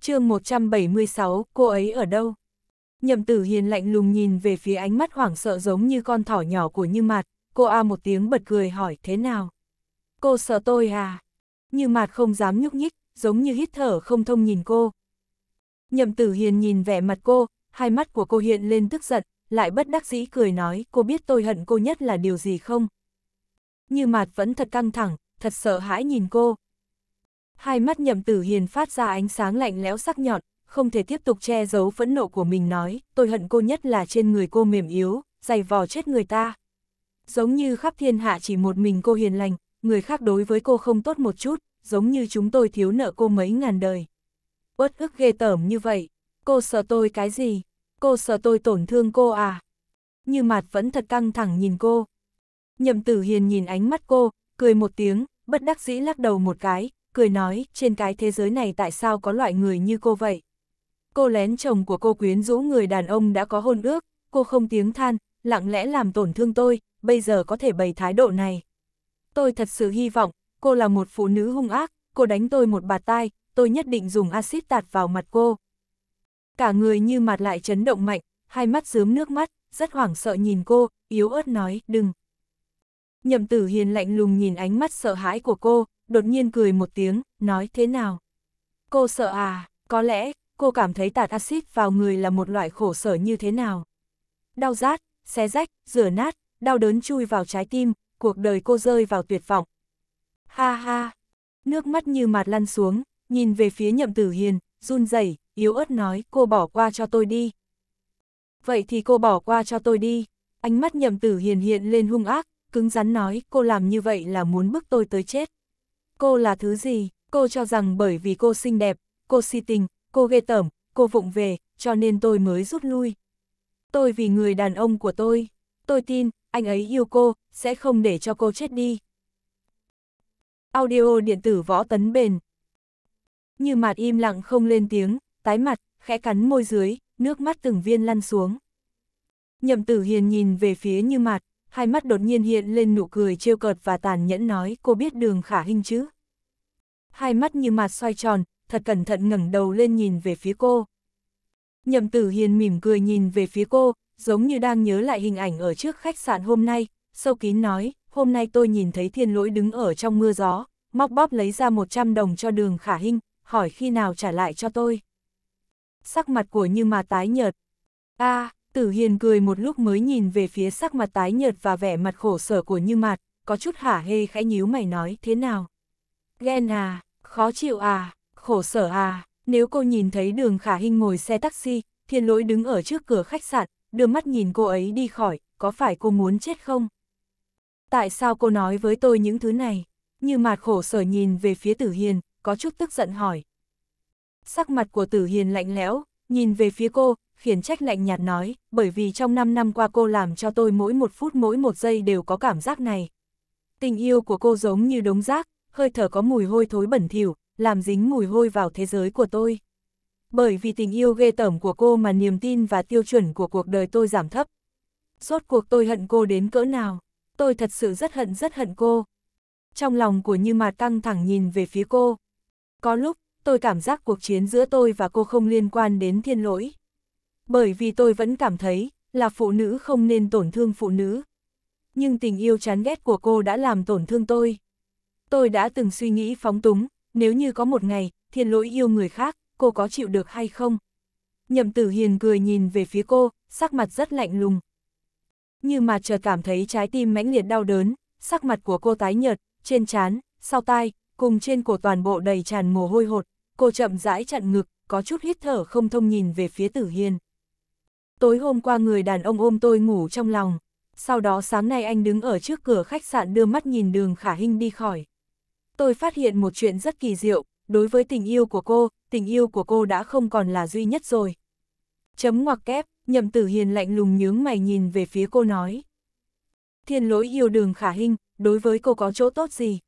chương 176, cô ấy ở đâu? Nhậm tử hiền lạnh lùng nhìn về phía ánh mắt hoảng sợ giống như con thỏ nhỏ của Như Mạt, cô A một tiếng bật cười hỏi thế nào? Cô sợ tôi à? Như Mạt không dám nhúc nhích, giống như hít thở không thông nhìn cô. Nhậm tử hiền nhìn vẻ mặt cô, hai mắt của cô hiện lên tức giận, lại bất đắc dĩ cười nói cô biết tôi hận cô nhất là điều gì không? Như Mạt vẫn thật căng thẳng, thật sợ hãi nhìn cô, Hai mắt nhậm tử hiền phát ra ánh sáng lạnh lẽo sắc nhọn, không thể tiếp tục che giấu phẫn nộ của mình nói, tôi hận cô nhất là trên người cô mềm yếu, dày vò chết người ta. Giống như khắp thiên hạ chỉ một mình cô hiền lành, người khác đối với cô không tốt một chút, giống như chúng tôi thiếu nợ cô mấy ngàn đời. Uất ức ghê tởm như vậy, cô sợ tôi cái gì? Cô sợ tôi tổn thương cô à? Như mặt vẫn thật căng thẳng nhìn cô. Nhậm tử hiền nhìn ánh mắt cô, cười một tiếng, bất đắc dĩ lắc đầu một cái, cười nói, trên cái thế giới này tại sao có loại người như cô vậy? Cô lén chồng của cô quyến rũ người đàn ông đã có hôn ước, cô không tiếng than, lặng lẽ làm tổn thương tôi, bây giờ có thể bày thái độ này. Tôi thật sự hy vọng, cô là một phụ nữ hung ác, cô đánh tôi một bạt tai, tôi nhất định dùng axit tạt vào mặt cô. Cả người như mặt lại chấn động mạnh, hai mắt dướm nước mắt, rất hoảng sợ nhìn cô, yếu ớt nói, đừng. Nhậm tử hiền lạnh lùng nhìn ánh mắt sợ hãi của cô, đột nhiên cười một tiếng, nói thế nào? Cô sợ à, có lẽ, cô cảm thấy tạt axit vào người là một loại khổ sở như thế nào? Đau rát, xé rách, rửa nát, đau đớn chui vào trái tim, cuộc đời cô rơi vào tuyệt vọng. Ha ha, nước mắt như mạt lăn xuống, nhìn về phía nhậm tử hiền, run rẩy yếu ớt nói cô bỏ qua cho tôi đi. Vậy thì cô bỏ qua cho tôi đi, ánh mắt nhậm tử hiền hiện lên hung ác, cứng rắn nói cô làm như vậy là muốn bức tôi tới chết. Cô là thứ gì? Cô cho rằng bởi vì cô xinh đẹp, cô si tình, cô ghê tởm, cô vụng về, cho nên tôi mới rút lui. Tôi vì người đàn ông của tôi, tôi tin, anh ấy yêu cô, sẽ không để cho cô chết đi. Audio điện tử võ tấn bền. Như mặt im lặng không lên tiếng, tái mặt, khẽ cắn môi dưới, nước mắt từng viên lăn xuống. Nhậm tử hiền nhìn về phía như mặt, hai mắt đột nhiên hiện lên nụ cười trêu cợt và tàn nhẫn nói cô biết đường khả hình chứ hai mắt như mặt xoay tròn, thật cẩn thận ngẩng đầu lên nhìn về phía cô. Nhậm tử hiền mỉm cười nhìn về phía cô, giống như đang nhớ lại hình ảnh ở trước khách sạn hôm nay, sâu kín nói, hôm nay tôi nhìn thấy thiên lỗi đứng ở trong mưa gió, móc bóp lấy ra 100 đồng cho đường khả hinh, hỏi khi nào trả lại cho tôi. Sắc mặt của như mà tái nhợt. a à, tử hiền cười một lúc mới nhìn về phía sắc mặt tái nhợt và vẻ mặt khổ sở của như mặt, có chút hả hê khẽ nhíu mày nói thế nào. Ghen à, khó chịu à, khổ sở à, nếu cô nhìn thấy đường khả hình ngồi xe taxi, thiên lỗi đứng ở trước cửa khách sạn, đưa mắt nhìn cô ấy đi khỏi, có phải cô muốn chết không? Tại sao cô nói với tôi những thứ này? Như mạt khổ sở nhìn về phía tử hiền, có chút tức giận hỏi. Sắc mặt của tử hiền lạnh lẽo, nhìn về phía cô, khiến trách lạnh nhạt nói, bởi vì trong 5 năm qua cô làm cho tôi mỗi một phút mỗi một giây đều có cảm giác này. Tình yêu của cô giống như đống rác, hơi thở có mùi hôi thối bẩn thỉu, làm dính mùi hôi vào thế giới của tôi. Bởi vì tình yêu ghê tởm của cô mà niềm tin và tiêu chuẩn của cuộc đời tôi giảm thấp. suốt cuộc tôi hận cô đến cỡ nào, tôi thật sự rất hận rất hận cô. Trong lòng của Như Mạt căng thẳng nhìn về phía cô. Có lúc, tôi cảm giác cuộc chiến giữa tôi và cô không liên quan đến thiên lỗi. Bởi vì tôi vẫn cảm thấy là phụ nữ không nên tổn thương phụ nữ. Nhưng tình yêu chán ghét của cô đã làm tổn thương tôi tôi đã từng suy nghĩ phóng túng, nếu như có một ngày, thiên lỗi yêu người khác, cô có chịu được hay không? Nhậm tử hiền cười nhìn về phía cô, sắc mặt rất lạnh lùng. như mà chợt cảm thấy trái tim mãnh liệt đau đớn, sắc mặt của cô tái nhợt, trên trán, sau tai, cùng trên cổ toàn bộ đầy tràn mồ hôi hột, cô chậm rãi chặn ngực, có chút hít thở không thông nhìn về phía tử hiền. Tối hôm qua người đàn ông ôm tôi ngủ trong lòng, sau đó sáng nay anh đứng ở trước cửa khách sạn đưa mắt nhìn đường khả hình đi khỏi tôi phát hiện một chuyện rất kỳ diệu, đối với tình yêu của cô, tình yêu của cô đã không còn là duy nhất rồi. Chấm ngoặc kép, nhậm tử hiền lạnh lùng nhướng mày nhìn về phía cô nói. Thiên lỗi yêu đường khả hình, đối với cô có chỗ tốt gì?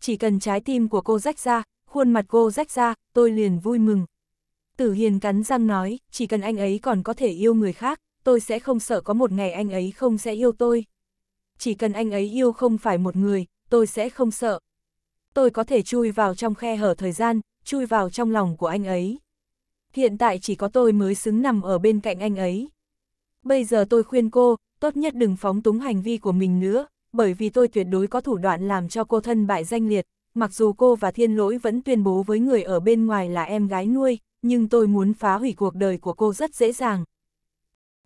Chỉ cần trái tim của cô rách ra, khuôn mặt cô rách ra, tôi liền vui mừng. Tử hiền cắn răng nói, chỉ cần anh ấy còn có thể yêu người khác, tôi sẽ không sợ có một ngày anh ấy không sẽ yêu tôi. Chỉ cần anh ấy yêu không phải một người, tôi sẽ không sợ tôi có thể chui vào trong khe hở thời gian, chui vào trong lòng của anh ấy. Hiện tại chỉ có tôi mới xứng nằm ở bên cạnh anh ấy. Bây giờ tôi khuyên cô, tốt nhất đừng phóng túng hành vi của mình nữa, bởi vì tôi tuyệt đối có thủ đoạn làm cho cô thân bại danh liệt, mặc dù cô và thiên lỗi vẫn tuyên bố với người ở bên ngoài là em gái nuôi, nhưng tôi muốn phá hủy cuộc đời của cô rất dễ dàng.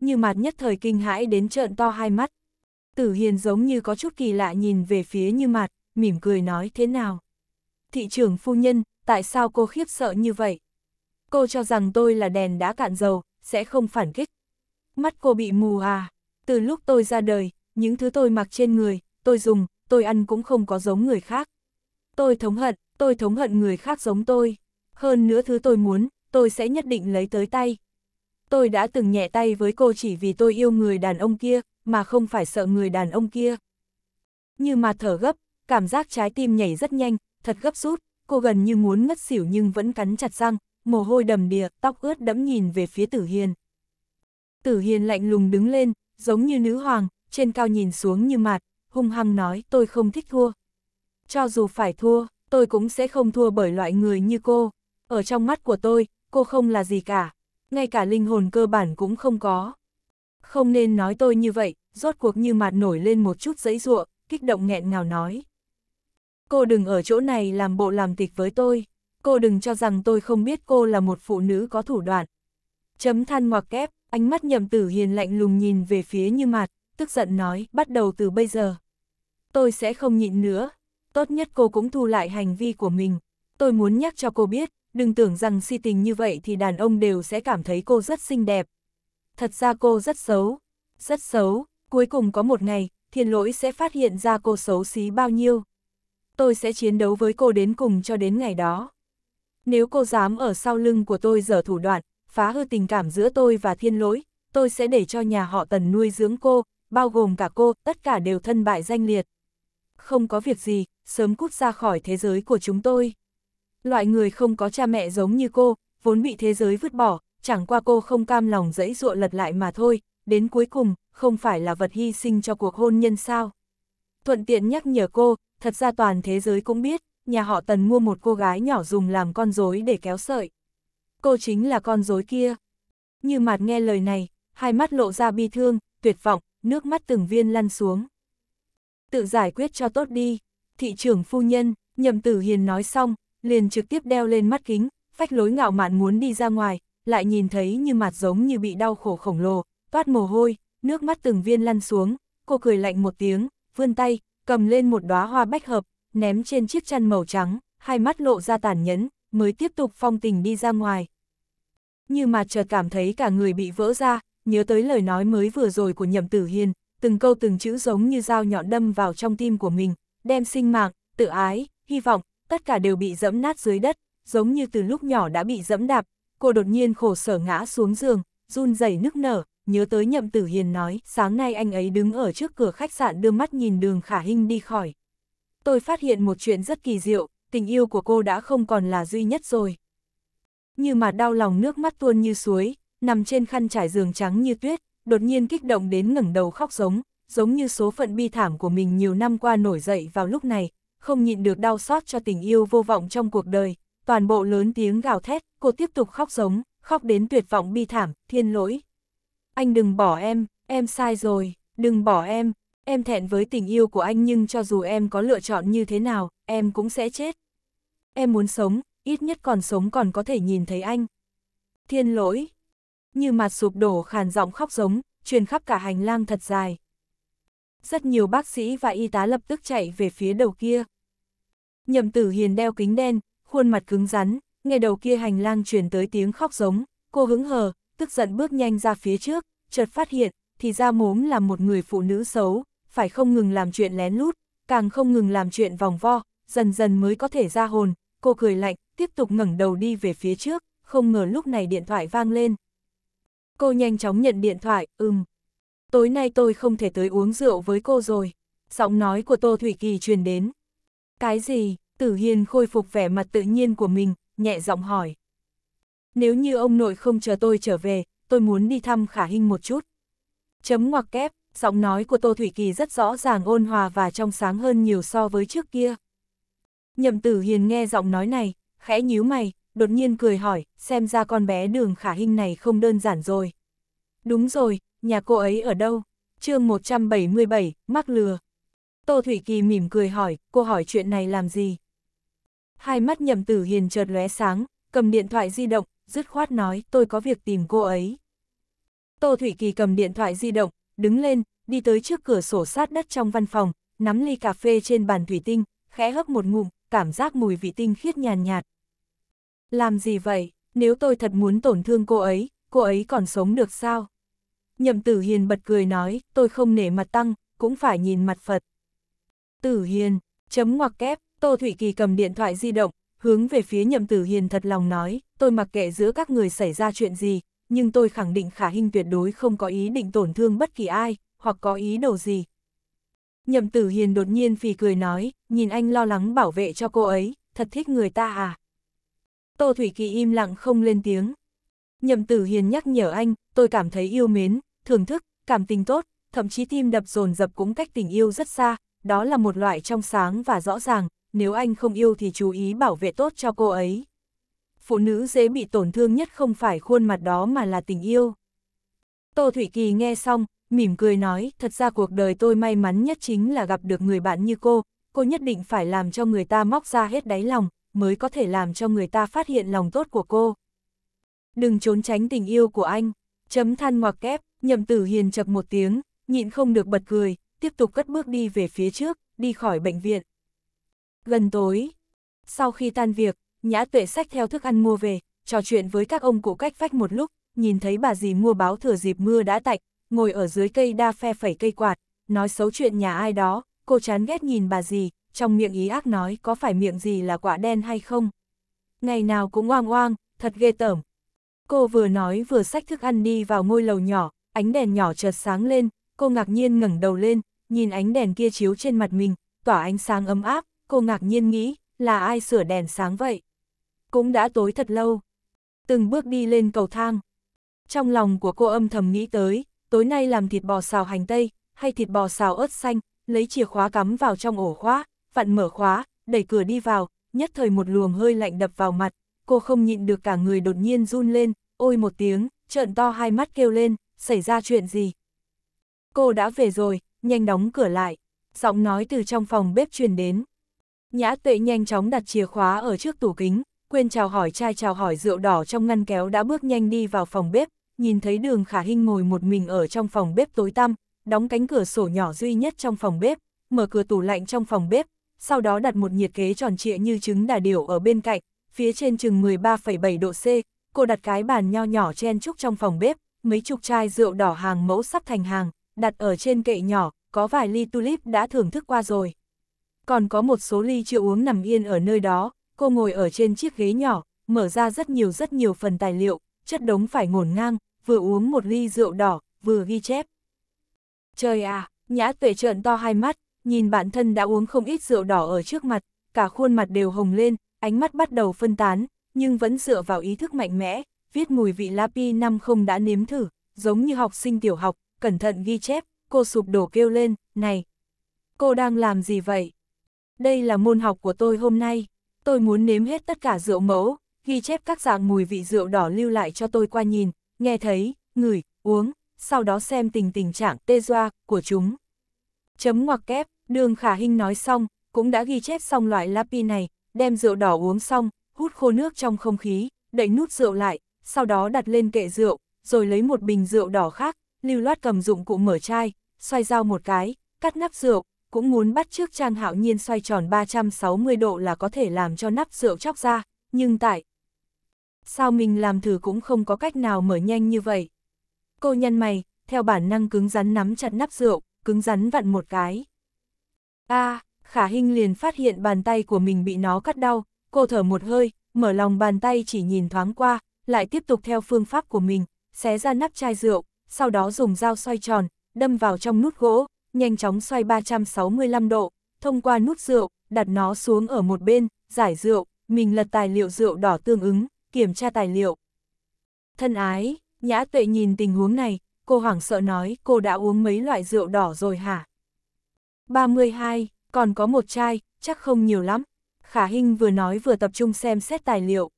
Như mặt nhất thời kinh hãi đến trợn to hai mắt. Tử Hiền giống như có chút kỳ lạ nhìn về phía như mặt mỉm cười nói thế nào. Thị trưởng phu nhân, tại sao cô khiếp sợ như vậy? Cô cho rằng tôi là đèn đã cạn dầu, sẽ không phản kích. Mắt cô bị mù à, từ lúc tôi ra đời, những thứ tôi mặc trên người, tôi dùng, tôi ăn cũng không có giống người khác. Tôi thống hận, tôi thống hận người khác giống tôi. Hơn nữa thứ tôi muốn, tôi sẽ nhất định lấy tới tay. Tôi đã từng nhẹ tay với cô chỉ vì tôi yêu người đàn ông kia, mà không phải sợ người đàn ông kia. Như mà thở gấp, cảm giác trái tim nhảy rất nhanh, thật gấp rút, cô gần như muốn ngất xỉu nhưng vẫn cắn chặt răng, mồ hôi đầm đìa, tóc ướt đẫm nhìn về phía Tử Hiền. Tử Hiền lạnh lùng đứng lên, giống như nữ hoàng, trên cao nhìn xuống như mạt, hung hăng nói tôi không thích thua. Cho dù phải thua, tôi cũng sẽ không thua bởi loại người như cô. Ở trong mắt của tôi, cô không là gì cả, ngay cả linh hồn cơ bản cũng không có. Không nên nói tôi như vậy, rốt cuộc như mạt nổi lên một chút giấy ruộng, kích động nghẹn ngào nói cô đừng ở chỗ này làm bộ làm tịch với tôi, cô đừng cho rằng tôi không biết cô là một phụ nữ có thủ đoạn. Chấm than ngoặc kép, ánh mắt nhậm tử hiền lạnh lùng nhìn về phía như mặt, tức giận nói, bắt đầu từ bây giờ. Tôi sẽ không nhịn nữa, tốt nhất cô cũng thu lại hành vi của mình. Tôi muốn nhắc cho cô biết, đừng tưởng rằng si tình như vậy thì đàn ông đều sẽ cảm thấy cô rất xinh đẹp. Thật ra cô rất xấu, rất xấu, cuối cùng có một ngày, thiên lỗi sẽ phát hiện ra cô xấu xí bao nhiêu tôi sẽ chiến đấu với cô đến cùng cho đến ngày đó. Nếu cô dám ở sau lưng của tôi dở thủ đoạn, phá hư tình cảm giữa tôi và thiên lỗi, tôi sẽ để cho nhà họ tần nuôi dưỡng cô, bao gồm cả cô, tất cả đều thân bại danh liệt. Không có việc gì, sớm cút ra khỏi thế giới của chúng tôi. Loại người không có cha mẹ giống như cô, vốn bị thế giới vứt bỏ, chẳng qua cô không cam lòng dẫy dụa lật lại mà thôi, đến cuối cùng, không phải là vật hy sinh cho cuộc hôn nhân sao. Thuận tiện nhắc nhở cô, thật ra toàn thế giới cũng biết, nhà họ Tần mua một cô gái nhỏ dùng làm con rối để kéo sợi. Cô chính là con rối kia. Như mặt nghe lời này, hai mắt lộ ra bi thương, tuyệt vọng, nước mắt từng viên lăn xuống. Tự giải quyết cho tốt đi, thị trưởng phu nhân, nhậm tử hiền nói xong, liền trực tiếp đeo lên mắt kính, phách lối ngạo mạn muốn đi ra ngoài, lại nhìn thấy như mặt giống như bị đau khổ khổng lồ, toát mồ hôi, nước mắt từng viên lăn xuống, cô cười lạnh một tiếng, vươn tay, cầm lên một đóa hoa bách hợp, ném trên chiếc chăn màu trắng, hai mắt lộ ra tàn nhẫn, mới tiếp tục phong tình đi ra ngoài. Như mà chợt cảm thấy cả người bị vỡ ra, nhớ tới lời nói mới vừa rồi của Nhậm Tử Hiền, từng câu từng chữ giống như dao nhọn đâm vào trong tim của mình, đem sinh mạng, tự ái, hy vọng, tất cả đều bị dẫm nát dưới đất, giống như từ lúc nhỏ đã bị dẫm đạp, cô đột nhiên khổ sở ngã xuống giường, run rẩy nức nở, nhớ tới nhậm tử hiền nói, sáng nay anh ấy đứng ở trước cửa khách sạn đưa mắt nhìn đường khả hình đi khỏi. Tôi phát hiện một chuyện rất kỳ diệu, tình yêu của cô đã không còn là duy nhất rồi. Như mà đau lòng nước mắt tuôn như suối, nằm trên khăn trải giường trắng như tuyết, đột nhiên kích động đến ngẩng đầu khóc giống, giống như số phận bi thảm của mình nhiều năm qua nổi dậy vào lúc này, không nhịn được đau xót cho tình yêu vô vọng trong cuộc đời, toàn bộ lớn tiếng gào thét, cô tiếp tục khóc giống, khóc đến tuyệt vọng bi thảm, thiên lỗi, anh đừng bỏ em, em sai rồi, đừng bỏ em, em thẹn với tình yêu của anh nhưng cho dù em có lựa chọn như thế nào, em cũng sẽ chết. Em muốn sống, ít nhất còn sống còn có thể nhìn thấy anh. Thiên lỗi. Như mặt sụp đổ khàn giọng khóc giống, truyền khắp cả hành lang thật dài. Rất nhiều bác sĩ và y tá lập tức chạy về phía đầu kia. Nhậm tử hiền đeo kính đen, khuôn mặt cứng rắn, nghe đầu kia hành lang truyền tới tiếng khóc giống, cô hứng hờ, tức giận bước nhanh ra phía trước, chợt phát hiện, thì ra mốm là một người phụ nữ xấu, phải không ngừng làm chuyện lén lút, càng không ngừng làm chuyện vòng vo, dần dần mới có thể ra hồn, cô cười lạnh, tiếp tục ngẩng đầu đi về phía trước, không ngờ lúc này điện thoại vang lên. Cô nhanh chóng nhận điện thoại, ừm. Tối nay tôi không thể tới uống rượu với cô rồi. Giọng nói của Tô Thủy Kỳ truyền đến. Cái gì? Tử Hiền khôi phục vẻ mặt tự nhiên của mình, nhẹ giọng hỏi nếu như ông nội không chờ tôi trở về, tôi muốn đi thăm khả hình một chút. Chấm ngoặc kép, giọng nói của Tô Thủy Kỳ rất rõ ràng ôn hòa và trong sáng hơn nhiều so với trước kia. Nhậm tử hiền nghe giọng nói này, khẽ nhíu mày, đột nhiên cười hỏi, xem ra con bé đường khả hình này không đơn giản rồi. Đúng rồi, nhà cô ấy ở đâu? chương 177, mắc lừa. Tô Thủy Kỳ mỉm cười hỏi, cô hỏi chuyện này làm gì? Hai mắt nhậm tử hiền chợt lóe sáng, cầm điện thoại di động, dứt khoát nói tôi có việc tìm cô ấy. Tô Thủy Kỳ cầm điện thoại di động, đứng lên, đi tới trước cửa sổ sát đất trong văn phòng, nắm ly cà phê trên bàn thủy tinh, khẽ hấp một ngụm, cảm giác mùi vị tinh khiết nhàn nhạt, nhạt. Làm gì vậy, nếu tôi thật muốn tổn thương cô ấy, cô ấy còn sống được sao? Nhậm Tử Hiền bật cười nói, tôi không nể mặt tăng, cũng phải nhìn mặt Phật. Tử Hiền, chấm ngoặc kép, Tô Thủy Kỳ cầm điện thoại di động, hướng về phía nhậm tử hiền thật lòng nói, tôi mặc kệ giữa các người xảy ra chuyện gì, nhưng tôi khẳng định khả hình tuyệt đối không có ý định tổn thương bất kỳ ai, hoặc có ý đồ gì. Nhậm tử hiền đột nhiên phì cười nói, nhìn anh lo lắng bảo vệ cho cô ấy, thật thích người ta à. Tô Thủy Kỳ im lặng không lên tiếng. Nhậm tử hiền nhắc nhở anh, tôi cảm thấy yêu mến, thưởng thức, cảm tình tốt, thậm chí tim đập dồn dập cũng cách tình yêu rất xa, đó là một loại trong sáng và rõ ràng, nếu anh không yêu thì chú ý bảo vệ tốt cho cô ấy. Phụ nữ dễ bị tổn thương nhất không phải khuôn mặt đó mà là tình yêu. Tô Thủy Kỳ nghe xong, mỉm cười nói, thật ra cuộc đời tôi may mắn nhất chính là gặp được người bạn như cô, cô nhất định phải làm cho người ta móc ra hết đáy lòng, mới có thể làm cho người ta phát hiện lòng tốt của cô. Đừng trốn tránh tình yêu của anh, chấm than ngoặc kép, nhậm tử hiền chập một tiếng, nhịn không được bật cười, tiếp tục cất bước đi về phía trước, đi khỏi bệnh viện gần tối. Sau khi tan việc, Nhã Tuệ sách theo thức ăn mua về, trò chuyện với các ông cụ cách vách một lúc, nhìn thấy bà dì mua báo thừa dịp mưa đã tạnh, ngồi ở dưới cây đa phe phẩy cây quạt, nói xấu chuyện nhà ai đó, cô chán ghét nhìn bà dì, trong miệng ý ác nói có phải miệng gì là quả đen hay không. Ngày nào cũng oang oang, thật ghê tởm. Cô vừa nói vừa sách thức ăn đi vào ngôi lầu nhỏ, ánh đèn nhỏ chợt sáng lên, cô ngạc nhiên ngẩng đầu lên, nhìn ánh đèn kia chiếu trên mặt mình, tỏa ánh sáng ấm áp, cô ngạc nhiên nghĩ, là ai sửa đèn sáng vậy? Cũng đã tối thật lâu. Từng bước đi lên cầu thang. Trong lòng của cô âm thầm nghĩ tới, tối nay làm thịt bò xào hành tây, hay thịt bò xào ớt xanh, lấy chìa khóa cắm vào trong ổ khóa, vặn mở khóa, đẩy cửa đi vào, nhất thời một luồng hơi lạnh đập vào mặt, cô không nhịn được cả người đột nhiên run lên, ôi một tiếng, trợn to hai mắt kêu lên, xảy ra chuyện gì? Cô đã về rồi, nhanh đóng cửa lại, giọng nói từ trong phòng bếp truyền đến. Nhã tệ nhanh chóng đặt chìa khóa ở trước tủ kính, quên chào hỏi chai chào hỏi rượu đỏ trong ngăn kéo đã bước nhanh đi vào phòng bếp, nhìn thấy đường khả hinh ngồi một mình ở trong phòng bếp tối tăm, đóng cánh cửa sổ nhỏ duy nhất trong phòng bếp, mở cửa tủ lạnh trong phòng bếp, sau đó đặt một nhiệt kế tròn trịa như trứng đà điểu ở bên cạnh, phía trên chừng 13,7 độ C, cô đặt cái bàn nho nhỏ chen trúc trong phòng bếp, mấy chục chai rượu đỏ hàng mẫu sắp thành hàng, đặt ở trên kệ nhỏ, có vài ly tulip đã thưởng thức qua rồi còn có một số ly chưa uống nằm yên ở nơi đó, cô ngồi ở trên chiếc ghế nhỏ, mở ra rất nhiều rất nhiều phần tài liệu, chất đống phải ngổn ngang, vừa uống một ly rượu đỏ, vừa ghi chép. Trời à, nhã tuệ trợn to hai mắt, nhìn bản thân đã uống không ít rượu đỏ ở trước mặt, cả khuôn mặt đều hồng lên, ánh mắt bắt đầu phân tán, nhưng vẫn dựa vào ý thức mạnh mẽ, viết mùi vị lapi năm không đã nếm thử, giống như học sinh tiểu học, cẩn thận ghi chép, cô sụp đổ kêu lên, này, cô đang làm gì vậy? đây là môn học của tôi hôm nay, tôi muốn nếm hết tất cả rượu mẫu, ghi chép các dạng mùi vị rượu đỏ lưu lại cho tôi qua nhìn, nghe thấy, ngửi, uống, sau đó xem tình tình trạng tê doa của chúng. Chấm ngoặc kép, đường khả hình nói xong, cũng đã ghi chép xong loại lapi này, đem rượu đỏ uống xong, hút khô nước trong không khí, đẩy nút rượu lại, sau đó đặt lên kệ rượu, rồi lấy một bình rượu đỏ khác, lưu loát cầm dụng cụ mở chai, xoay dao một cái, cắt nắp rượu, cũng muốn bắt trước Trang Hạo Nhiên xoay tròn 360 độ là có thể làm cho nắp rượu chóc ra, nhưng tại sao mình làm thử cũng không có cách nào mở nhanh như vậy. Cô nhân mày, theo bản năng cứng rắn nắm chặt nắp rượu, cứng rắn vặn một cái. A, à, Khả Hinh liền phát hiện bàn tay của mình bị nó cắt đau, cô thở một hơi, mở lòng bàn tay chỉ nhìn thoáng qua, lại tiếp tục theo phương pháp của mình, xé ra nắp chai rượu, sau đó dùng dao xoay tròn, đâm vào trong nút gỗ, nhanh chóng xoay 365 độ, thông qua nút rượu, đặt nó xuống ở một bên, giải rượu, mình lật tài liệu rượu đỏ tương ứng, kiểm tra tài liệu. Thân ái, nhã tuệ nhìn tình huống này, cô hoảng sợ nói cô đã uống mấy loại rượu đỏ rồi hả? 32, còn có một chai, chắc không nhiều lắm. Khả Hinh vừa nói vừa tập trung xem xét tài liệu.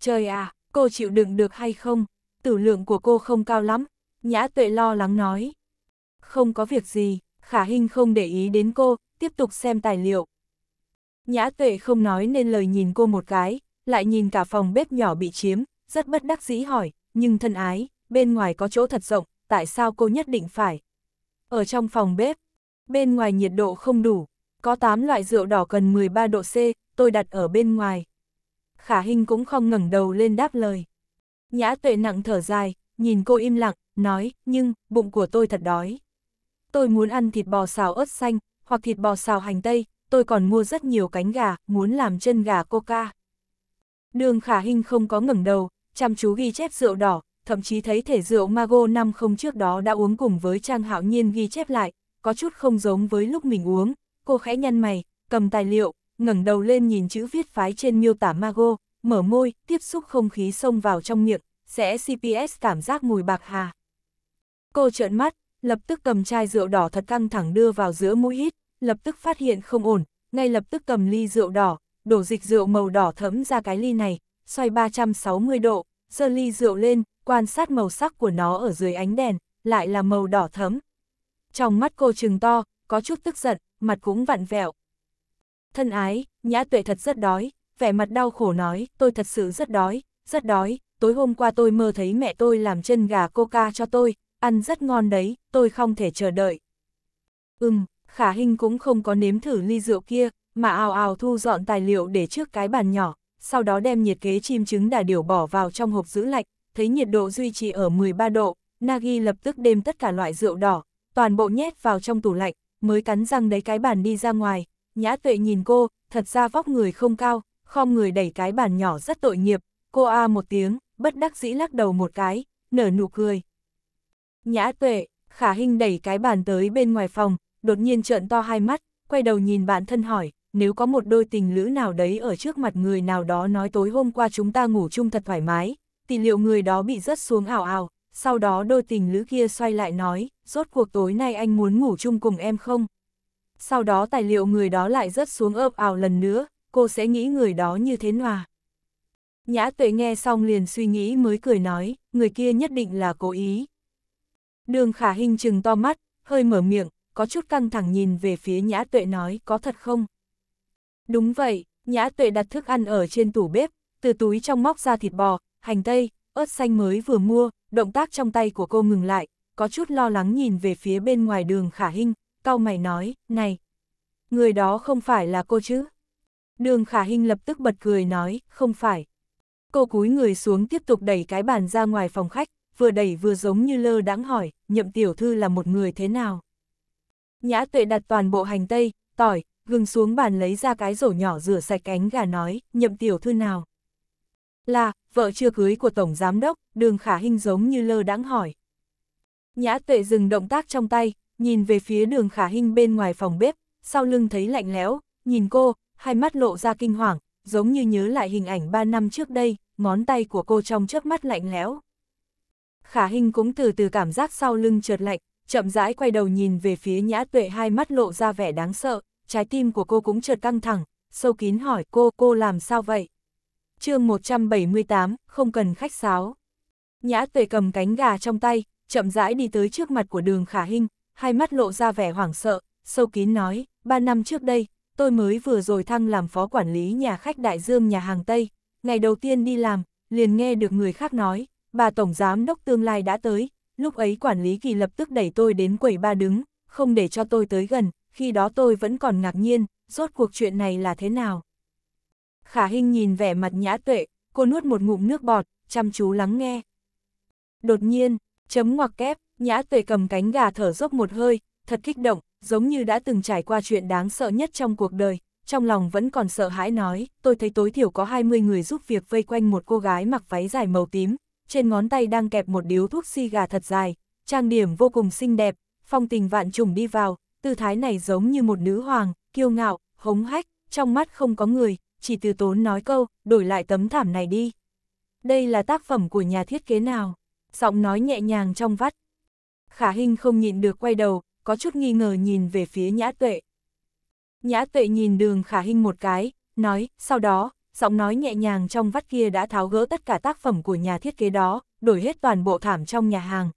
Trời à, cô chịu đựng được hay không? Tử lượng của cô không cao lắm. Nhã tuệ lo lắng nói, không có việc gì, khả hình không để ý đến cô, tiếp tục xem tài liệu. Nhã tuệ không nói nên lời nhìn cô một cái, lại nhìn cả phòng bếp nhỏ bị chiếm, rất bất đắc dĩ hỏi, nhưng thân ái, bên ngoài có chỗ thật rộng, tại sao cô nhất định phải? Ở trong phòng bếp, bên ngoài nhiệt độ không đủ, có 8 loại rượu đỏ cần 13 độ C, tôi đặt ở bên ngoài. Khả hình cũng không ngẩng đầu lên đáp lời. Nhã tuệ nặng thở dài, nhìn cô im lặng, nói, nhưng, bụng của tôi thật đói tôi muốn ăn thịt bò xào ớt xanh, hoặc thịt bò xào hành tây, tôi còn mua rất nhiều cánh gà, muốn làm chân gà coca. Đường khả hình không có ngẩng đầu, chăm chú ghi chép rượu đỏ, thậm chí thấy thể rượu Mago năm không trước đó đã uống cùng với Trang Hạo Nhiên ghi chép lại, có chút không giống với lúc mình uống, cô khẽ nhăn mày, cầm tài liệu, ngẩng đầu lên nhìn chữ viết phái trên miêu tả Mago, mở môi, tiếp xúc không khí xông vào trong miệng, sẽ CPS cảm giác mùi bạc hà. Cô trợn mắt, lập tức cầm chai rượu đỏ thật căng thẳng đưa vào giữa mũi hít, lập tức phát hiện không ổn, ngay lập tức cầm ly rượu đỏ, đổ dịch rượu màu đỏ thấm ra cái ly này, xoay 360 độ, giơ ly rượu lên, quan sát màu sắc của nó ở dưới ánh đèn, lại là màu đỏ thấm. Trong mắt cô trừng to, có chút tức giận, mặt cũng vặn vẹo. Thân ái, nhã tuệ thật rất đói, vẻ mặt đau khổ nói, tôi thật sự rất đói, rất đói, tối hôm qua tôi mơ thấy mẹ tôi làm chân gà coca cho tôi, ăn rất ngon đấy, tôi không thể chờ đợi. Ừm, khả Hinh cũng không có nếm thử ly rượu kia, mà ào ào thu dọn tài liệu để trước cái bàn nhỏ, sau đó đem nhiệt kế chim trứng đà điểu bỏ vào trong hộp giữ lạnh, thấy nhiệt độ duy trì ở 13 độ, Nagi lập tức đem tất cả loại rượu đỏ, toàn bộ nhét vào trong tủ lạnh, mới cắn răng đấy cái bàn đi ra ngoài, nhã tuệ nhìn cô, thật ra vóc người không cao, khom người đẩy cái bàn nhỏ rất tội nghiệp, cô a một tiếng, bất đắc dĩ lắc đầu một cái, nở nụ cười. Nhã tuệ, khả hình đẩy cái bàn tới bên ngoài phòng, đột nhiên trợn to hai mắt, quay đầu nhìn bản thân hỏi, nếu có một đôi tình lữ nào đấy ở trước mặt người nào đó nói tối hôm qua chúng ta ngủ chung thật thoải mái, thì liệu người đó bị rớt xuống ảo ảo, sau đó đôi tình lữ kia xoay lại nói, rốt cuộc tối nay anh muốn ngủ chung cùng em không? Sau đó tài liệu người đó lại rớt xuống ấp ảo lần nữa, cô sẽ nghĩ người đó như thế nào? Nhã tuệ nghe xong liền suy nghĩ mới cười nói, người kia nhất định là cố ý, Đường khả hình chừng to mắt, hơi mở miệng, có chút căng thẳng nhìn về phía nhã tuệ nói có thật không? Đúng vậy, nhã tuệ đặt thức ăn ở trên tủ bếp, từ túi trong móc ra thịt bò, hành tây, ớt xanh mới vừa mua, động tác trong tay của cô ngừng lại, có chút lo lắng nhìn về phía bên ngoài đường khả hình, cau mày nói, này, người đó không phải là cô chứ? Đường khả hình lập tức bật cười nói, không phải. Cô cúi người xuống tiếp tục đẩy cái bàn ra ngoài phòng khách, vừa đẩy vừa giống như lơ đáng hỏi, nhậm tiểu thư là một người thế nào. Nhã tuệ đặt toàn bộ hành tây, tỏi, gừng xuống bàn lấy ra cái rổ nhỏ rửa sạch cánh gà nói, nhậm tiểu thư nào. Là, vợ chưa cưới của Tổng Giám Đốc, đường khả hình giống như lơ đáng hỏi. Nhã tuệ dừng động tác trong tay, nhìn về phía đường khả hình bên ngoài phòng bếp, sau lưng thấy lạnh lẽo, nhìn cô, hai mắt lộ ra kinh hoàng, giống như nhớ lại hình ảnh 3 năm trước đây, ngón tay của cô trong trước mắt lạnh lẽo khả Hinh cũng từ từ cảm giác sau lưng trượt lạnh, chậm rãi quay đầu nhìn về phía nhã tuệ hai mắt lộ ra vẻ đáng sợ, trái tim của cô cũng chợt căng thẳng, sâu kín hỏi cô cô làm sao vậy? chương 178, không cần khách sáo. Nhã tuệ cầm cánh gà trong tay, chậm rãi đi tới trước mặt của đường khả Hinh, hai mắt lộ ra vẻ hoảng sợ, sâu kín nói, ba năm trước đây, tôi mới vừa rồi thăng làm phó quản lý nhà khách đại dương nhà hàng Tây, ngày đầu tiên đi làm, liền nghe được người khác nói, bà Tổng Giám Đốc tương lai đã tới, lúc ấy quản lý kỳ lập tức đẩy tôi đến quầy ba đứng, không để cho tôi tới gần, khi đó tôi vẫn còn ngạc nhiên, rốt cuộc chuyện này là thế nào. Khả Hinh nhìn vẻ mặt nhã tuệ, cô nuốt một ngụm nước bọt, chăm chú lắng nghe. Đột nhiên, chấm ngoặc kép, nhã tuệ cầm cánh gà thở dốc một hơi, thật kích động, giống như đã từng trải qua chuyện đáng sợ nhất trong cuộc đời, trong lòng vẫn còn sợ hãi nói, tôi thấy tối thiểu có 20 người giúp việc vây quanh một cô gái mặc váy dài màu tím, trên ngón tay đang kẹp một điếu thuốc si gà thật dài, trang điểm vô cùng xinh đẹp, phong tình vạn trùng đi vào, tư thái này giống như một nữ hoàng, kiêu ngạo, hống hách, trong mắt không có người, chỉ từ tốn nói câu, đổi lại tấm thảm này đi. Đây là tác phẩm của nhà thiết kế nào? Giọng nói nhẹ nhàng trong vắt. Khả Hinh không nhịn được quay đầu, có chút nghi ngờ nhìn về phía Nhã Tuệ. Nhã Tuệ nhìn đường Khả Hinh một cái, nói, sau đó, giọng nói nhẹ nhàng trong vắt kia đã tháo gỡ tất cả tác phẩm của nhà thiết kế đó, đổi hết toàn bộ thảm trong nhà hàng.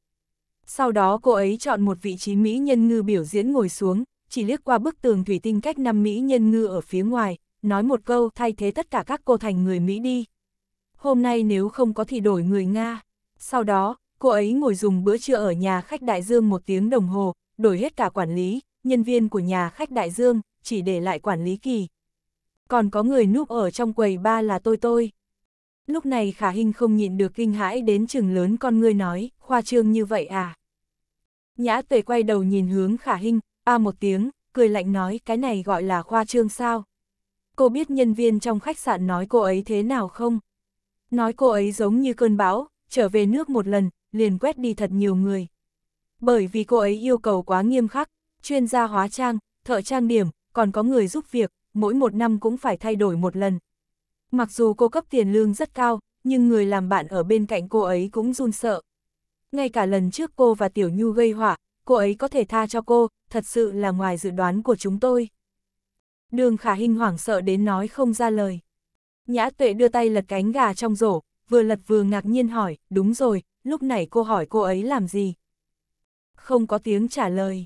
Sau đó cô ấy chọn một vị trí Mỹ nhân ngư biểu diễn ngồi xuống, chỉ liếc qua bức tường thủy tinh cách năm Mỹ nhân ngư ở phía ngoài, nói một câu thay thế tất cả các cô thành người Mỹ đi. Hôm nay nếu không có thì đổi người Nga. Sau đó, cô ấy ngồi dùng bữa trưa ở nhà khách Đại Dương một tiếng đồng hồ, đổi hết cả quản lý, nhân viên của nhà khách Đại Dương, chỉ để lại quản lý kỳ còn có người núp ở trong quầy ba là tôi tôi. Lúc này khả hình không nhịn được kinh hãi đến chừng lớn con ngươi nói, khoa trương như vậy à. Nhã tuệ quay đầu nhìn hướng khả hình, a một tiếng, cười lạnh nói cái này gọi là khoa trương sao. Cô biết nhân viên trong khách sạn nói cô ấy thế nào không? Nói cô ấy giống như cơn bão, trở về nước một lần, liền quét đi thật nhiều người. Bởi vì cô ấy yêu cầu quá nghiêm khắc, chuyên gia hóa trang, thợ trang điểm, còn có người giúp việc, mỗi một năm cũng phải thay đổi một lần. Mặc dù cô cấp tiền lương rất cao, nhưng người làm bạn ở bên cạnh cô ấy cũng run sợ. Ngay cả lần trước cô và Tiểu Nhu gây hỏa, cô ấy có thể tha cho cô, thật sự là ngoài dự đoán của chúng tôi. Đường khả Hinh hoảng sợ đến nói không ra lời. Nhã tuệ đưa tay lật cánh gà trong rổ, vừa lật vừa ngạc nhiên hỏi, đúng rồi, lúc nãy cô hỏi cô ấy làm gì? Không có tiếng trả lời.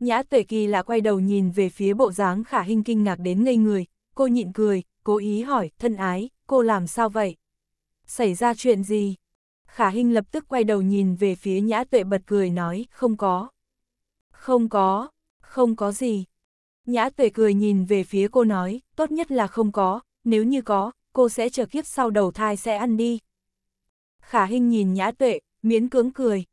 Nhã Tuệ Kỳ lạ quay đầu nhìn về phía bộ dáng khả hình kinh ngạc đến ngây người, cô nhịn cười, cố ý hỏi, thân ái, cô làm sao vậy? Xảy ra chuyện gì? Khả hình lập tức quay đầu nhìn về phía Nhã Tuệ bật cười nói, không có. Không có, không có gì. Nhã Tuệ cười nhìn về phía cô nói, tốt nhất là không có, nếu như có, cô sẽ chờ kiếp sau đầu thai sẽ ăn đi. Khả hình nhìn Nhã Tuệ, miễn cưỡng cười.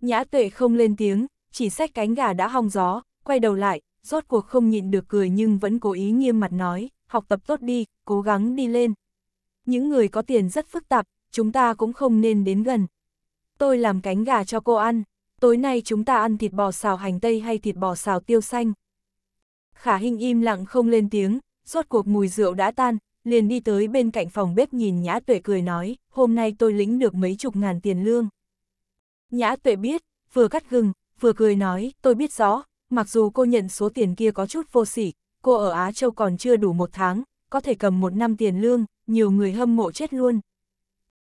Nhã Tuệ không lên tiếng, chỉ sách cánh gà đã hong gió, quay đầu lại, rốt cuộc không nhịn được cười nhưng vẫn cố ý nghiêm mặt nói, học tập tốt đi, cố gắng đi lên. Những người có tiền rất phức tạp, chúng ta cũng không nên đến gần. Tôi làm cánh gà cho cô ăn, tối nay chúng ta ăn thịt bò xào hành tây hay thịt bò xào tiêu xanh. Khả hình im lặng không lên tiếng, rốt cuộc mùi rượu đã tan, liền đi tới bên cạnh phòng bếp nhìn Nhã Tuệ cười nói, hôm nay tôi lĩnh được mấy chục ngàn tiền lương. Nhã Tuệ biết, vừa cắt gừng, vừa cười nói, tôi biết rõ, mặc dù cô nhận số tiền kia có chút vô sỉ, cô ở Á Châu còn chưa đủ một tháng, có thể cầm một năm tiền lương, nhiều người hâm mộ chết luôn.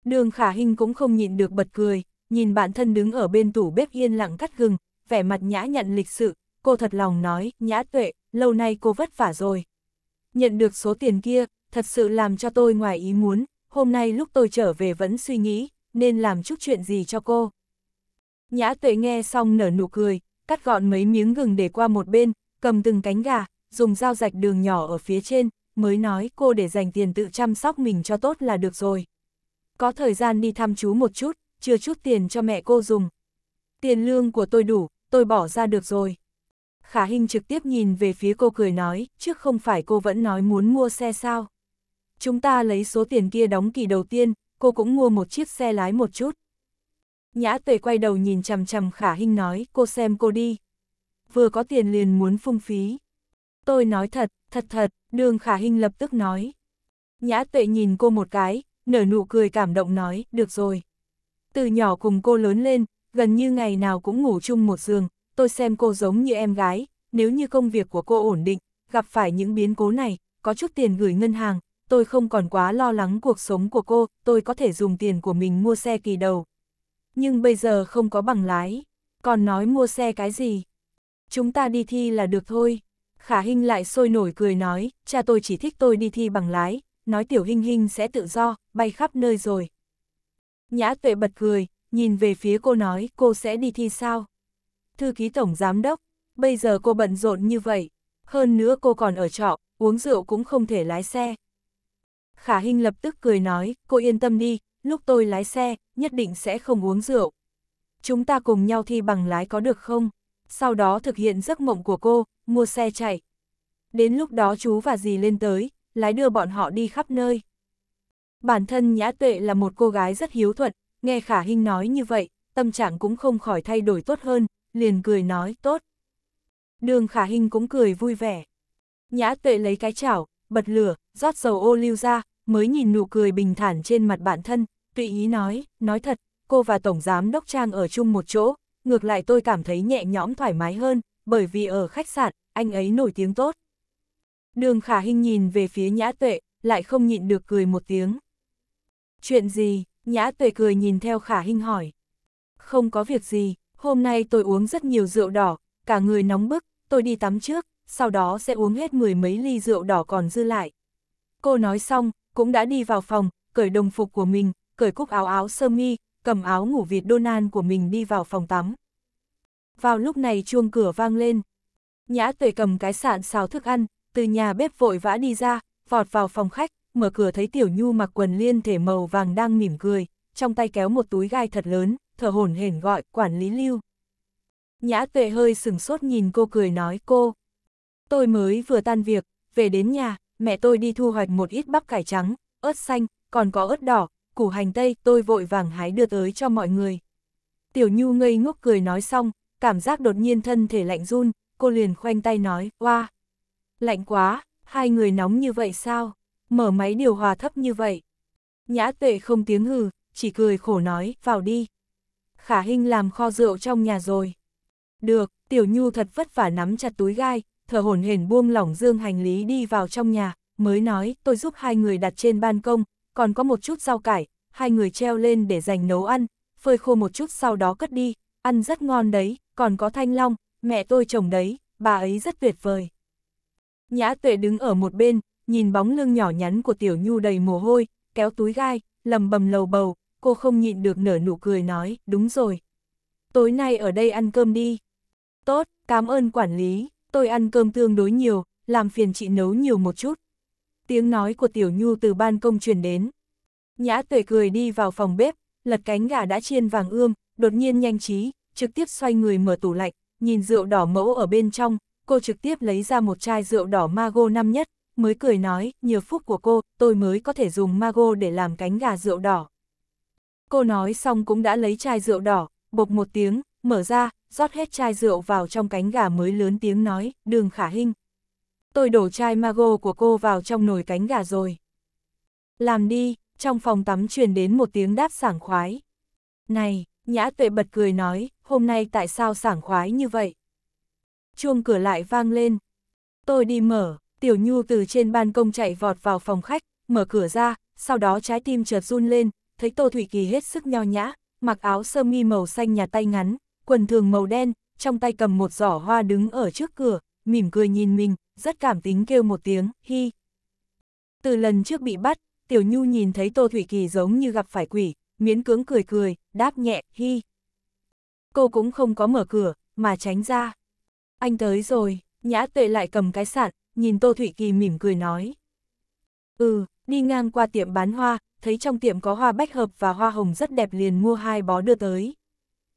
Đường khả Hinh cũng không nhịn được bật cười, nhìn bản thân đứng ở bên tủ bếp yên lặng cắt gừng, vẻ mặt nhã nhận lịch sự, cô thật lòng nói, nhã tuệ, lâu nay cô vất vả rồi. Nhận được số tiền kia, thật sự làm cho tôi ngoài ý muốn, hôm nay lúc tôi trở về vẫn suy nghĩ, nên làm chút chuyện gì cho cô. Nhã tuệ nghe xong nở nụ cười, cắt gọn mấy miếng gừng để qua một bên, cầm từng cánh gà, dùng dao rạch đường nhỏ ở phía trên, mới nói cô để dành tiền tự chăm sóc mình cho tốt là được rồi. Có thời gian đi thăm chú một chút, chưa chút tiền cho mẹ cô dùng. Tiền lương của tôi đủ, tôi bỏ ra được rồi. Khả Hinh trực tiếp nhìn về phía cô cười nói, trước không phải cô vẫn nói muốn mua xe sao. Chúng ta lấy số tiền kia đóng kỳ đầu tiên, cô cũng mua một chiếc xe lái một chút. Nhã Tề quay đầu nhìn chằm chằm khả hinh nói, cô xem cô đi. Vừa có tiền liền muốn phung phí. Tôi nói thật, thật thật, đường khả hinh lập tức nói. Nhã tuệ nhìn cô một cái, nở nụ cười cảm động nói, được rồi. Từ nhỏ cùng cô lớn lên, gần như ngày nào cũng ngủ chung một giường, tôi xem cô giống như em gái, nếu như công việc của cô ổn định, gặp phải những biến cố này, có chút tiền gửi ngân hàng, tôi không còn quá lo lắng cuộc sống của cô, tôi có thể dùng tiền của mình mua xe kỳ đầu, nhưng bây giờ không có bằng lái, còn nói mua xe cái gì. Chúng ta đi thi là được thôi. Khả Hinh lại sôi nổi cười nói, cha tôi chỉ thích tôi đi thi bằng lái, nói tiểu Hinh Hinh sẽ tự do, bay khắp nơi rồi. Nhã tuệ bật cười, nhìn về phía cô nói cô sẽ đi thi sao. Thư ký tổng giám đốc, bây giờ cô bận rộn như vậy, hơn nữa cô còn ở trọ, uống rượu cũng không thể lái xe. Khả Hinh lập tức cười nói, cô yên tâm đi, lúc tôi lái xe, nhất định sẽ không uống rượu. Chúng ta cùng nhau thi bằng lái có được không? Sau đó thực hiện giấc mộng của cô, mua xe chạy. Đến lúc đó chú và dì lên tới, lái đưa bọn họ đi khắp nơi. Bản thân Nhã Tuệ là một cô gái rất hiếu thuận, nghe Khả Hinh nói như vậy, tâm trạng cũng không khỏi thay đổi tốt hơn, liền cười nói tốt. Đường Khả Hinh cũng cười vui vẻ. Nhã Tuệ lấy cái chảo, bật lửa, rót dầu ô lưu ra, mới nhìn nụ cười bình thản trên mặt bản thân, tùy ý nói, nói thật, cô và Tổng Giám Đốc Trang ở chung một chỗ, ngược lại tôi cảm thấy nhẹ nhõm thoải mái hơn, bởi vì ở khách sạn, anh ấy nổi tiếng tốt. Đường Khả Hinh nhìn về phía Nhã Tuệ, lại không nhịn được cười một tiếng. Chuyện gì? Nhã Tuệ cười nhìn theo Khả Hinh hỏi. Không có việc gì, hôm nay tôi uống rất nhiều rượu đỏ, cả người nóng bức, tôi đi tắm trước, sau đó sẽ uống hết mười mấy ly rượu đỏ còn dư lại. Cô nói xong, cũng đã đi vào phòng, cởi đồng phục của mình, cởi cúc áo áo sơ mi, cầm áo ngủ vịt Donan của mình đi vào phòng tắm. Vào lúc này chuông cửa vang lên. Nhã tuệ cầm cái sạn xào thức ăn, từ nhà bếp vội vã đi ra, vọt vào phòng khách, mở cửa thấy Tiểu Nhu mặc quần liên thể màu vàng đang mỉm cười, trong tay kéo một túi gai thật lớn, thở hổn hển gọi quản lý lưu. Nhã tuệ hơi sừng sốt nhìn cô cười nói cô. Tôi mới vừa tan việc, về đến nhà, mẹ tôi đi thu hoạch một ít bắp cải trắng, ớt xanh, còn có ớt đỏ, củ hành tây tôi vội vàng hái đưa tới cho mọi người. Tiểu Nhu ngây ngốc cười nói xong, cảm giác đột nhiên thân thể lạnh run, cô liền khoanh tay nói, oa, lạnh quá, hai người nóng như vậy sao, mở máy điều hòa thấp như vậy. Nhã tuệ không tiếng hừ, chỉ cười khổ nói, vào đi. Khả Hinh làm kho rượu trong nhà rồi. Được, Tiểu Nhu thật vất vả nắm chặt túi gai, thở hổn hển buông lỏng dương hành lý đi vào trong nhà, mới nói, tôi giúp hai người đặt trên ban công, còn có một chút rau cải, hai người treo lên để dành nấu ăn, phơi khô một chút sau đó cất đi, ăn rất ngon đấy, còn có thanh long, mẹ tôi trồng đấy, bà ấy rất tuyệt vời. Nhã tuệ đứng ở một bên, nhìn bóng lưng nhỏ nhắn của tiểu nhu đầy mồ hôi, kéo túi gai, lầm bầm lầu bầu, cô không nhịn được nở nụ cười nói, đúng rồi. Tối nay ở đây ăn cơm đi. Tốt, cảm ơn quản lý, tôi ăn cơm tương đối nhiều, làm phiền chị nấu nhiều một chút tiếng nói của Tiểu Nhu từ ban công truyền đến. Nhã tuệ cười đi vào phòng bếp, lật cánh gà đã chiên vàng ươm, đột nhiên nhanh trí, trực tiếp xoay người mở tủ lạnh, nhìn rượu đỏ mẫu ở bên trong, cô trực tiếp lấy ra một chai rượu đỏ Mago năm nhất, mới cười nói, nhờ phúc của cô, tôi mới có thể dùng Mago để làm cánh gà rượu đỏ. Cô nói xong cũng đã lấy chai rượu đỏ, bộc một tiếng, mở ra, rót hết chai rượu vào trong cánh gà mới lớn tiếng nói, đường khả hinh, tôi đổ chai mago của cô vào trong nồi cánh gà rồi. Làm đi, trong phòng tắm truyền đến một tiếng đáp sảng khoái. Này, nhã tuệ bật cười nói, hôm nay tại sao sảng khoái như vậy? Chuông cửa lại vang lên. Tôi đi mở, tiểu nhu từ trên ban công chạy vọt vào phòng khách, mở cửa ra, sau đó trái tim chợt run lên, thấy Tô Thủy Kỳ hết sức nho nhã, mặc áo sơ mi màu xanh nhà tay ngắn, quần thường màu đen, trong tay cầm một giỏ hoa đứng ở trước cửa, mỉm cười nhìn mình, rất cảm tính kêu một tiếng, hi. Từ lần trước bị bắt, Tiểu Nhu nhìn thấy Tô Thủy Kỳ giống như gặp phải quỷ, miễn cưỡng cười cười, đáp nhẹ, hi. Cô cũng không có mở cửa, mà tránh ra. Anh tới rồi, nhã tuệ lại cầm cái sạn, nhìn Tô Thủy Kỳ mỉm cười nói. Ừ, đi ngang qua tiệm bán hoa, thấy trong tiệm có hoa bách hợp và hoa hồng rất đẹp liền mua hai bó đưa tới.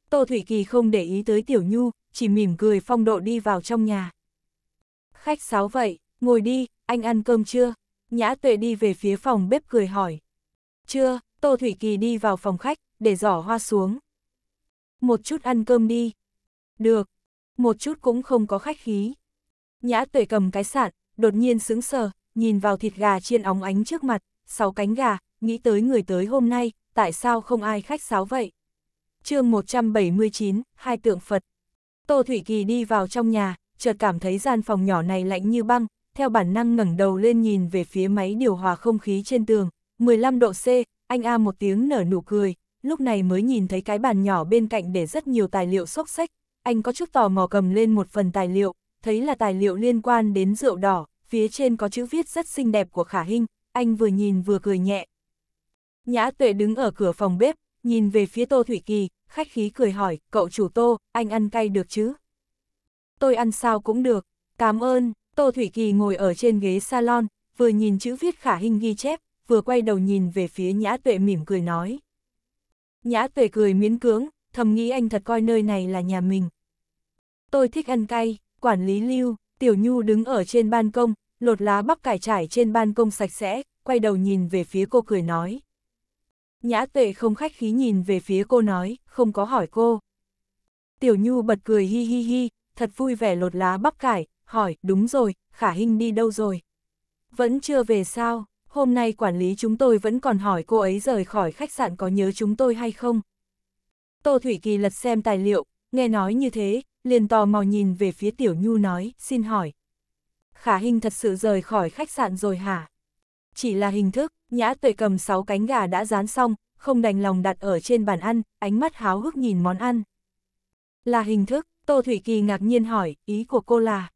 Tô Thủy Kỳ không để ý tới Tiểu Nhu, chỉ mỉm cười phong độ đi vào trong nhà. Khách sáo vậy, ngồi đi, anh ăn cơm chưa? Nhã tuệ đi về phía phòng bếp cười hỏi. Chưa, Tô Thủy Kỳ đi vào phòng khách, để giỏ hoa xuống. Một chút ăn cơm đi. Được, một chút cũng không có khách khí. Nhã tuệ cầm cái sạn, đột nhiên sững sờ, nhìn vào thịt gà chiên óng ánh trước mặt, sáu cánh gà, nghĩ tới người tới hôm nay, tại sao không ai khách sáo vậy? chương 179, hai tượng Phật. Tô Thủy Kỳ đi vào trong nhà, chợt cảm thấy gian phòng nhỏ này lạnh như băng, theo bản năng ngẩng đầu lên nhìn về phía máy điều hòa không khí trên tường, 15 độ C, anh A một tiếng nở nụ cười, lúc này mới nhìn thấy cái bàn nhỏ bên cạnh để rất nhiều tài liệu xốc sách, anh có chút tò mò cầm lên một phần tài liệu, thấy là tài liệu liên quan đến rượu đỏ, phía trên có chữ viết rất xinh đẹp của Khả Hinh, anh vừa nhìn vừa cười nhẹ. Nhã Tuệ đứng ở cửa phòng bếp, nhìn về phía Tô Thủy Kỳ, khách khí cười hỏi, cậu chủ Tô, anh ăn cay được chứ? tôi ăn sao cũng được, cảm ơn, Tô Thủy Kỳ ngồi ở trên ghế salon, vừa nhìn chữ viết khả hình ghi chép, vừa quay đầu nhìn về phía Nhã Tuệ mỉm cười nói. Nhã Tuệ cười miễn cưỡng, thầm nghĩ anh thật coi nơi này là nhà mình. Tôi thích ăn cay, quản lý lưu, Tiểu Nhu đứng ở trên ban công, lột lá bắp cải trải trên ban công sạch sẽ, quay đầu nhìn về phía cô cười nói. Nhã Tuệ không khách khí nhìn về phía cô nói, không có hỏi cô. Tiểu Nhu bật cười hi hi hi, thật vui vẻ lột lá bắp cải, hỏi, đúng rồi, khả hình đi đâu rồi? Vẫn chưa về sao, hôm nay quản lý chúng tôi vẫn còn hỏi cô ấy rời khỏi khách sạn có nhớ chúng tôi hay không? Tô Thủy Kỳ lật xem tài liệu, nghe nói như thế, liền tò mò nhìn về phía Tiểu Nhu nói, xin hỏi. Khả hình thật sự rời khỏi khách sạn rồi hả? Chỉ là hình thức, nhã tuệ cầm 6 cánh gà đã dán xong, không đành lòng đặt ở trên bàn ăn, ánh mắt háo hức nhìn món ăn. Là hình thức, Tô Thủy Kỳ ngạc nhiên hỏi, ý của cô là...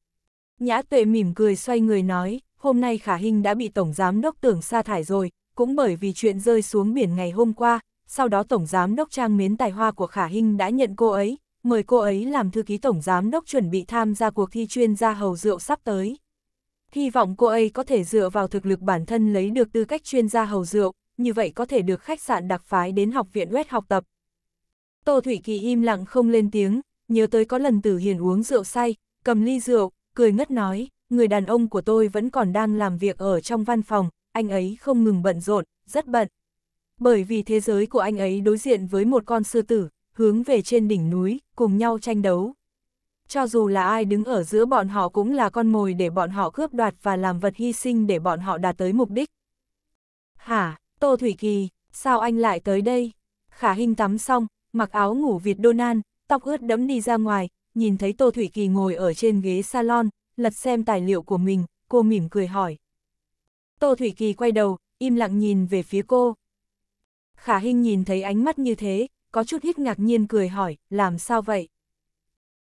Nhã tuệ mỉm cười xoay người nói, hôm nay Khả Hinh đã bị Tổng Giám Đốc Tưởng sa thải rồi, cũng bởi vì chuyện rơi xuống biển ngày hôm qua, sau đó Tổng Giám Đốc Trang miến Tài Hoa của Khả Hinh đã nhận cô ấy, mời cô ấy làm thư ký Tổng Giám Đốc chuẩn bị tham gia cuộc thi chuyên gia hầu rượu sắp tới. Hy vọng cô ấy có thể dựa vào thực lực bản thân lấy được tư cách chuyên gia hầu rượu, như vậy có thể được khách sạn đặc phái đến học viện West học tập. Tô Thủy Kỳ im lặng không lên tiếng, nhớ tới có lần Tử Hiền uống rượu say, cầm ly rượu, cười ngất nói, người đàn ông của tôi vẫn còn đang làm việc ở trong văn phòng, anh ấy không ngừng bận rộn, rất bận. Bởi vì thế giới của anh ấy đối diện với một con sư tử, hướng về trên đỉnh núi, cùng nhau tranh đấu. Cho dù là ai đứng ở giữa bọn họ cũng là con mồi để bọn họ cướp đoạt và làm vật hy sinh để bọn họ đạt tới mục đích. Hả, Tô Thủy Kỳ, sao anh lại tới đây? Khả Hinh tắm xong, mặc áo ngủ Việt Đô Nan, tóc ướt đẫm đi ra ngoài, nhìn thấy Tô Thủy Kỳ ngồi ở trên ghế salon, lật xem tài liệu của mình, cô mỉm cười hỏi. Tô Thủy Kỳ quay đầu, im lặng nhìn về phía cô. Khả Hinh nhìn thấy ánh mắt như thế, có chút hít ngạc nhiên cười hỏi, làm sao vậy?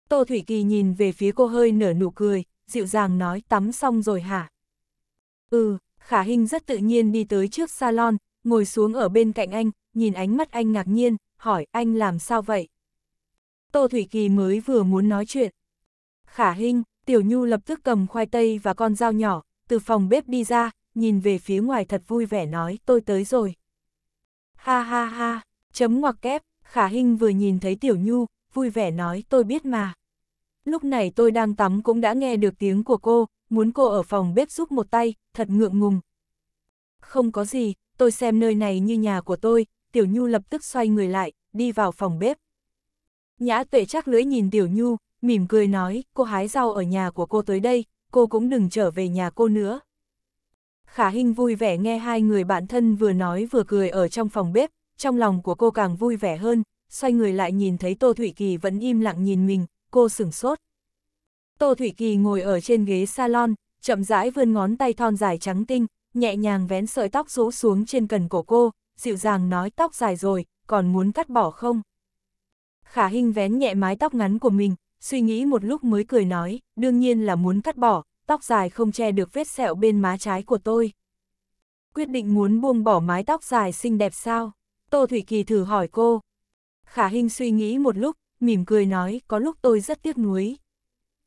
Tô Thủy Kỳ nhìn về phía cô hơi nở nụ cười, dịu dàng nói tắm xong rồi hả? Ừ, Khả Hinh rất tự nhiên đi tới trước salon, ngồi xuống ở bên cạnh anh, nhìn ánh mắt anh ngạc nhiên, hỏi anh làm sao vậy? Tô Thủy Kỳ mới vừa muốn nói chuyện. Khả Hinh, Tiểu Nhu lập tức cầm khoai tây và con dao nhỏ, từ phòng bếp đi ra, nhìn về phía ngoài thật vui vẻ nói, tôi tới rồi. Ha ha ha, chấm ngoặc kép, Khả Hinh vừa nhìn thấy Tiểu Nhu, vui vẻ nói, tôi biết mà. Lúc này tôi đang tắm cũng đã nghe được tiếng của cô, muốn cô ở phòng bếp giúp một tay, thật ngượng ngùng. Không có gì, tôi xem nơi này như nhà của tôi, Tiểu Nhu lập tức xoay người lại, đi vào phòng bếp, Nhã tuệ chắc lưỡi nhìn Tiểu Nhu, mỉm cười nói, cô hái rau ở nhà của cô tới đây, cô cũng đừng trở về nhà cô nữa. Khả Hinh vui vẻ nghe hai người bạn thân vừa nói vừa cười ở trong phòng bếp, trong lòng của cô càng vui vẻ hơn, xoay người lại nhìn thấy Tô Thủy Kỳ vẫn im lặng nhìn mình, cô sửng sốt. Tô Thủy Kỳ ngồi ở trên ghế salon, chậm rãi vươn ngón tay thon dài trắng tinh, nhẹ nhàng vén sợi tóc rũ xuống trên cần cổ cô, dịu dàng nói tóc dài rồi, còn muốn cắt bỏ không? Khả Hinh vén nhẹ mái tóc ngắn của mình, suy nghĩ một lúc mới cười nói, đương nhiên là muốn cắt bỏ, tóc dài không che được vết sẹo bên má trái của tôi. Quyết định muốn buông bỏ mái tóc dài xinh đẹp sao? Tô Thủy Kỳ thử hỏi cô. Khả Hinh suy nghĩ một lúc, mỉm cười nói, có lúc tôi rất tiếc nuối.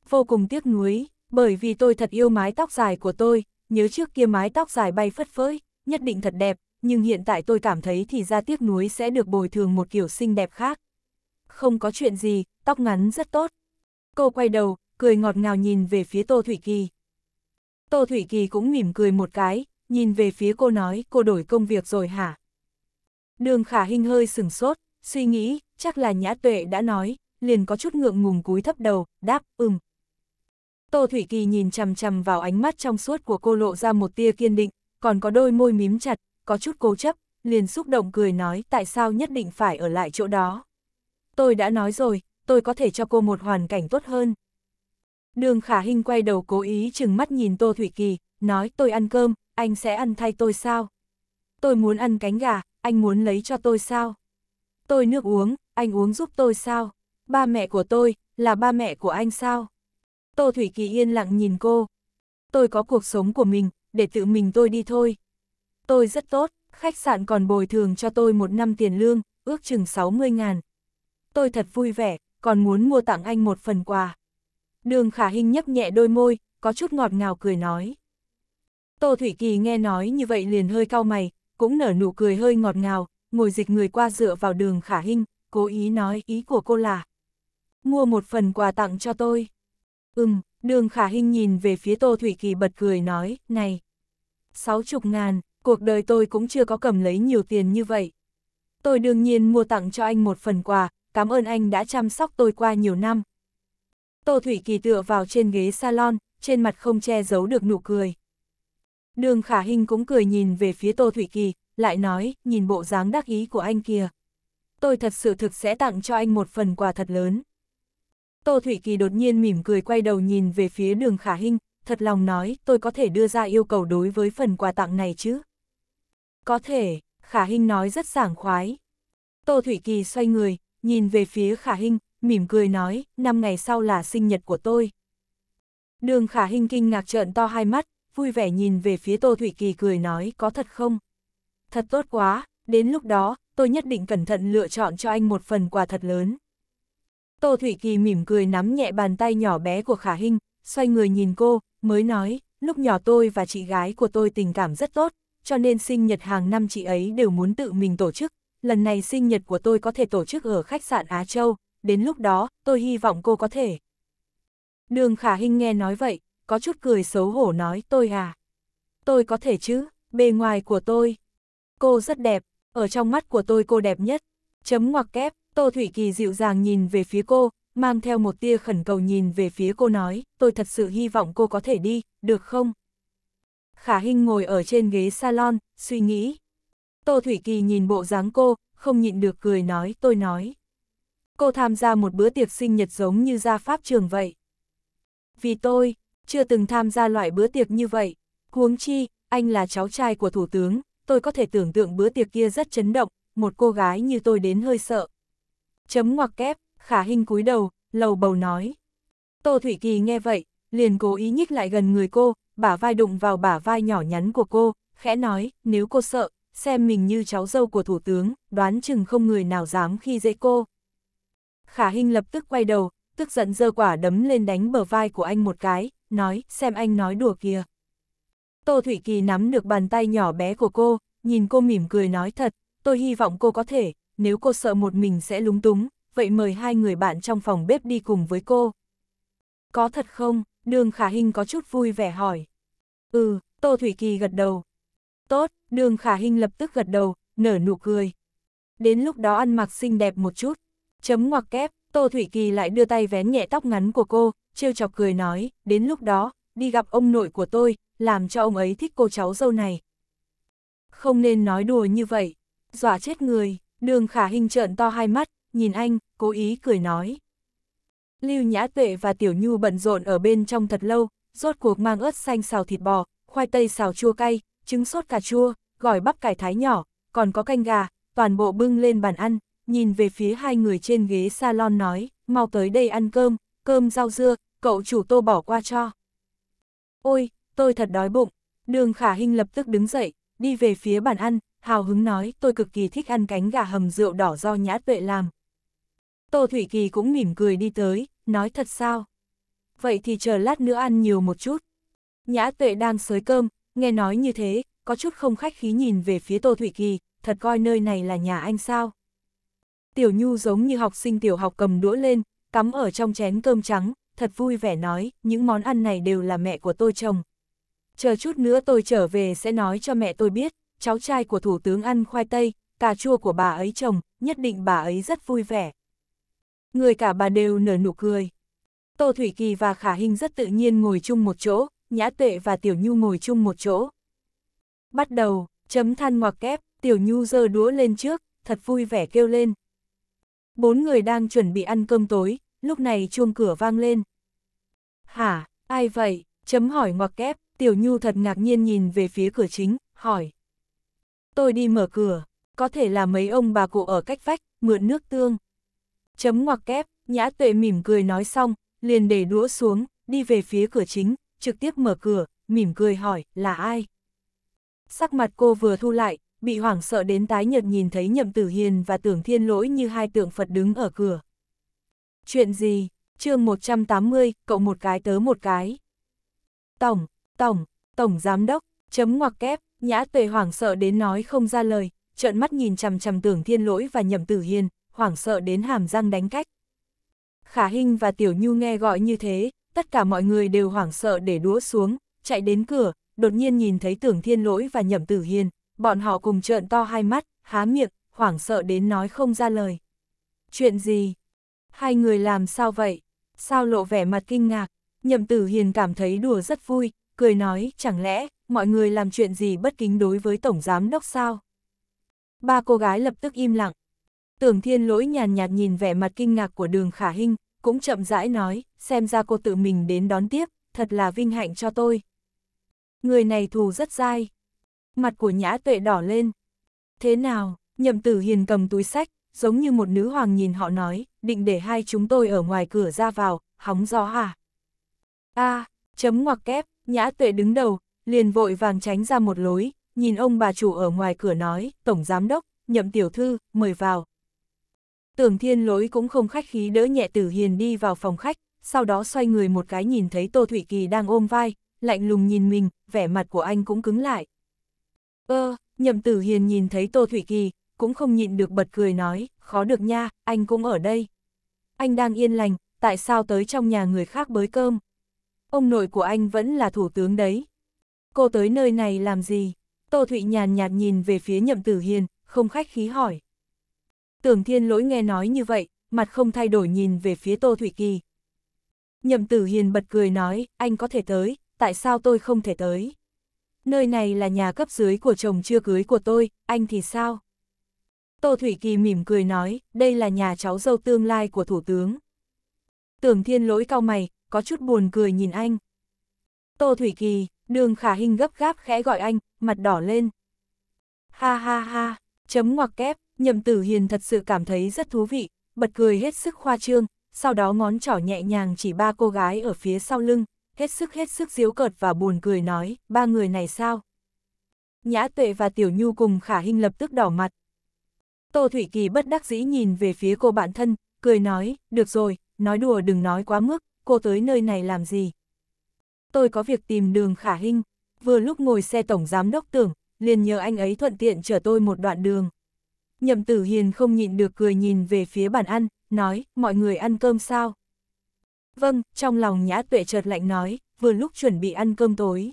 Vô cùng tiếc nuối, bởi vì tôi thật yêu mái tóc dài của tôi, nhớ trước kia mái tóc dài bay phất phới, nhất định thật đẹp, nhưng hiện tại tôi cảm thấy thì ra tiếc nuối sẽ được bồi thường một kiểu xinh đẹp khác không có chuyện gì, tóc ngắn rất tốt. Cô quay đầu, cười ngọt ngào nhìn về phía Tô Thủy Kỳ. Tô Thủy Kỳ cũng mỉm cười một cái, nhìn về phía cô nói cô đổi công việc rồi hả? Đường khả hình hơi sừng sốt, suy nghĩ, chắc là nhã tuệ đã nói, liền có chút ngượng ngùng cúi thấp đầu, đáp, ừm. Tô Thủy Kỳ nhìn chằm chằm vào ánh mắt trong suốt của cô lộ ra một tia kiên định, còn có đôi môi mím chặt, có chút cố chấp, liền xúc động cười nói tại sao nhất định phải ở lại chỗ đó tôi đã nói rồi, tôi có thể cho cô một hoàn cảnh tốt hơn. Đường Khả Hinh quay đầu cố ý chừng mắt nhìn Tô Thủy Kỳ, nói tôi ăn cơm, anh sẽ ăn thay tôi sao? Tôi muốn ăn cánh gà, anh muốn lấy cho tôi sao? Tôi nước uống, anh uống giúp tôi sao? Ba mẹ của tôi, là ba mẹ của anh sao? Tô Thủy Kỳ yên lặng nhìn cô. Tôi có cuộc sống của mình, để tự mình tôi đi thôi. Tôi rất tốt, khách sạn còn bồi thường cho tôi một năm tiền lương, ước chừng 60 ngàn tôi thật vui vẻ, còn muốn mua tặng anh một phần quà. Đường khả hình nhấp nhẹ đôi môi, có chút ngọt ngào cười nói. Tô Thủy Kỳ nghe nói như vậy liền hơi cau mày, cũng nở nụ cười hơi ngọt ngào, ngồi dịch người qua dựa vào đường khả hình, cố ý nói ý của cô là. Mua một phần quà tặng cho tôi. Ừm, đường khả hình nhìn về phía Tô Thủy Kỳ bật cười nói, này. Sáu chục ngàn, cuộc đời tôi cũng chưa có cầm lấy nhiều tiền như vậy. Tôi đương nhiên mua tặng cho anh một phần quà, cảm ơn anh đã chăm sóc tôi qua nhiều năm. Tô Thủy Kỳ tựa vào trên ghế salon, trên mặt không che giấu được nụ cười. Đường Khả Hinh cũng cười nhìn về phía Tô Thủy Kỳ, lại nói, nhìn bộ dáng đắc ý của anh kia. Tôi thật sự thực sẽ tặng cho anh một phần quà thật lớn. Tô Thủy Kỳ đột nhiên mỉm cười quay đầu nhìn về phía đường Khả Hinh, thật lòng nói, tôi có thể đưa ra yêu cầu đối với phần quà tặng này chứ. Có thể, Khả Hinh nói rất sảng khoái. Tô Thủy Kỳ xoay người, nhìn về phía Khả Hinh, mỉm cười nói, năm ngày sau là sinh nhật của tôi. Đường Khả Hinh kinh ngạc trợn to hai mắt, vui vẻ nhìn về phía Tô Thủy Kỳ cười nói, có thật không? Thật tốt quá, đến lúc đó, tôi nhất định cẩn thận lựa chọn cho anh một phần quà thật lớn. Tô Thủy Kỳ mỉm cười nắm nhẹ bàn tay nhỏ bé của Khả Hinh, xoay người nhìn cô, mới nói, lúc nhỏ tôi và chị gái của tôi tình cảm rất tốt, cho nên sinh nhật hàng năm chị ấy đều muốn tự mình tổ chức, lần này sinh nhật của tôi có thể tổ chức ở khách sạn Á Châu, đến lúc đó, tôi hy vọng cô có thể. Đường Khả Hinh nghe nói vậy, có chút cười xấu hổ nói tôi à. Tôi có thể chứ, bề ngoài của tôi. Cô rất đẹp, ở trong mắt của tôi cô đẹp nhất. Chấm ngoặc kép, Tô Thủy Kỳ dịu dàng nhìn về phía cô, mang theo một tia khẩn cầu nhìn về phía cô nói, tôi thật sự hy vọng cô có thể đi, được không? Khả Hinh ngồi ở trên ghế salon, suy nghĩ. Tô Thủy Kỳ nhìn bộ dáng cô, không nhịn được cười nói tôi nói. Cô tham gia một bữa tiệc sinh nhật giống như ra pháp trường vậy. Vì tôi, chưa từng tham gia loại bữa tiệc như vậy. Huống chi, anh là cháu trai của Thủ tướng, tôi có thể tưởng tượng bữa tiệc kia rất chấn động, một cô gái như tôi đến hơi sợ. Chấm ngoặc kép, khả hình cúi đầu, lầu bầu nói. Tô Thủy Kỳ nghe vậy, liền cố ý nhích lại gần người cô, bả vai đụng vào bả vai nhỏ nhắn của cô, khẽ nói, nếu cô sợ, xem mình như cháu dâu của thủ tướng, đoán chừng không người nào dám khi dễ cô. Khả Hinh lập tức quay đầu, tức giận giơ quả đấm lên đánh bờ vai của anh một cái, nói, xem anh nói đùa kìa. Tô Thủy Kỳ nắm được bàn tay nhỏ bé của cô, nhìn cô mỉm cười nói thật, tôi hy vọng cô có thể, nếu cô sợ một mình sẽ lúng túng, vậy mời hai người bạn trong phòng bếp đi cùng với cô. Có thật không? Đường Khả Hinh có chút vui vẻ hỏi. Ừ, Tô Thủy Kỳ gật đầu, Tốt, đường khả hình lập tức gật đầu, nở nụ cười. Đến lúc đó ăn mặc xinh đẹp một chút. Chấm ngoặc kép, Tô Thủy Kỳ lại đưa tay vén nhẹ tóc ngắn của cô, trêu chọc cười nói, đến lúc đó, đi gặp ông nội của tôi, làm cho ông ấy thích cô cháu dâu này. Không nên nói đùa như vậy, dọa chết người, đường khả hình trợn to hai mắt, nhìn anh, cố ý cười nói. Lưu Nhã Tuệ và Tiểu Nhu bận rộn ở bên trong thật lâu, rốt cuộc mang ớt xanh xào thịt bò, khoai tây xào chua cay, trứng sốt cà chua, gỏi bắp cải thái nhỏ, còn có canh gà, toàn bộ bưng lên bàn ăn, nhìn về phía hai người trên ghế salon nói, mau tới đây ăn cơm, cơm rau dưa, cậu chủ tô bỏ qua cho. Ôi, tôi thật đói bụng, đường khả hình lập tức đứng dậy, đi về phía bàn ăn, hào hứng nói tôi cực kỳ thích ăn cánh gà hầm rượu đỏ do nhã tuệ làm. Tô Thủy Kỳ cũng mỉm cười đi tới, nói thật sao? Vậy thì chờ lát nữa ăn nhiều một chút. Nhã tuệ đang xới cơm, Nghe nói như thế, có chút không khách khí nhìn về phía Tô thủy Kỳ, thật coi nơi này là nhà anh sao. Tiểu Nhu giống như học sinh tiểu học cầm đũa lên, cắm ở trong chén cơm trắng, thật vui vẻ nói, những món ăn này đều là mẹ của tôi trồng. Chờ chút nữa tôi trở về sẽ nói cho mẹ tôi biết, cháu trai của thủ tướng ăn khoai tây, cà chua của bà ấy trồng, nhất định bà ấy rất vui vẻ. Người cả bà đều nở nụ cười. Tô Thủy Kỳ và Khả Hinh rất tự nhiên ngồi chung một chỗ, Nhã Tuệ và Tiểu Nhu ngồi chung một chỗ. Bắt đầu, chấm than ngoặc kép, Tiểu Nhu giơ đũa lên trước, thật vui vẻ kêu lên. Bốn người đang chuẩn bị ăn cơm tối, lúc này chuông cửa vang lên. Hả, ai vậy? Chấm hỏi ngoặc kép, Tiểu Nhu thật ngạc nhiên nhìn về phía cửa chính, hỏi. Tôi đi mở cửa, có thể là mấy ông bà cụ ở cách vách, mượn nước tương. Chấm ngoặc kép, Nhã Tuệ mỉm cười nói xong, liền để đũa xuống, đi về phía cửa chính, trực tiếp mở cửa, mỉm cười hỏi, là ai? Sắc mặt cô vừa thu lại, bị hoảng sợ đến tái nhợt nhìn thấy Nhậm Tử Hiền và Tưởng Thiên Lỗi như hai tượng Phật đứng ở cửa. Chuyện gì? chương 180, cậu một cái tớ một cái. Tổng, tổng, tổng giám đốc, chấm ngoặc kép, nhã tuệ hoảng sợ đến nói không ra lời, trợn mắt nhìn chằm chằm Tưởng Thiên Lỗi và Nhậm Tử Hiền, hoảng sợ đến hàm răng đánh cách. Khả Hinh và Tiểu Nhu nghe gọi như thế, tất cả mọi người đều hoảng sợ để đũa xuống, chạy đến cửa, đột nhiên nhìn thấy tưởng thiên lỗi và nhậm tử hiền, bọn họ cùng trợn to hai mắt, há miệng, hoảng sợ đến nói không ra lời. Chuyện gì? Hai người làm sao vậy? Sao lộ vẻ mặt kinh ngạc? Nhậm tử hiền cảm thấy đùa rất vui, cười nói, chẳng lẽ, mọi người làm chuyện gì bất kính đối với Tổng Giám Đốc sao? Ba cô gái lập tức im lặng. Tưởng thiên lỗi nhàn nhạt nhìn vẻ mặt kinh ngạc của đường khả hinh, cũng chậm rãi nói, xem ra cô tự mình đến đón tiếp, thật là vinh hạnh cho tôi. Người này thù rất dai. Mặt của nhã tuệ đỏ lên. Thế nào, nhậm tử hiền cầm túi sách, giống như một nữ hoàng nhìn họ nói, định để hai chúng tôi ở ngoài cửa ra vào, hóng gió hả? A, à, chấm ngoặc kép, nhã tuệ đứng đầu, liền vội vàng tránh ra một lối, nhìn ông bà chủ ở ngoài cửa nói, tổng giám đốc, nhậm tiểu thư, mời vào, Tưởng thiên lỗi cũng không khách khí đỡ nhẹ tử hiền đi vào phòng khách, sau đó xoay người một cái nhìn thấy Tô Thụy Kỳ đang ôm vai, lạnh lùng nhìn mình, vẻ mặt của anh cũng cứng lại. Ơ, nhậm tử hiền nhìn thấy Tô Thụy Kỳ, cũng không nhịn được bật cười nói, khó được nha, anh cũng ở đây. Anh đang yên lành, tại sao tới trong nhà người khác bới cơm? Ông nội của anh vẫn là thủ tướng đấy. Cô tới nơi này làm gì? Tô Thụy nhàn nhạt nhìn về phía nhậm tử hiền, không khách khí hỏi. Tưởng thiên lỗi nghe nói như vậy, mặt không thay đổi nhìn về phía Tô Thủy Kỳ. Nhậm tử hiền bật cười nói, anh có thể tới, tại sao tôi không thể tới? Nơi này là nhà cấp dưới của chồng chưa cưới của tôi, anh thì sao? Tô Thủy Kỳ mỉm cười nói, đây là nhà cháu dâu tương lai của Thủ tướng. Tưởng thiên lỗi cau mày, có chút buồn cười nhìn anh. Tô Thủy Kỳ, đường khả hình gấp gáp khẽ gọi anh, mặt đỏ lên. Ha ha ha, chấm ngoặc kép, Nhậm Tử Hiền thật sự cảm thấy rất thú vị, bật cười hết sức khoa trương, sau đó ngón trỏ nhẹ nhàng chỉ ba cô gái ở phía sau lưng, hết sức hết sức diếu cợt và buồn cười nói, ba người này sao? Nhã Tuệ và Tiểu Nhu cùng Khả Hinh lập tức đỏ mặt. Tô Thủy Kỳ bất đắc dĩ nhìn về phía cô bạn thân, cười nói, được rồi, nói đùa đừng nói quá mức, cô tới nơi này làm gì? Tôi có việc tìm đường Khả Hinh, vừa lúc ngồi xe tổng giám đốc tưởng, liền nhờ anh ấy thuận tiện chở tôi một đoạn đường. Nhậm tử hiền không nhịn được cười nhìn về phía bàn ăn, nói, mọi người ăn cơm sao? Vâng, trong lòng nhã tuệ chợt lạnh nói, vừa lúc chuẩn bị ăn cơm tối.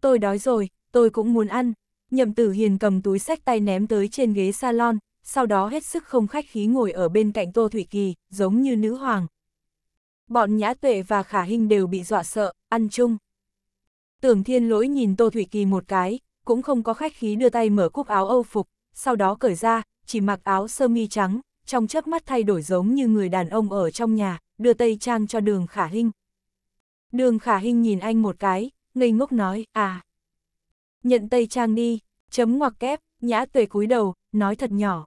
Tôi đói rồi, tôi cũng muốn ăn. Nhậm tử hiền cầm túi sách tay ném tới trên ghế salon, sau đó hết sức không khách khí ngồi ở bên cạnh Tô Thủy Kỳ, giống như nữ hoàng. Bọn Nhã Tuệ và Khả Hinh đều bị dọa sợ, ăn chung. Tưởng Thiên Lỗi nhìn Tô Thủy Kỳ một cái, cũng không có khách khí đưa tay mở cúc áo Âu phục, sau đó cởi ra, chỉ mặc áo sơ mi trắng, trong chớp mắt thay đổi giống như người đàn ông ở trong nhà, đưa tây trang cho đường khả hinh. Đường khả hinh nhìn anh một cái, ngây ngốc nói, à. Nhận tây trang đi, chấm ngoặc kép, nhã tuệ cúi đầu, nói thật nhỏ.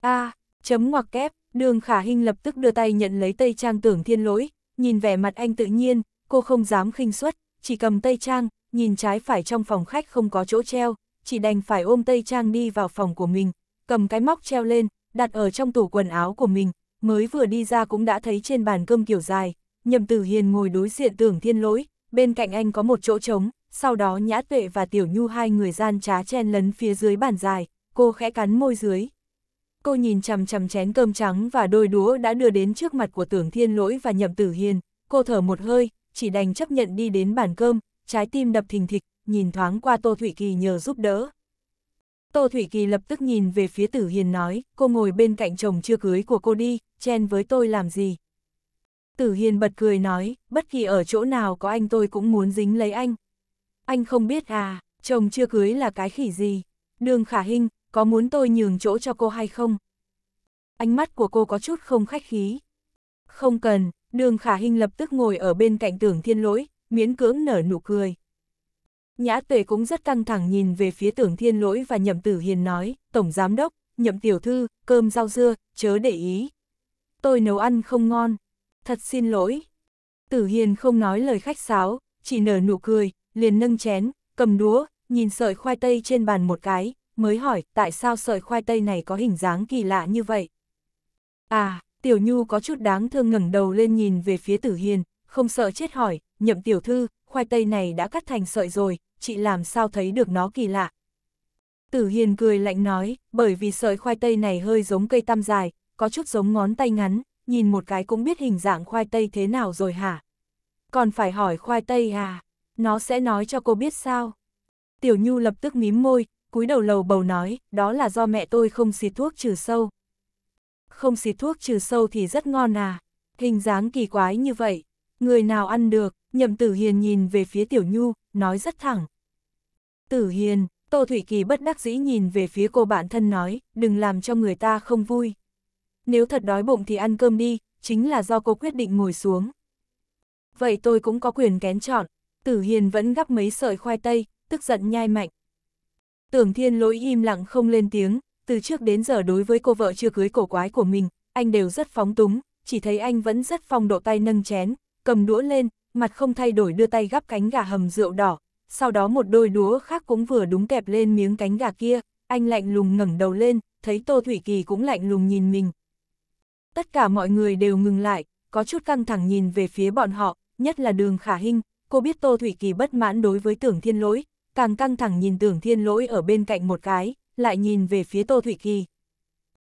a à, chấm ngoặc kép, đường khả hinh lập tức đưa tay nhận lấy tây trang tưởng thiên lỗi, nhìn vẻ mặt anh tự nhiên, cô không dám khinh suất, chỉ cầm tây trang, nhìn trái phải trong phòng khách không có chỗ treo, chỉ đành phải ôm Tây Trang đi vào phòng của mình, cầm cái móc treo lên, đặt ở trong tủ quần áo của mình, mới vừa đi ra cũng đã thấy trên bàn cơm kiểu dài, nhầm tử hiền ngồi đối diện tưởng thiên lỗi, bên cạnh anh có một chỗ trống, sau đó Nhã Tuệ và Tiểu Nhu hai người gian trá chen lấn phía dưới bàn dài, cô khẽ cắn môi dưới. Cô nhìn chằm chằm chén cơm trắng và đôi đũa đã đưa đến trước mặt của tưởng thiên lỗi và nhậm tử hiền, cô thở một hơi, chỉ đành chấp nhận đi đến bàn cơm, trái tim đập thình thịch, nhìn thoáng qua Tô Thủy Kỳ nhờ giúp đỡ. Tô Thủy Kỳ lập tức nhìn về phía Tử Hiền nói, cô ngồi bên cạnh chồng chưa cưới của cô đi, chen với tôi làm gì. Tử Hiền bật cười nói, bất kỳ ở chỗ nào có anh tôi cũng muốn dính lấy anh. Anh không biết à, chồng chưa cưới là cái khỉ gì. Đường khả hình, có muốn tôi nhường chỗ cho cô hay không? Ánh mắt của cô có chút không khách khí. Không cần, đường khả hình lập tức ngồi ở bên cạnh tưởng thiên lỗi, miễn cưỡng nở nụ cười. Nhã tuệ cũng rất căng thẳng nhìn về phía tưởng thiên lỗi và nhậm tử hiền nói, Tổng Giám Đốc, nhậm tiểu thư, cơm rau dưa, chớ để ý. Tôi nấu ăn không ngon. Thật xin lỗi. Tử hiền không nói lời khách sáo, chỉ nở nụ cười, liền nâng chén, cầm đũa, nhìn sợi khoai tây trên bàn một cái, mới hỏi tại sao sợi khoai tây này có hình dáng kỳ lạ như vậy. À, Tiểu Nhu có chút đáng thương ngẩng đầu lên nhìn về phía Tử Hiền, không sợ chết hỏi, nhậm tiểu thư, khoai tây này đã cắt thành sợi rồi, chị làm sao thấy được nó kỳ lạ. Tử Hiền cười lạnh nói, bởi vì sợi khoai tây này hơi giống cây tam dài, có chút giống ngón tay ngắn, nhìn một cái cũng biết hình dạng khoai tây thế nào rồi hả? Còn phải hỏi khoai tây à? Nó sẽ nói cho cô biết sao? Tiểu Nhu lập tức mím môi, cúi đầu lầu bầu nói, đó là do mẹ tôi không xịt thuốc trừ sâu. Không xịt thuốc trừ sâu thì rất ngon à? Hình dáng kỳ quái như vậy, Người nào ăn được, nhậm tử hiền nhìn về phía tiểu nhu, nói rất thẳng. Tử hiền, Tô Thủy Kỳ bất đắc dĩ nhìn về phía cô bạn thân nói, đừng làm cho người ta không vui. Nếu thật đói bụng thì ăn cơm đi, chính là do cô quyết định ngồi xuống. Vậy tôi cũng có quyền kén chọn, Tử Hiền vẫn gắp mấy sợi khoai tây, tức giận nhai mạnh. Tưởng Thiên lỗi im lặng không lên tiếng, từ trước đến giờ đối với cô vợ chưa cưới cổ quái của mình, anh đều rất phóng túng, chỉ thấy anh vẫn rất phong độ tay nâng chén, cầm đũa lên, mặt không thay đổi đưa tay gắp cánh gà hầm rượu đỏ, sau đó một đôi đũa khác cũng vừa đúng kẹp lên miếng cánh gà kia, anh lạnh lùng ngẩng đầu lên, thấy Tô Thủy Kỳ cũng lạnh lùng nhìn mình. Tất cả mọi người đều ngừng lại, có chút căng thẳng nhìn về phía bọn họ, nhất là đường khả hình cô biết Tô Thủy Kỳ bất mãn đối với tưởng thiên lỗi, càng căng thẳng nhìn tưởng thiên lỗi ở bên cạnh một cái, lại nhìn về phía Tô Thủy Kỳ.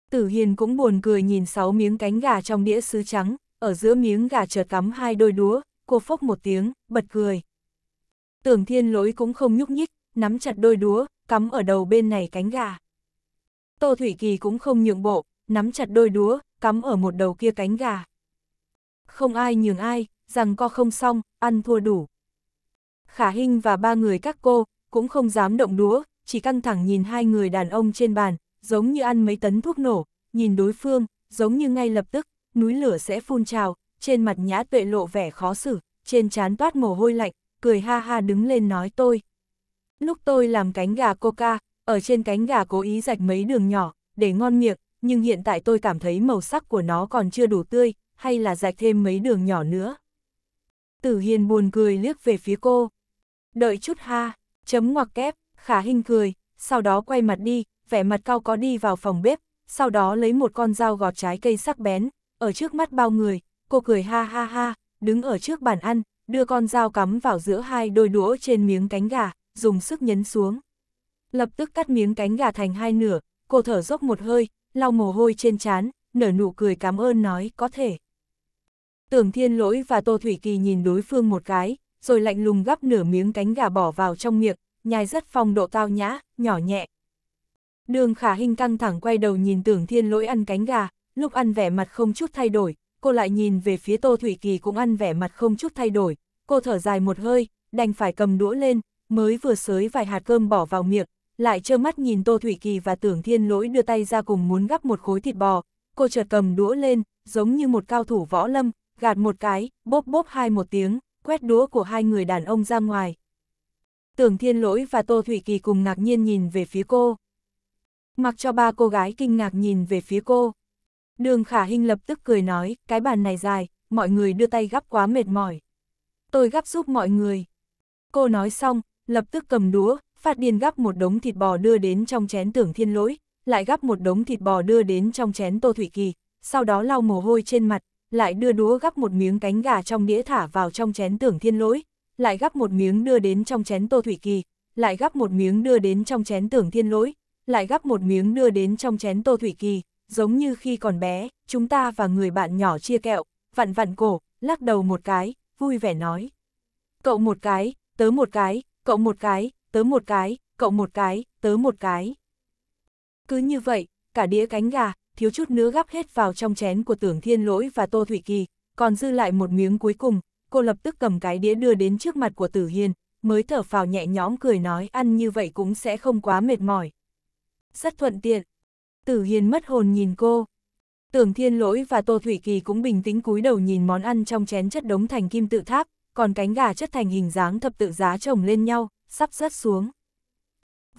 Tử Hiền cũng buồn cười nhìn sáu miếng cánh gà trong đĩa sứ trắng, ở giữa miếng gà chợt cắm hai đôi đúa, cô phốc một tiếng, bật cười. Tưởng thiên lỗi cũng không nhúc nhích, nắm chặt đôi đúa, cắm ở đầu bên này cánh gà. Tô Thủy Kỳ cũng không nhượng bộ, nắm chặt đôi đúa, cắm ở một đầu kia cánh gà. Không ai nhường ai, rằng co không xong, ăn thua đủ. Khả Hinh và ba người các cô, cũng không dám động đúa, chỉ căng thẳng nhìn hai người đàn ông trên bàn, giống như ăn mấy tấn thuốc nổ, nhìn đối phương, giống như ngay lập tức, núi lửa sẽ phun trào, trên mặt nhã tuệ lộ vẻ khó xử, trên trán toát mồ hôi lạnh, cười ha ha đứng lên nói tôi. Lúc tôi làm cánh gà coca, ở trên cánh gà cố ý rạch mấy đường nhỏ, để ngon miệng, nhưng hiện tại tôi cảm thấy màu sắc của nó còn chưa đủ tươi, hay là rạch thêm mấy đường nhỏ nữa. Tử Hiền buồn cười liếc về phía cô. Đợi chút ha, chấm ngoặc kép, khả hình cười, sau đó quay mặt đi, vẻ mặt cao có đi vào phòng bếp, sau đó lấy một con dao gọt trái cây sắc bén, ở trước mắt bao người, cô cười ha ha ha, đứng ở trước bàn ăn, đưa con dao cắm vào giữa hai đôi đũa trên miếng cánh gà, dùng sức nhấn xuống. Lập tức cắt miếng cánh gà thành hai nửa, cô thở dốc một hơi, lau mồ hôi trên trán, nở nụ cười cảm ơn nói có thể. Tưởng Thiên Lỗi và Tô Thủy Kỳ nhìn đối phương một cái, rồi lạnh lùng gắp nửa miếng cánh gà bỏ vào trong miệng, nhai rất phong độ cao nhã, nhỏ nhẹ. Đường Khả Hinh căng thẳng quay đầu nhìn Tưởng Thiên Lỗi ăn cánh gà, lúc ăn vẻ mặt không chút thay đổi, cô lại nhìn về phía Tô Thủy Kỳ cũng ăn vẻ mặt không chút thay đổi, cô thở dài một hơi, đành phải cầm đũa lên, mới vừa sới vài hạt cơm bỏ vào miệng, lại trơ mắt nhìn Tô Thủy Kỳ và Tưởng Thiên Lỗi đưa tay ra cùng muốn gắp một khối thịt bò, cô chợt cầm đũa lên, giống như một cao thủ võ lâm, gạt một cái, bốp bốp hai một tiếng, quét đũa của hai người đàn ông ra ngoài. Tưởng Thiên Lỗi và Tô Thủy Kỳ cùng ngạc nhiên nhìn về phía cô. Mặc cho ba cô gái kinh ngạc nhìn về phía cô. Đường khả hình lập tức cười nói, cái bàn này dài, mọi người đưa tay gắp quá mệt mỏi. Tôi gắp giúp mọi người. Cô nói xong, lập tức cầm đũa, phát điên gắp một đống thịt bò đưa đến trong chén tưởng thiên lỗi, lại gắp một đống thịt bò đưa đến trong chén tô thủy kỳ, sau đó lau mồ hôi trên mặt, lại đưa đũa gắp một miếng cánh gà trong đĩa thả vào trong chén tưởng thiên lỗi, lại gắp một miếng đưa đến trong chén tô thủy kỳ, lại gắp một miếng đưa đến trong chén tưởng thiên lỗi, lại gắp một miếng đưa đến trong chén tô thủy kỳ, giống như khi còn bé, chúng ta và người bạn nhỏ chia kẹo, vặn vặn cổ, lắc đầu một cái, vui vẻ nói. Cậu một cái, tớ một cái, cậu một cái, tớ một cái, cậu một cái, tớ một cái. Cứ như vậy, cả đĩa cánh gà, thiếu chút nữa gắp hết vào trong chén của tưởng thiên lỗi và tô thủy kỳ, còn dư lại một miếng cuối cùng, cô lập tức cầm cái đĩa đưa đến trước mặt của tử hiền, mới thở phào nhẹ nhõm cười nói ăn như vậy cũng sẽ không quá mệt mỏi. Rất thuận tiện, Tử Hiền mất hồn nhìn cô. Tưởng Thiên Lỗi và Tô Thủy Kỳ cũng bình tĩnh cúi đầu nhìn món ăn trong chén chất đống thành kim tự tháp, còn cánh gà chất thành hình dáng thập tự giá chồng lên nhau, sắp rớt xuống.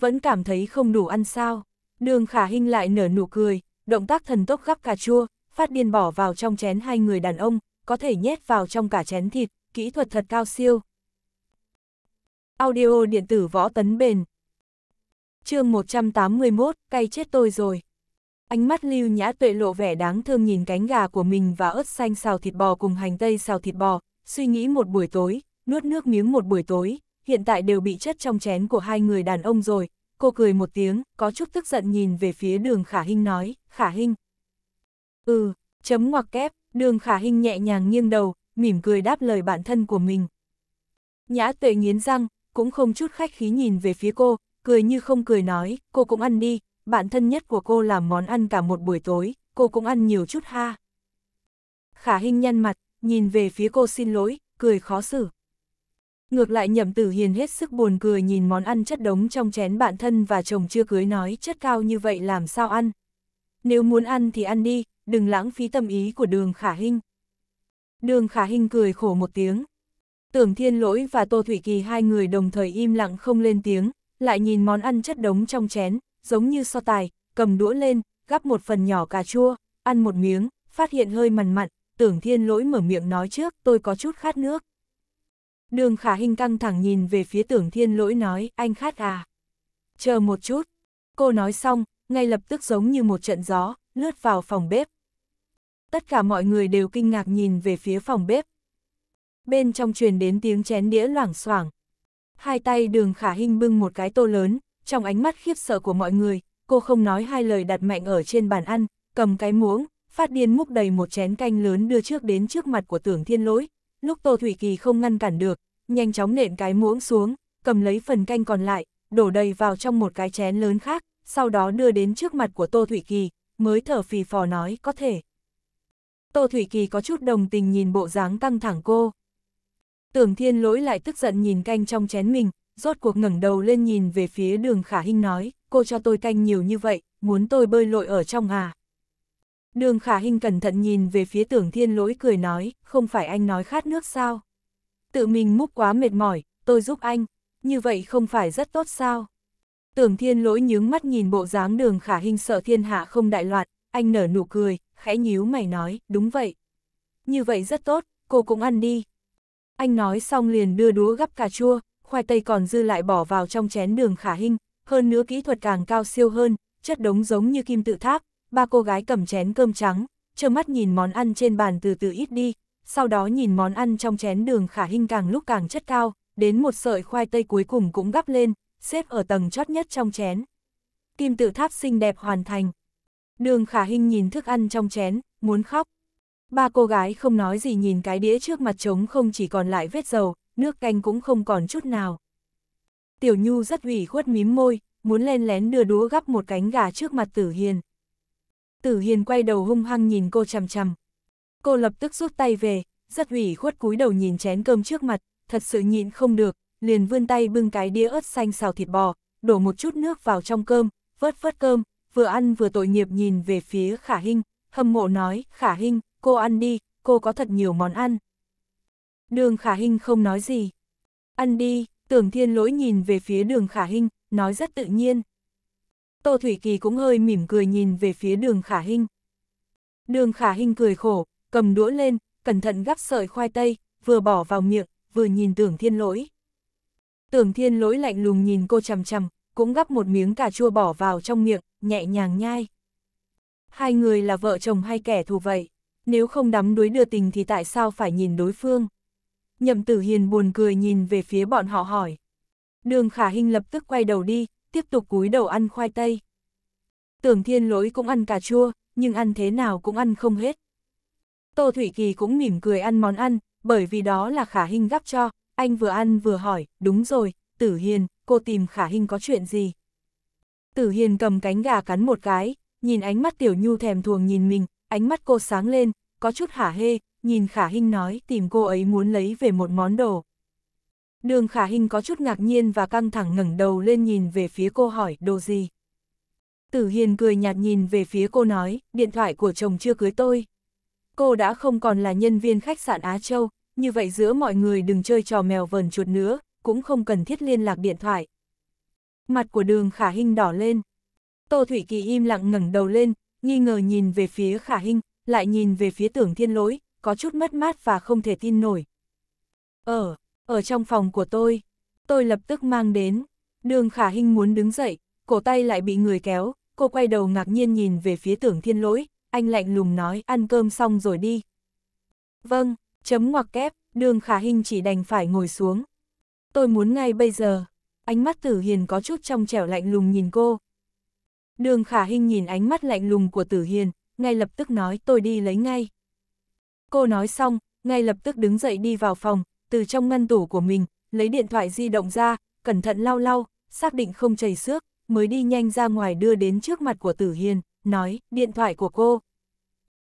Vẫn cảm thấy không đủ ăn sao. Đường khả Hinh lại nở nụ cười, động tác thần tốc gắp cà chua, phát điên bỏ vào trong chén hai người đàn ông, có thể nhét vào trong cả chén thịt, kỹ thuật thật cao siêu. Audio điện tử võ tấn bền. chương 181, cay chết tôi rồi. Ánh mắt Lưu Nhã Tuệ lộ vẻ đáng thương nhìn cánh gà của mình và ớt xanh xào thịt bò cùng hành tây xào thịt bò, suy nghĩ một buổi tối, nuốt nước miếng một buổi tối, hiện tại đều bị chất trong chén của hai người đàn ông rồi. Cô cười một tiếng, có chút tức giận nhìn về phía đường Khả Hinh nói, Khả Hinh. Ừ, chấm ngoặc kép, đường Khả Hinh nhẹ nhàng nghiêng đầu, mỉm cười đáp lời bản thân của mình. Nhã tuệ nghiến răng, cũng không chút khách khí nhìn về phía cô, cười như không cười nói, cô cũng ăn đi, bạn thân nhất của cô làm món ăn cả một buổi tối, cô cũng ăn nhiều chút ha. Khả Hinh nhăn mặt, nhìn về phía cô xin lỗi, cười khó xử. Ngược lại Nhậm Tử Hiền hết sức buồn cười nhìn món ăn chất đống trong chén bạn thân và chồng chưa cưới nói chất cao như vậy làm sao ăn. Nếu muốn ăn thì ăn đi, đừng lãng phí tâm ý của đường Khả hình. Đường Khả hình cười khổ một tiếng. Tưởng Thiên Lỗi và Tô Thủy Kỳ hai người đồng thời im lặng không lên tiếng, lại nhìn món ăn chất đống trong chén, giống như so tài, cầm đũa lên, gắp một phần nhỏ cà chua, ăn một miếng, phát hiện hơi mằn mặn, tưởng thiên lỗi mở miệng nói trước, tôi có chút khát nước. Đường khả hình căng thẳng nhìn về phía tưởng thiên lỗi nói, anh khát à? Chờ một chút. Cô nói xong, ngay lập tức giống như một trận gió, lướt vào phòng bếp. Tất cả mọi người đều kinh ngạc nhìn về phía phòng bếp. Bên trong truyền đến tiếng chén đĩa loảng xoảng. Hai tay đường khả hình bưng một cái tô lớn, trong ánh mắt khiếp sợ của mọi người, cô không nói hai lời đặt mạnh ở trên bàn ăn, cầm cái muỗng, phát điên múc đầy một chén canh lớn đưa trước đến trước mặt của tưởng thiên lỗi, lúc Tô Thủy Kỳ không ngăn cản được, nhanh chóng nện cái muỗng xuống, cầm lấy phần canh còn lại, đổ đầy vào trong một cái chén lớn khác, sau đó đưa đến trước mặt của Tô Thủy Kỳ, mới thở phì phò nói có thể. Tô Thủy Kỳ có chút đồng tình nhìn bộ dáng căng thẳng cô. Tưởng thiên lỗi lại tức giận nhìn canh trong chén mình, rốt cuộc ngẩng đầu lên nhìn về phía đường khả hinh nói, cô cho tôi canh nhiều như vậy, muốn tôi bơi lội ở trong à. Đường khả hinh cẩn thận nhìn về phía tưởng thiên lỗi cười nói, không phải anh nói khát nước sao? Tự mình múc quá mệt mỏi, tôi giúp anh, như vậy không phải rất tốt sao? Tưởng thiên lỗi nhướng mắt nhìn bộ dáng đường khả hinh sợ thiên hạ không đại loạn, anh nở nụ cười, khẽ nhíu mày nói, đúng vậy. Như vậy rất tốt, cô cũng ăn đi. Anh nói xong liền đưa đũa gắp cà chua, khoai tây còn dư lại bỏ vào trong chén đường khả hình, hơn nữa kỹ thuật càng cao siêu hơn, chất đống giống như kim tự tháp, ba cô gái cầm chén cơm trắng, trơ mắt nhìn món ăn trên bàn từ từ ít đi, sau đó nhìn món ăn trong chén đường khả hình càng lúc càng chất cao, đến một sợi khoai tây cuối cùng cũng gắp lên, xếp ở tầng chót nhất trong chén. Kim tự tháp xinh đẹp hoàn thành. Đường khả hình nhìn thức ăn trong chén, muốn khóc. Ba cô gái không nói gì nhìn cái đĩa trước mặt trống không chỉ còn lại vết dầu, nước canh cũng không còn chút nào. Tiểu Nhu rất ủy khuất mím môi, muốn lên lén đưa đũa gắp một cánh gà trước mặt Tử Hiền. Tử Hiền quay đầu hung hăng nhìn cô chằm chằm. Cô lập tức rút tay về, rất ủy khuất cúi đầu nhìn chén cơm trước mặt, thật sự nhịn không được, liền vươn tay bưng cái đĩa ớt xanh xào thịt bò, đổ một chút nước vào trong cơm, vớt vớt cơm, vừa ăn vừa tội nghiệp nhìn về phía Khả Hinh, hâm mộ nói, Khả Hinh, cô ăn đi, cô có thật nhiều món ăn. Đường khả hình không nói gì. Ăn đi, tưởng thiên lỗi nhìn về phía đường khả hình, nói rất tự nhiên. Tô Thủy Kỳ cũng hơi mỉm cười nhìn về phía đường khả hình. Đường khả hình cười khổ, cầm đũa lên, cẩn thận gắp sợi khoai tây, vừa bỏ vào miệng, vừa nhìn tưởng thiên lỗi. Tưởng thiên lỗi lạnh lùng nhìn cô chằm chằm, cũng gắp một miếng cà chua bỏ vào trong miệng, nhẹ nhàng nhai. Hai người là vợ chồng hay kẻ thù vậy, nếu không đắm đuối đưa tình thì tại sao phải nhìn đối phương? Nhậm tử hiền buồn cười nhìn về phía bọn họ hỏi. Đường khả Hinh lập tức quay đầu đi, tiếp tục cúi đầu ăn khoai tây. Tưởng thiên lỗi cũng ăn cà chua, nhưng ăn thế nào cũng ăn không hết. Tô Thủy Kỳ cũng mỉm cười ăn món ăn, bởi vì đó là khả Hinh gắp cho, anh vừa ăn vừa hỏi, đúng rồi, tử hiền, cô tìm khả Hinh có chuyện gì? Tử hiền cầm cánh gà cắn một cái, nhìn ánh mắt tiểu nhu thèm thuồng nhìn mình, ánh mắt cô sáng lên, có chút hả hê, nhìn Khả Hinh nói tìm cô ấy muốn lấy về một món đồ. Đường Khả Hinh có chút ngạc nhiên và căng thẳng ngẩng đầu lên nhìn về phía cô hỏi đồ gì. Tử Hiền cười nhạt nhìn về phía cô nói, điện thoại của chồng chưa cưới tôi. Cô đã không còn là nhân viên khách sạn Á Châu, như vậy giữa mọi người đừng chơi trò mèo vờn chuột nữa, cũng không cần thiết liên lạc điện thoại. Mặt của đường Khả Hinh đỏ lên. Tô Thủy Kỳ im lặng ngẩng đầu lên, nghi ngờ nhìn về phía Khả Hinh, lại nhìn về phía tưởng thiên lỗi, có chút mất mát và không thể tin nổi. Ở, ở trong phòng của tôi, tôi lập tức mang đến, đường khả hình muốn đứng dậy, cổ tay lại bị người kéo, cô quay đầu ngạc nhiên nhìn về phía tưởng thiên lỗi, anh lạnh lùng nói ăn cơm xong rồi đi. Vâng, chấm ngoặc kép, đường khả hình chỉ đành phải ngồi xuống. Tôi muốn ngay bây giờ, ánh mắt tử hiền có chút trong trẻo lạnh lùng nhìn cô. Đường khả hình nhìn ánh mắt lạnh lùng của tử hiền, ngay lập tức nói tôi đi lấy ngay. Cô nói xong, ngay lập tức đứng dậy đi vào phòng, từ trong ngăn tủ của mình, lấy điện thoại di động ra, cẩn thận lau lau, xác định không chảy xước, mới đi nhanh ra ngoài đưa đến trước mặt của Tử Hiền, nói, điện thoại của cô.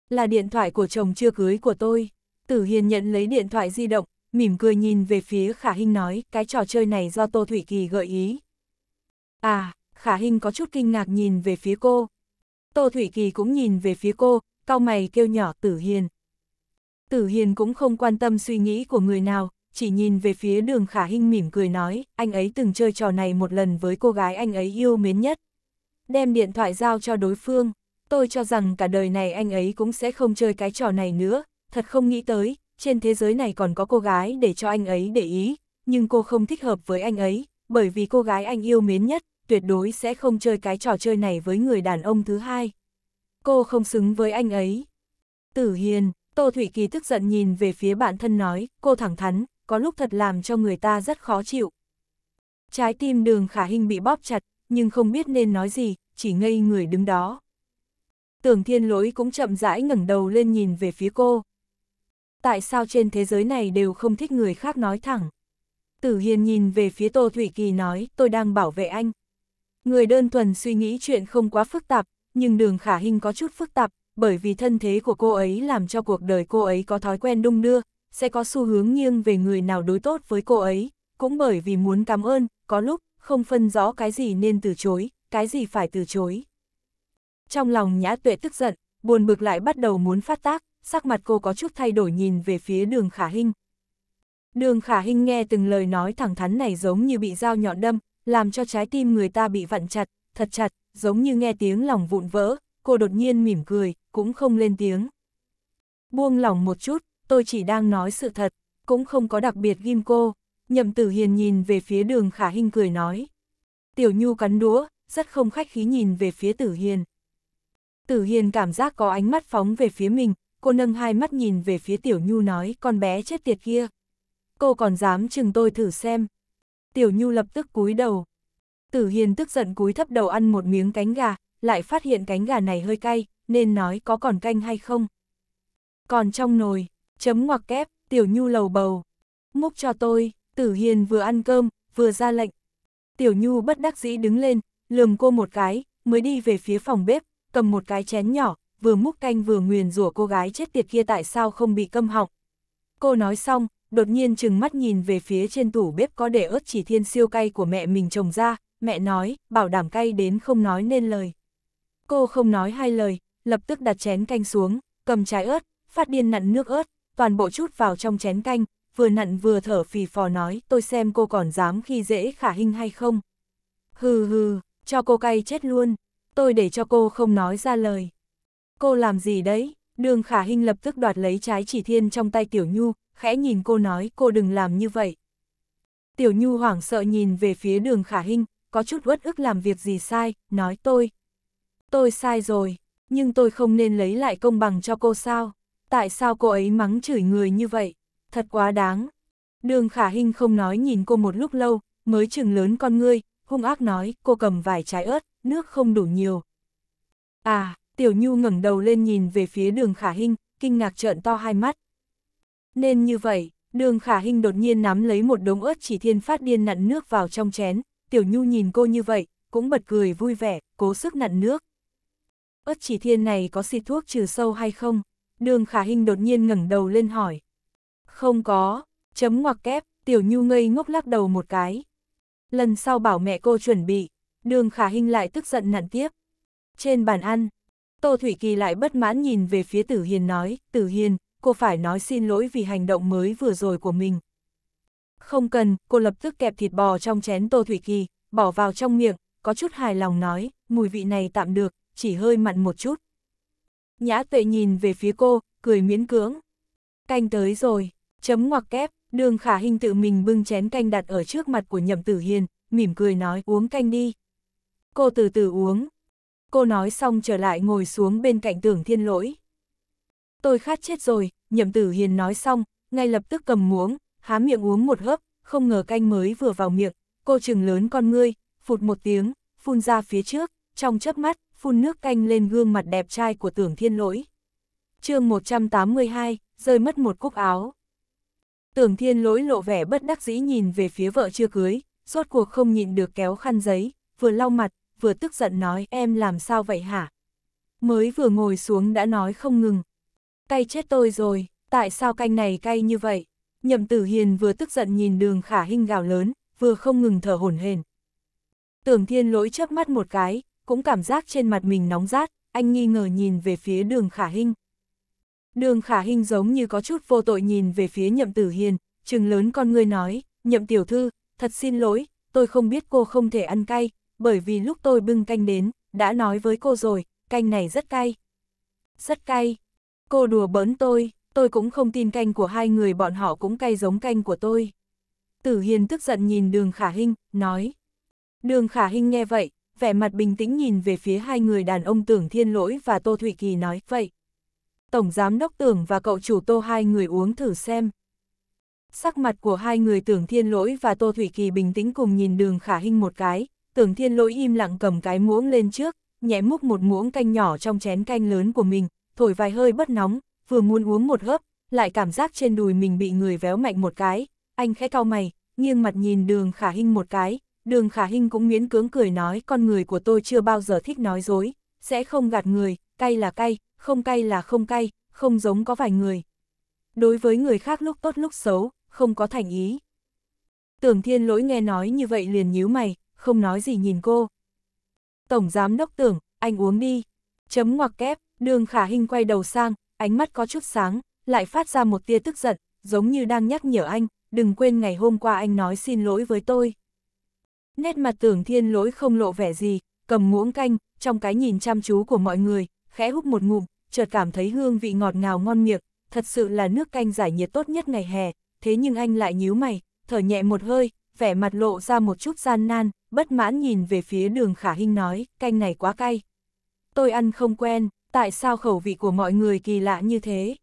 Là điện thoại của chồng chưa cưới của tôi. Tử Hiền nhận lấy điện thoại di động, mỉm cười nhìn về phía Khả Hinh nói, cái trò chơi này do Tô Thủy Kỳ gợi ý. À, Khả Hinh có chút kinh ngạc nhìn về phía cô. Tô Thủy Kỳ cũng nhìn về phía cô, cau mày kêu nhỏ Tử Hiền, Tử Hiền cũng không quan tâm suy nghĩ của người nào, chỉ nhìn về phía đường khả hinh mỉm cười nói, anh ấy từng chơi trò này một lần với cô gái anh ấy yêu mến nhất. Đem điện thoại giao cho đối phương, tôi cho rằng cả đời này anh ấy cũng sẽ không chơi cái trò này nữa, thật không nghĩ tới, trên thế giới này còn có cô gái để cho anh ấy để ý, nhưng cô không thích hợp với anh ấy, bởi vì cô gái anh yêu mến nhất, tuyệt đối sẽ không chơi cái trò chơi này với người đàn ông thứ hai. Cô không xứng với anh ấy. Tử Hiền, Tô Thủy Kỳ tức giận nhìn về phía bản thân nói, cô thẳng thắn, có lúc thật làm cho người ta rất khó chịu. Trái tim đường khả hình bị bóp chặt, nhưng không biết nên nói gì, chỉ ngây người đứng đó. Tưởng thiên lỗi cũng chậm rãi ngẩng đầu lên nhìn về phía cô. Tại sao trên thế giới này đều không thích người khác nói thẳng? Tử Hiền nhìn về phía Tô Thủy Kỳ nói, tôi đang bảo vệ anh. Người đơn thuần suy nghĩ chuyện không quá phức tạp, nhưng đường khả hình có chút phức tạp, bởi vì thân thế của cô ấy làm cho cuộc đời cô ấy có thói quen đung đưa, sẽ có xu hướng nghiêng về người nào đối tốt với cô ấy, cũng bởi vì muốn cảm ơn, có lúc không phân rõ cái gì nên từ chối, cái gì phải từ chối. Trong lòng Nhã Tuệ tức giận, buồn bực lại bắt đầu muốn phát tác, sắc mặt cô có chút thay đổi nhìn về phía đường khả hình. Đường khả hình nghe từng lời nói thẳng thắn này giống như bị dao nhọn đâm, làm cho trái tim người ta bị vặn chặt, thật chặt, giống như nghe tiếng lòng vụn vỡ, cô đột nhiên mỉm cười, cũng không lên tiếng. Buông lỏng một chút, tôi chỉ đang nói sự thật, cũng không có đặc biệt ghim cô. Nhậm tử hiền nhìn về phía đường khả hình cười nói. Tiểu nhu cắn đũa, rất không khách khí nhìn về phía tử hiền. Tử hiền cảm giác có ánh mắt phóng về phía mình, cô nâng hai mắt nhìn về phía tiểu nhu nói con bé chết tiệt kia. Cô còn dám chừng tôi thử xem. Tiểu nhu lập tức cúi đầu. Tử hiền tức giận cúi thấp đầu ăn một miếng cánh gà, lại phát hiện cánh gà này hơi cay, nên nói có còn canh hay không. Còn trong nồi, chấm ngoặc kép, tiểu nhu lầu bầu. Múc cho tôi, tử hiền vừa ăn cơm, vừa ra lệnh. Tiểu nhu bất đắc dĩ đứng lên, lườm cô một cái, mới đi về phía phòng bếp, cầm một cái chén nhỏ, vừa múc canh vừa nguyền rủa cô gái chết tiệt kia tại sao không bị câm họng. Cô nói xong, đột nhiên chừng mắt nhìn về phía trên tủ bếp có để ớt chỉ thiên siêu cay của mẹ mình trồng ra, mẹ nói, bảo đảm cay đến không nói nên lời. Cô không nói hai lời, lập tức đặt chén canh xuống, cầm trái ớt, phát điên nặn nước ớt, toàn bộ chút vào trong chén canh, vừa nặn vừa thở phì phò nói tôi xem cô còn dám khi dễ khả hình hay không. Hừ hừ, cho cô cay chết luôn, tôi để cho cô không nói ra lời. Cô làm gì đấy? Đường khả hình lập tức đoạt lấy trái chỉ thiên trong tay Tiểu Nhu, khẽ nhìn cô nói cô đừng làm như vậy. Tiểu Nhu hoảng sợ nhìn về phía đường khả hình, có chút uất ức làm việc gì sai, nói tôi. Tôi sai rồi, nhưng tôi không nên lấy lại công bằng cho cô sao? Tại sao cô ấy mắng chửi người như vậy? Thật quá đáng. Đường khả hình không nói nhìn cô một lúc lâu, mới chừng lớn con ngươi, hung ác nói cô cầm vài trái ớt, nước không đủ nhiều. À, Tiểu Nhu ngẩng đầu lên nhìn về phía đường khả hình kinh ngạc trợn to hai mắt. Nên như vậy, đường khả hình đột nhiên nắm lấy một đống ớt chỉ thiên phát điên nặn nước vào trong chén, Tiểu Nhu nhìn cô như vậy, cũng bật cười vui vẻ, cố sức nặn nước ớt chỉ thiên này có xịt thuốc trừ sâu hay không? Đường khả hình đột nhiên ngẩng đầu lên hỏi. Không có, chấm ngoặc kép, tiểu nhu ngây ngốc lắc đầu một cái. Lần sau bảo mẹ cô chuẩn bị, đường khả hình lại tức giận nặn tiếp. Trên bàn ăn, Tô Thủy Kỳ lại bất mãn nhìn về phía Tử Hiền nói, Tử Hiền, cô phải nói xin lỗi vì hành động mới vừa rồi của mình. Không cần, cô lập tức kẹp thịt bò trong chén Tô Thủy Kỳ, bỏ vào trong miệng, có chút hài lòng nói, mùi vị này tạm được, chỉ hơi mặn một chút. Nhã tuệ nhìn về phía cô, cười miễn cưỡng. Canh tới rồi, chấm ngoặc kép, đường khả hình tự mình bưng chén canh đặt ở trước mặt của nhậm tử hiền, mỉm cười nói uống canh đi. Cô từ từ uống. Cô nói xong trở lại ngồi xuống bên cạnh tưởng thiên lỗi. Tôi khát chết rồi, nhậm tử hiền nói xong, ngay lập tức cầm muỗng, há miệng uống một hớp, không ngờ canh mới vừa vào miệng, cô trừng lớn con ngươi, phụt một tiếng, phun ra phía trước, trong chớp mắt, phun nước canh lên gương mặt đẹp trai của tưởng thiên lỗi. chương 182, rơi mất một cúc áo. Tưởng thiên lỗi lộ vẻ bất đắc dĩ nhìn về phía vợ chưa cưới, suốt cuộc không nhịn được kéo khăn giấy, vừa lau mặt, vừa tức giận nói em làm sao vậy hả? Mới vừa ngồi xuống đã nói không ngừng. Cay chết tôi rồi, tại sao canh này cay như vậy? Nhậm tử hiền vừa tức giận nhìn đường khả hinh gào lớn, vừa không ngừng thở hổn hển. Tưởng thiên lỗi chớp mắt một cái, cũng cảm giác trên mặt mình nóng rát, anh nghi ngờ nhìn về phía đường khả hình. Đường khả hình giống như có chút vô tội nhìn về phía nhậm tử hiền, trừng lớn con người nói, nhậm tiểu thư, thật xin lỗi, tôi không biết cô không thể ăn cay, bởi vì lúc tôi bưng canh đến, đã nói với cô rồi, canh này rất cay. Rất cay. Cô đùa bỡn tôi, tôi cũng không tin canh của hai người bọn họ cũng cay giống canh của tôi. Tử Hiền tức giận nhìn đường khả hình, nói. Đường khả hình nghe vậy, vẻ mặt bình tĩnh nhìn về phía hai người đàn ông Tưởng Thiên Lỗi và Tô Thụy Kỳ nói, vậy. Tổng Giám Đốc Tưởng và cậu chủ Tô hai người uống thử xem. Sắc mặt của hai người Tưởng Thiên Lỗi và Tô Thụy Kỳ bình tĩnh cùng nhìn đường khả hình một cái, Tưởng Thiên Lỗi im lặng cầm cái muỗng lên trước, nhẹ múc một muỗng canh nhỏ trong chén canh lớn của mình, thổi vài hơi bất nóng, vừa muốn uống một hớp, lại cảm giác trên đùi mình bị người véo mạnh một cái, anh khẽ cau mày, nghiêng mặt nhìn đường khả hình một cái, đường khả hình cũng miễn cưỡng cười nói con người của tôi chưa bao giờ thích nói dối, sẽ không gạt người, cay là cay, không cay là không cay, không giống có vài người. Đối với người khác lúc tốt lúc xấu, không có thành ý. Tưởng thiên lỗi nghe nói như vậy liền nhíu mày, không nói gì nhìn cô. Tổng giám đốc tưởng, anh uống đi. Chấm ngoặc kép, đường khả hình quay đầu sang, ánh mắt có chút sáng, lại phát ra một tia tức giận, giống như đang nhắc nhở anh, đừng quên ngày hôm qua anh nói xin lỗi với tôi. Nét mặt tưởng thiên lỗi không lộ vẻ gì, cầm muỗng canh, trong cái nhìn chăm chú của mọi người, khẽ hút một ngụm, chợt cảm thấy hương vị ngọt ngào ngon miệng, thật sự là nước canh giải nhiệt tốt nhất ngày hè, thế nhưng anh lại nhíu mày, thở nhẹ một hơi, vẻ mặt lộ ra một chút gian nan, bất mãn nhìn về phía đường khả hinh nói, canh này quá cay. Tôi ăn không quen, tại sao khẩu vị của mọi người kỳ lạ như thế?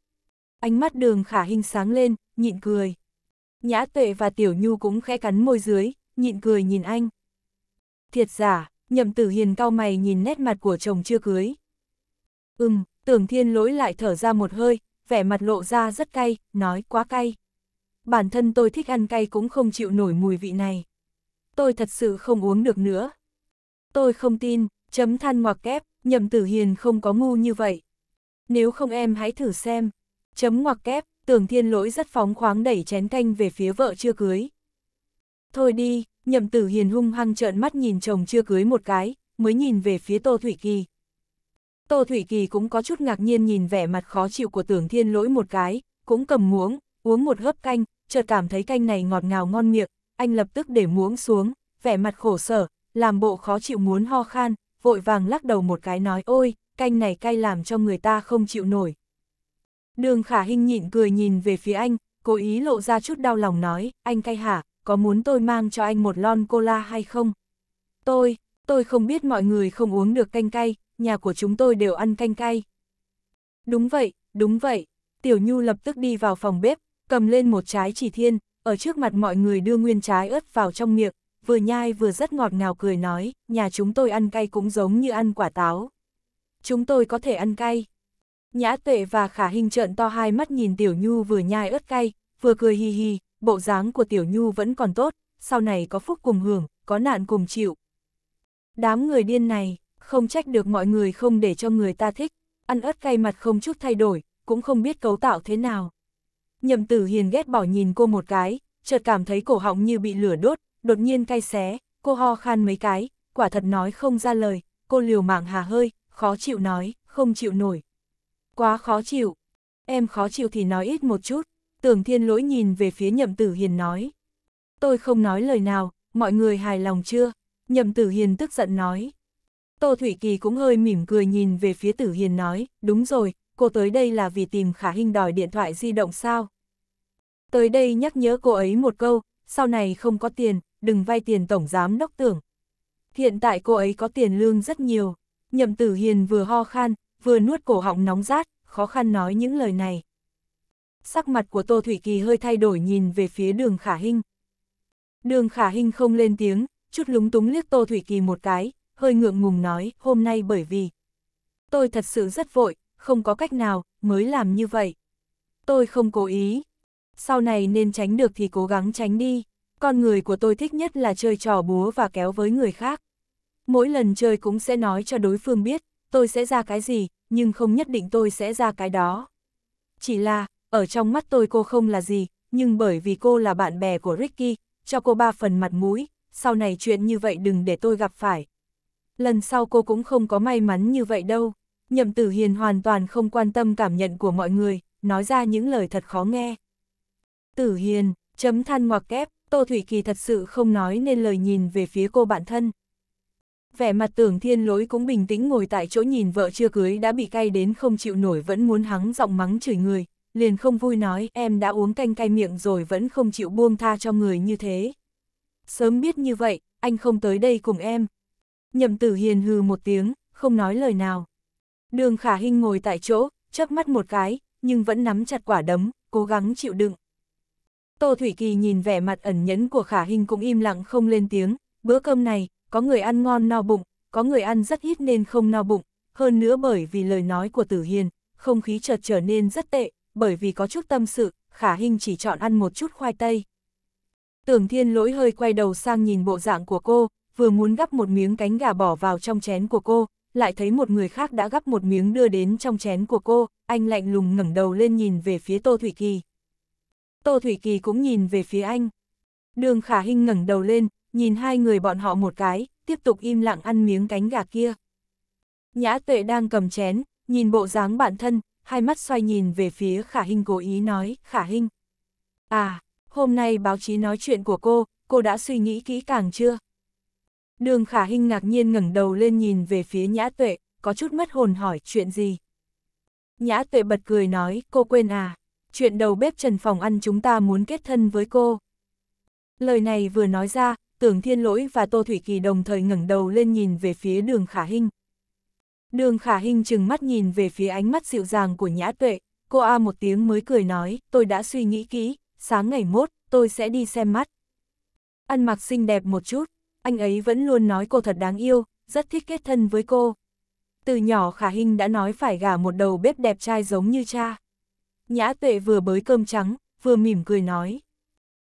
Ánh mắt đường khả hinh sáng lên, nhịn cười. Nhã tuệ và tiểu nhu cũng khẽ cắn môi dưới, nhịn cười nhìn anh. Thiệt giả, nhậm tử hiền cao mày nhìn nét mặt của chồng chưa cưới. Ừm, tưởng thiên lỗi lại thở ra một hơi, vẻ mặt lộ ra rất cay, nói quá cay. Bản thân tôi thích ăn cay cũng không chịu nổi mùi vị này. Tôi thật sự không uống được nữa. Tôi không tin, chấm than ngoặc kép, nhậm tử hiền không có ngu như vậy. Nếu không em hãy thử xem. Chấm ngoặc kép, tưởng thiên lỗi rất phóng khoáng đẩy chén canh về phía vợ chưa cưới. Thôi đi, nhậm tử hiền hung hăng trợn mắt nhìn chồng chưa cưới một cái, mới nhìn về phía Tô Thủy Kỳ. Tô Thủy Kỳ cũng có chút ngạc nhiên nhìn vẻ mặt khó chịu của tưởng thiên lỗi một cái, cũng cầm muỗng, uống một hớp canh, chợt cảm thấy canh này ngọt ngào ngon miệng, anh lập tức để muỗng xuống, vẻ mặt khổ sở, làm bộ khó chịu muốn ho khan, vội vàng lắc đầu một cái nói ôi, canh này cay làm cho người ta không chịu nổi. Đường khả hình nhịn cười nhìn về phía anh, cố ý lộ ra chút đau lòng nói, anh cay hả, có muốn tôi mang cho anh một lon cola hay không? Tôi, tôi không biết mọi người không uống được canh cay, nhà của chúng tôi đều ăn canh cay. Đúng vậy, đúng vậy. Tiểu Nhu lập tức đi vào phòng bếp, cầm lên một trái chỉ thiên, ở trước mặt mọi người đưa nguyên trái ớt vào trong miệng, vừa nhai vừa rất ngọt ngào cười nói, nhà chúng tôi ăn cay cũng giống như ăn quả táo. Chúng tôi có thể ăn cay. Nhã Tuệ và Khả Hình trợn to hai mắt nhìn Tiểu Nhu vừa nhai ớt cay, vừa cười hi hi, bộ dáng của Tiểu Nhu vẫn còn tốt, sau này có phúc cùng hưởng, có nạn cùng chịu. Đám người điên này, không trách được mọi người không để cho người ta thích, ăn ớt cay mặt không chút thay đổi, cũng không biết cấu tạo thế nào. Nhậm tử hiền ghét bỏ nhìn cô một cái, chợt cảm thấy cổ họng như bị lửa đốt, đột nhiên cay xé, cô ho khan mấy cái, quả thật nói không ra lời, cô liều mạng hà hơi, khó chịu nói, không chịu nổi. Quá khó chịu, em khó chịu thì nói ít một chút. Tưởng thiên lỗi nhìn về phía nhậm tử hiền nói. Tôi không nói lời nào, mọi người hài lòng chưa? Nhậm tử hiền tức giận nói. Tô Thủy Kỳ cũng hơi mỉm cười nhìn về phía tử hiền nói, đúng rồi, cô tới đây là vì tìm khả hình đòi điện thoại di động sao? Tới đây nhắc nhớ cô ấy một câu, sau này không có tiền, đừng vay tiền tổng giám đốc tưởng. Hiện tại cô ấy có tiền lương rất nhiều, nhậm tử hiền vừa ho khan, vừa nuốt cổ họng nóng rát, khó khăn nói những lời này sắc mặt của Tô Thủy Kỳ hơi thay đổi nhìn về phía đường khả hình. Đường khả hình không lên tiếng, chút lúng túng liếc Tô Thủy Kỳ một cái, hơi ngượng ngùng nói, hôm nay bởi vì tôi thật sự rất vội, không có cách nào, mới làm như vậy. Tôi không cố ý. Sau này nên tránh được thì cố gắng tránh đi. Con người của tôi thích nhất là chơi trò búa và kéo với người khác. Mỗi lần chơi cũng sẽ nói cho đối phương biết, tôi sẽ ra cái gì, nhưng không nhất định tôi sẽ ra cái đó. Chỉ là, ở trong mắt tôi cô không là gì, nhưng bởi vì cô là bạn bè của Ricky, cho cô ba phần mặt mũi, sau này chuyện như vậy đừng để tôi gặp phải. Lần sau cô cũng không có may mắn như vậy đâu, nhậm tử hiền hoàn toàn không quan tâm cảm nhận của mọi người, nói ra những lời thật khó nghe. Tử hiền, chấm than ngoặc kép, Tô Thủy Kỳ thật sự không nói nên lời nhìn về phía cô bạn thân. Vẻ mặt tưởng thiên lỗi cũng bình tĩnh ngồi tại chỗ nhìn vợ chưa cưới đã bị cay đến không chịu nổi vẫn muốn hắng giọng mắng chửi người, liền không vui nói em đã uống canh cay miệng rồi vẫn không chịu buông tha cho người như thế. Sớm biết như vậy, anh không tới đây cùng em. Nhậm tử hiền hừ một tiếng, không nói lời nào. Đường khả hình ngồi tại chỗ, chớp mắt một cái, nhưng vẫn nắm chặt quả đấm, cố gắng chịu đựng. Tô Thủy Kỳ nhìn vẻ mặt ẩn nhẫn của khả hình cũng im lặng không lên tiếng, bữa cơm này, có người ăn ngon no bụng, có người ăn rất ít nên không no bụng, hơn nữa bởi vì lời nói của tử hiền, không khí chợt trở nên rất tệ, bởi vì có chút tâm sự, khả hình chỉ chọn ăn một chút khoai tây. Tưởng thiên lỗi hơi quay đầu sang nhìn bộ dạng của cô, vừa muốn gắp một miếng cánh gà bỏ vào trong chén của cô, lại thấy một người khác đã gắp một miếng đưa đến trong chén của cô, anh lạnh lùng ngẩng đầu lên nhìn về phía Tô Thủy Kỳ. Tô Thủy Kỳ cũng nhìn về phía anh. Đường Khả hình ngẩng đầu lên, nhìn hai người bọn họ một cái, tiếp tục im lặng ăn miếng cánh gà kia. Nhã Tuệ đang cầm chén, nhìn bộ dáng bản thân, hai mắt xoay nhìn về phía khả Hinh cố ý nói, khả Hinh À, hôm nay báo chí nói chuyện của cô, cô đã suy nghĩ kỹ càng chưa? Đường khả Hinh ngạc nhiên ngẩng đầu lên nhìn về phía nhã tuệ, có chút mất hồn hỏi chuyện gì. Nhã tuệ bật cười nói, cô quên à, chuyện đầu bếp trần phòng ăn chúng ta muốn kết thân với cô. Lời này vừa nói ra, tưởng thiên lỗi và Tô Thủy Kỳ đồng thời ngẩng đầu lên nhìn về phía đường khả Hinh. Đường khả hình chừng mắt nhìn về phía ánh mắt dịu dàng của nhã tuệ, cô A một tiếng mới cười nói, tôi đã suy nghĩ kỹ, sáng ngày mốt, tôi sẽ đi xem mắt. Ăn mặc xinh đẹp một chút, anh ấy vẫn luôn nói cô thật đáng yêu, rất thích kết thân với cô. Từ nhỏ khả hình đã nói phải gả một đầu bếp đẹp trai giống như cha. Nhã tuệ vừa bới cơm trắng, vừa mỉm cười nói.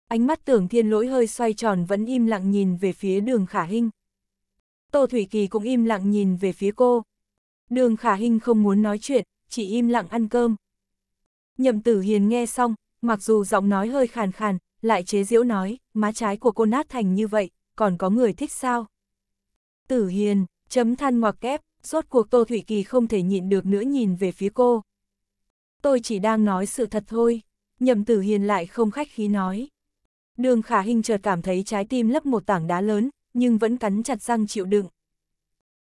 Ánh mắt tưởng thiên lỗi hơi xoay tròn vẫn im lặng nhìn về phía đường khả hình. Tô Thủy Kỳ cũng im lặng nhìn về phía cô, Đường khả hình không muốn nói chuyện, chỉ im lặng ăn cơm. Nhậm tử hiền nghe xong, mặc dù giọng nói hơi khàn khàn, lại chế diễu nói, má trái của cô nát thành như vậy, còn có người thích sao? Tử hiền, chấm than ngoặc kép, rốt cuộc Tô thủy Kỳ không thể nhịn được nữa nhìn về phía cô. Tôi chỉ đang nói sự thật thôi, nhậm tử hiền lại không khách khí nói. Đường khả hình chợt cảm thấy trái tim lấp một tảng đá lớn, nhưng vẫn cắn chặt răng chịu đựng.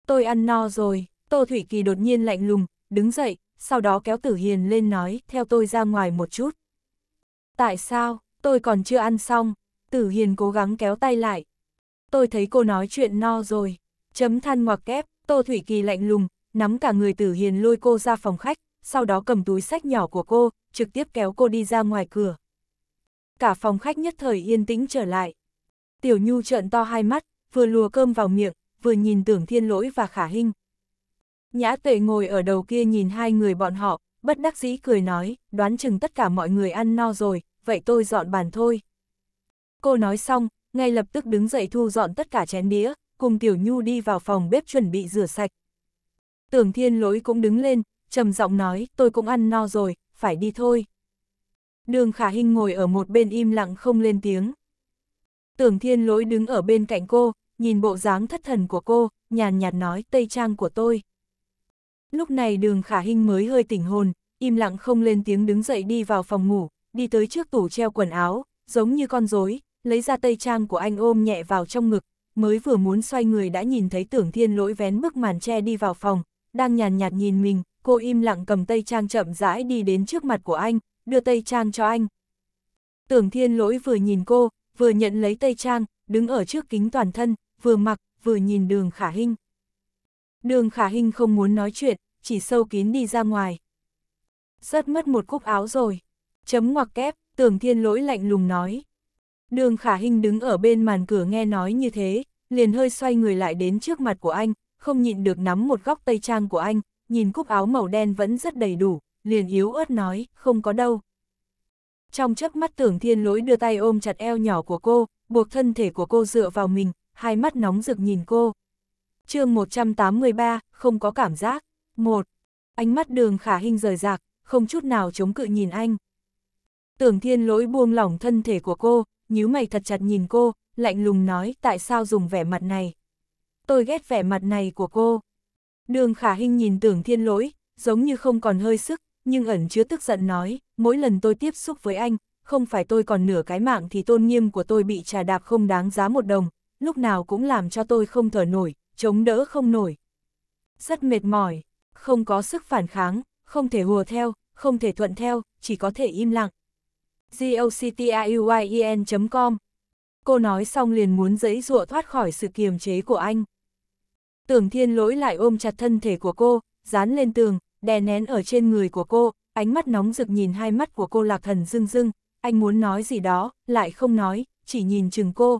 Tôi ăn no rồi, Tô Thủy Kỳ đột nhiên lạnh lùng, đứng dậy, sau đó kéo Tử Hiền lên nói, theo tôi ra ngoài một chút. Tại sao, tôi còn chưa ăn xong, Tử Hiền cố gắng kéo tay lại. Tôi thấy cô nói chuyện no rồi, chấm than ngoặc kép, Tô Thủy Kỳ lạnh lùng, nắm cả người Tử Hiền lôi cô ra phòng khách, sau đó cầm túi sách nhỏ của cô, trực tiếp kéo cô đi ra ngoài cửa. Cả phòng khách nhất thời yên tĩnh trở lại. Tiểu Nhu trợn to hai mắt, vừa lùa cơm vào miệng, vừa nhìn tưởng thiên lỗi và khả hình, Nhã tuệ ngồi ở đầu kia nhìn hai người bọn họ, bất đắc dĩ cười nói, đoán chừng tất cả mọi người ăn no rồi, vậy tôi dọn bàn thôi. Cô nói xong, ngay lập tức đứng dậy thu dọn tất cả chén đĩa, cùng Tiểu Nhu đi vào phòng bếp chuẩn bị rửa sạch. Tưởng thiên lỗi cũng đứng lên, trầm giọng nói, tôi cũng ăn no rồi, phải đi thôi. Đường khả Hinh ngồi ở một bên im lặng không lên tiếng. Tưởng thiên lỗi đứng ở bên cạnh cô, nhìn bộ dáng thất thần của cô, nhàn nhạt nói tây trang của tôi. Lúc này đường khả hình mới hơi tỉnh hồn, im lặng không lên tiếng đứng dậy đi vào phòng ngủ, đi tới trước tủ treo quần áo, giống như con rối, lấy ra tay trang của anh ôm nhẹ vào trong ngực, mới vừa muốn xoay người đã nhìn thấy tưởng thiên lỗi vén bức màn che đi vào phòng, đang nhàn nhạt nhìn mình, cô im lặng cầm tay trang chậm rãi đi đến trước mặt của anh, đưa tay trang cho anh. Tưởng thiên lỗi vừa nhìn cô, vừa nhận lấy tay trang, đứng ở trước kính toàn thân, vừa mặc, vừa nhìn đường khả hình, Đường khả hình không muốn nói chuyện, chỉ sâu kín đi ra ngoài. Rất mất một cúc áo rồi. Chấm ngoặc kép, tưởng thiên lỗi lạnh lùng nói. Đường khả hình đứng ở bên màn cửa nghe nói như thế, liền hơi xoay người lại đến trước mặt của anh, không nhịn được nắm một góc tây trang của anh, nhìn cúc áo màu đen vẫn rất đầy đủ, liền yếu ớt nói, không có đâu. Trong chớp mắt tưởng thiên lỗi đưa tay ôm chặt eo nhỏ của cô, buộc thân thể của cô dựa vào mình, hai mắt nóng rực nhìn cô. chương 183, không có cảm giác. Một, ánh mắt đường khả hình rời rạc, không chút nào chống cự nhìn anh. Tưởng thiên lỗi buông lỏng thân thể của cô, nhíu mày thật chặt nhìn cô, lạnh lùng nói tại sao dùng vẻ mặt này. Tôi ghét vẻ mặt này của cô. Đường khả hình nhìn tưởng thiên lỗi, giống như không còn hơi sức, nhưng ẩn chứa tức giận nói, mỗi lần tôi tiếp xúc với anh, không phải tôi còn nửa cái mạng thì tôn nghiêm của tôi bị trà đạp không đáng giá một đồng, lúc nào cũng làm cho tôi không thở nổi, chống đỡ không nổi. Rất mệt mỏi không có sức phản kháng, không thể hùa theo, không thể thuận theo, chỉ có thể im lặng. goctiuyen.com Cô nói xong liền muốn dẫy dụa thoát khỏi sự kiềm chế của anh. Tưởng thiên lỗi lại ôm chặt thân thể của cô, dán lên tường, đè nén ở trên người của cô, ánh mắt nóng rực nhìn hai mắt của cô lạc thần rưng rưng, anh muốn nói gì đó, lại không nói, chỉ nhìn chừng cô.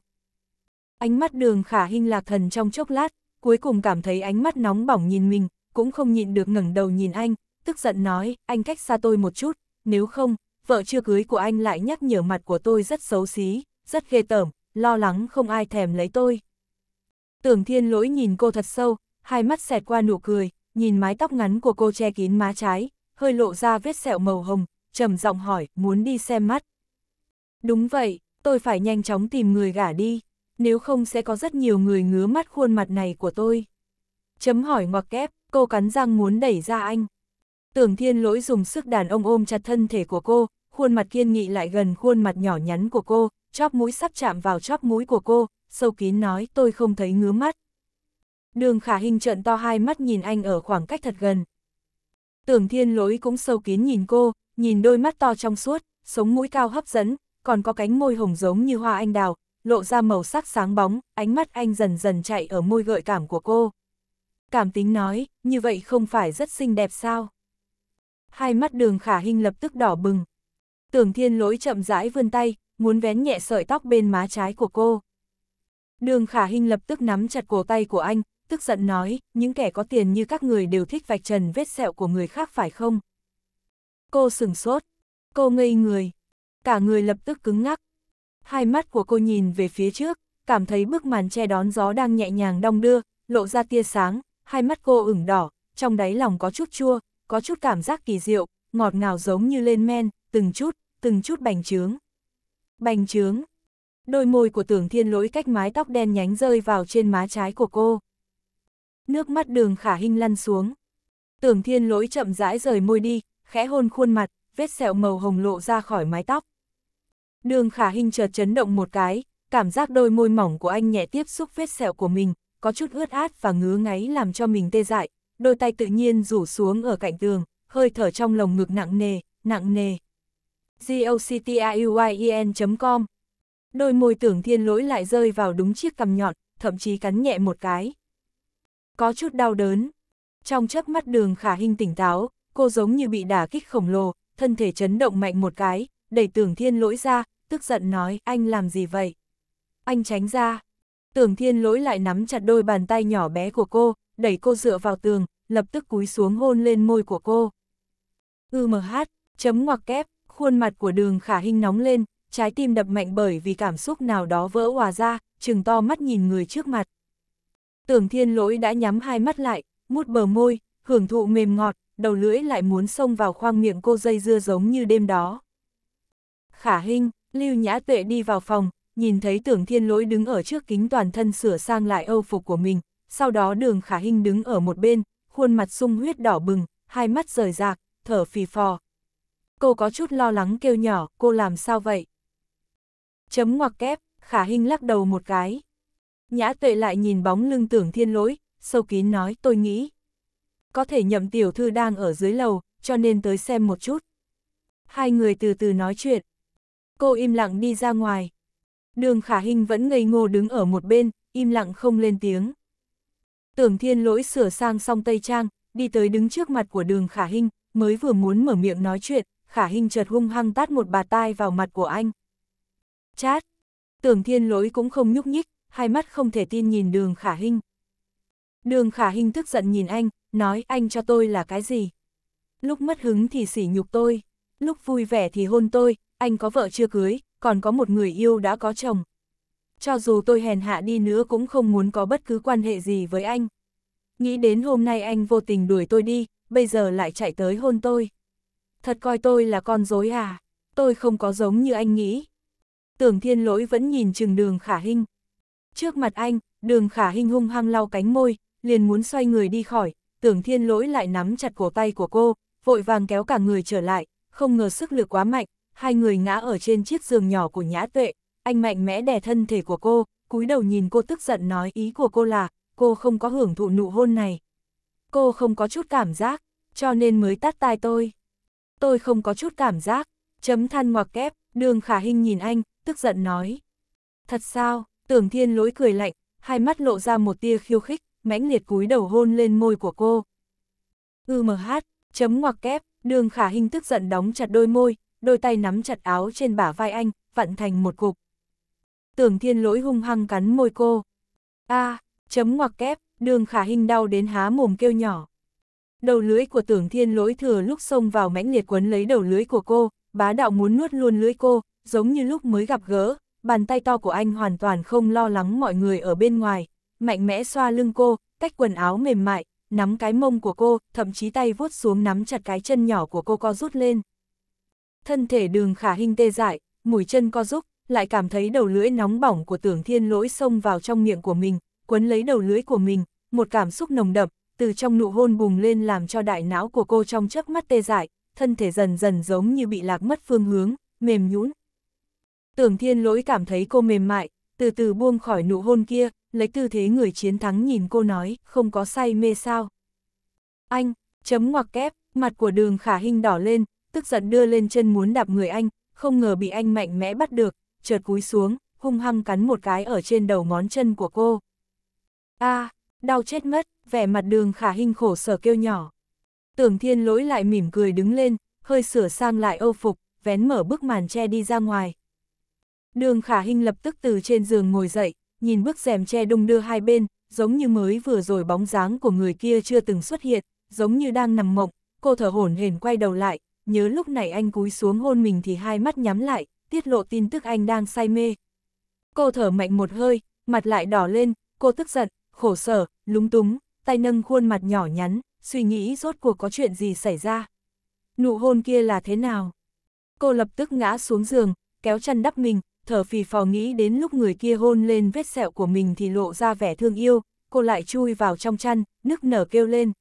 Ánh mắt đường khả hình lạc thần trong chốc lát, cuối cùng cảm thấy ánh mắt nóng bỏng nhìn mình, cũng không nhịn được ngẩng đầu nhìn anh, tức giận nói, anh cách xa tôi một chút, nếu không, vợ chưa cưới của anh lại nhắc nhở mặt của tôi rất xấu xí, rất ghê tởm, lo lắng không ai thèm lấy tôi. Tưởng thiên lỗi nhìn cô thật sâu, hai mắt xẹt qua nụ cười, nhìn mái tóc ngắn của cô che kín má trái, hơi lộ ra vết sẹo màu hồng, trầm giọng hỏi, muốn đi xem mắt. Đúng vậy, tôi phải nhanh chóng tìm người gả đi, nếu không sẽ có rất nhiều người ngứa mắt khuôn mặt này của tôi. Chấm hỏi ngoặc kép, cô cắn răng muốn đẩy ra anh. Tưởng thiên lỗi dùng sức đàn ông ôm chặt thân thể của cô, khuôn mặt kiên nghị lại gần khuôn mặt nhỏ nhắn của cô, chóp mũi sắp chạm vào chóp mũi của cô, sâu kín nói tôi không thấy ngứa mắt. Đường khả hình trợn to hai mắt nhìn anh ở khoảng cách thật gần. Tưởng thiên lỗi cũng sâu kín nhìn cô, nhìn đôi mắt to trong suốt, sống mũi cao hấp dẫn, còn có cánh môi hồng giống như hoa anh đào, lộ ra màu sắc sáng bóng, ánh mắt anh dần dần chạy ở môi gợi cảm của cô cảm tính nói, như vậy không phải rất xinh đẹp sao? Hai mắt đường khả hình lập tức đỏ bừng. Tưởng thiên lỗi chậm rãi vươn tay, muốn vén nhẹ sợi tóc bên má trái của cô. Đường khả hình lập tức nắm chặt cổ tay của anh, tức giận nói, những kẻ có tiền như các người đều thích vạch trần vết sẹo của người khác phải không? Cô sừng sốt, cô ngây người, cả người lập tức cứng ngắc. Hai mắt của cô nhìn về phía trước, cảm thấy bức màn che đón gió đang nhẹ nhàng đong đưa, lộ ra tia sáng, hai mắt cô ửng đỏ, trong đáy lòng có chút chua, có chút cảm giác kỳ diệu, ngọt ngào giống như lên men, từng chút, từng chút bành trướng. Bành trướng. Đôi môi của tưởng thiên lỗi cách mái tóc đen nhánh rơi vào trên má trái của cô. Nước mắt đường khả hình lăn xuống. Tưởng thiên lỗi chậm rãi rời môi đi, khẽ hôn khuôn mặt, vết sẹo màu hồng lộ ra khỏi mái tóc. Đường khả hình chợt chấn động một cái, cảm giác đôi môi mỏng của anh nhẹ tiếp xúc vết sẹo của mình, có chút ướt át và ngứa ngáy làm cho mình tê dại, đôi tay tự nhiên rủ xuống ở cạnh tường, hơi thở trong lồng ngực nặng nề, nặng nề. goctiuyen.com Đôi môi tưởng thiên lỗi lại rơi vào đúng chiếc cằm nhọn, thậm chí cắn nhẹ một cái. Có chút đau đớn. Trong chớp mắt đường khả hình tỉnh táo, cô giống như bị đả kích khổng lồ, thân thể chấn động mạnh một cái, đẩy tưởng thiên lỗi ra, tức giận nói, anh làm gì vậy? Anh tránh ra. Tưởng thiên lỗi lại nắm chặt đôi bàn tay nhỏ bé của cô, đẩy cô dựa vào tường, lập tức cúi xuống hôn lên môi của cô. Ư mờ hát, chấm ngoặc kép, khuôn mặt của đường khả hình nóng lên, trái tim đập mạnh bởi vì cảm xúc nào đó vỡ hòa ra, trừng to mắt nhìn người trước mặt. Tưởng thiên lỗi đã nhắm hai mắt lại, mút bờ môi, hưởng thụ mềm ngọt, đầu lưỡi lại muốn xông vào khoang miệng cô dây dưa giống như đêm đó. Khả Hinh, Lưu Nhã Tuệ đi vào phòng, nhìn thấy tưởng thiên lỗi đứng ở trước kính toàn thân sửa sang lại âu phục của mình, sau đó đường khả hình đứng ở một bên, khuôn mặt sung huyết đỏ bừng, hai mắt rời rạc, thở phì phò. Cô có chút lo lắng kêu nhỏ, cô làm sao vậy? Chấm ngoặc kép, khả hình lắc đầu một cái. Nhã tuệ lại nhìn bóng lưng tưởng thiên lỗi, sâu kín nói tôi nghĩ. Có thể nhậm tiểu thư đang ở dưới lầu, cho nên tới xem một chút. Hai người từ từ nói chuyện. Cô im lặng đi ra ngoài, đường khả hình vẫn ngây ngô đứng ở một bên, im lặng không lên tiếng. Tưởng thiên lỗi sửa sang xong tây trang, đi tới đứng trước mặt của đường khả hình, mới vừa muốn mở miệng nói chuyện, khả hình chợt hung hăng tát một bà tai vào mặt của anh. Chát! Tưởng thiên lỗi cũng không nhúc nhích, hai mắt không thể tin nhìn đường khả hình. Đường khả hình tức giận nhìn anh, nói anh cho tôi là cái gì? Lúc mất hứng thì sỉ nhục tôi, lúc vui vẻ thì hôn tôi, anh có vợ chưa cưới, còn có một người yêu đã có chồng. Cho dù tôi hèn hạ đi nữa cũng không muốn có bất cứ quan hệ gì với anh. Nghĩ đến hôm nay anh vô tình đuổi tôi đi, bây giờ lại chạy tới hôn tôi. Thật coi tôi là con dối à, tôi không có giống như anh nghĩ. Tưởng thiên lỗi vẫn nhìn chừng đường khả hình. Trước mặt anh, đường khả hình hung hăng lau cánh môi, liền muốn xoay người đi khỏi, tưởng thiên lỗi lại nắm chặt cổ tay của cô, vội vàng kéo cả người trở lại, không ngờ sức lực quá mạnh, hai người ngã ở trên chiếc giường nhỏ của nhã tuệ, anh mạnh mẽ đè thân thể của cô, cúi đầu nhìn cô tức giận nói ý của cô là, cô không có hưởng thụ nụ hôn này. Cô không có chút cảm giác, cho nên mới tắt tai tôi. Tôi không có chút cảm giác, chấm than ngoặc kép, đường khả hình nhìn anh, tức giận nói. Thật sao, tưởng thiên lối cười lạnh, hai mắt lộ ra một tia khiêu khích, mãnh liệt cúi đầu hôn lên môi của cô. Ư mờ hát, chấm ngoặc kép, đường khả hình tức giận đóng chặt đôi môi, đôi tay nắm chặt áo trên bả vai anh, vặn thành một cục. Tưởng thiên lỗi hung hăng cắn môi cô. a à, chấm ngoặc kép, đường khả hình đau đến há mồm kêu nhỏ. Đầu lưỡi của tưởng thiên lỗi thừa lúc xông vào mãnh liệt quấn lấy đầu lưỡi của cô, bá đạo muốn nuốt luôn lưỡi cô, giống như lúc mới gặp gỡ, bàn tay to của anh hoàn toàn không lo lắng mọi người ở bên ngoài, mạnh mẽ xoa lưng cô, cách quần áo mềm mại, nắm cái mông của cô, thậm chí tay vuốt xuống nắm chặt cái chân nhỏ của cô co rút lên thân thể đường khả hình tê dại, mũi chân co rúc, lại cảm thấy đầu lưỡi nóng bỏng của tưởng thiên lỗi xông vào trong miệng của mình, quấn lấy đầu lưỡi của mình, một cảm xúc nồng đậm, từ trong nụ hôn bùng lên làm cho đại não của cô trong chớp mắt tê dại, thân thể dần dần giống như bị lạc mất phương hướng, mềm nhũn. Tưởng thiên lỗi cảm thấy cô mềm mại, từ từ buông khỏi nụ hôn kia, lấy tư thế người chiến thắng nhìn cô nói, không có say mê sao. Anh, chấm ngoặc kép, mặt của đường khả hình đỏ lên, tức giận đưa lên chân muốn đạp người anh, không ngờ bị anh mạnh mẽ bắt được, chợt cúi xuống, hung hăng cắn một cái ở trên đầu ngón chân của cô. a à, đau chết mất, vẻ mặt đường khả hình khổ sở kêu nhỏ. Tưởng thiên lỗi lại mỉm cười đứng lên, hơi sửa sang lại âu phục, vén mở bức màn che đi ra ngoài. Đường khả hình lập tức từ trên giường ngồi dậy, nhìn bức rèm che đung đưa hai bên, giống như mới vừa rồi bóng dáng của người kia chưa từng xuất hiện, giống như đang nằm mộng, cô thở hổn hển quay đầu lại, nhớ lúc này anh cúi xuống hôn mình thì hai mắt nhắm lại, tiết lộ tin tức anh đang say mê. Cô thở mạnh một hơi, mặt lại đỏ lên, cô tức giận, khổ sở, lúng túng, tay nâng khuôn mặt nhỏ nhắn, suy nghĩ rốt cuộc có chuyện gì xảy ra. Nụ hôn kia là thế nào? Cô lập tức ngã xuống giường, kéo chăn đắp mình, thở phì phò nghĩ đến lúc người kia hôn lên vết sẹo của mình thì lộ ra vẻ thương yêu, cô lại chui vào trong chăn, nức nở kêu lên.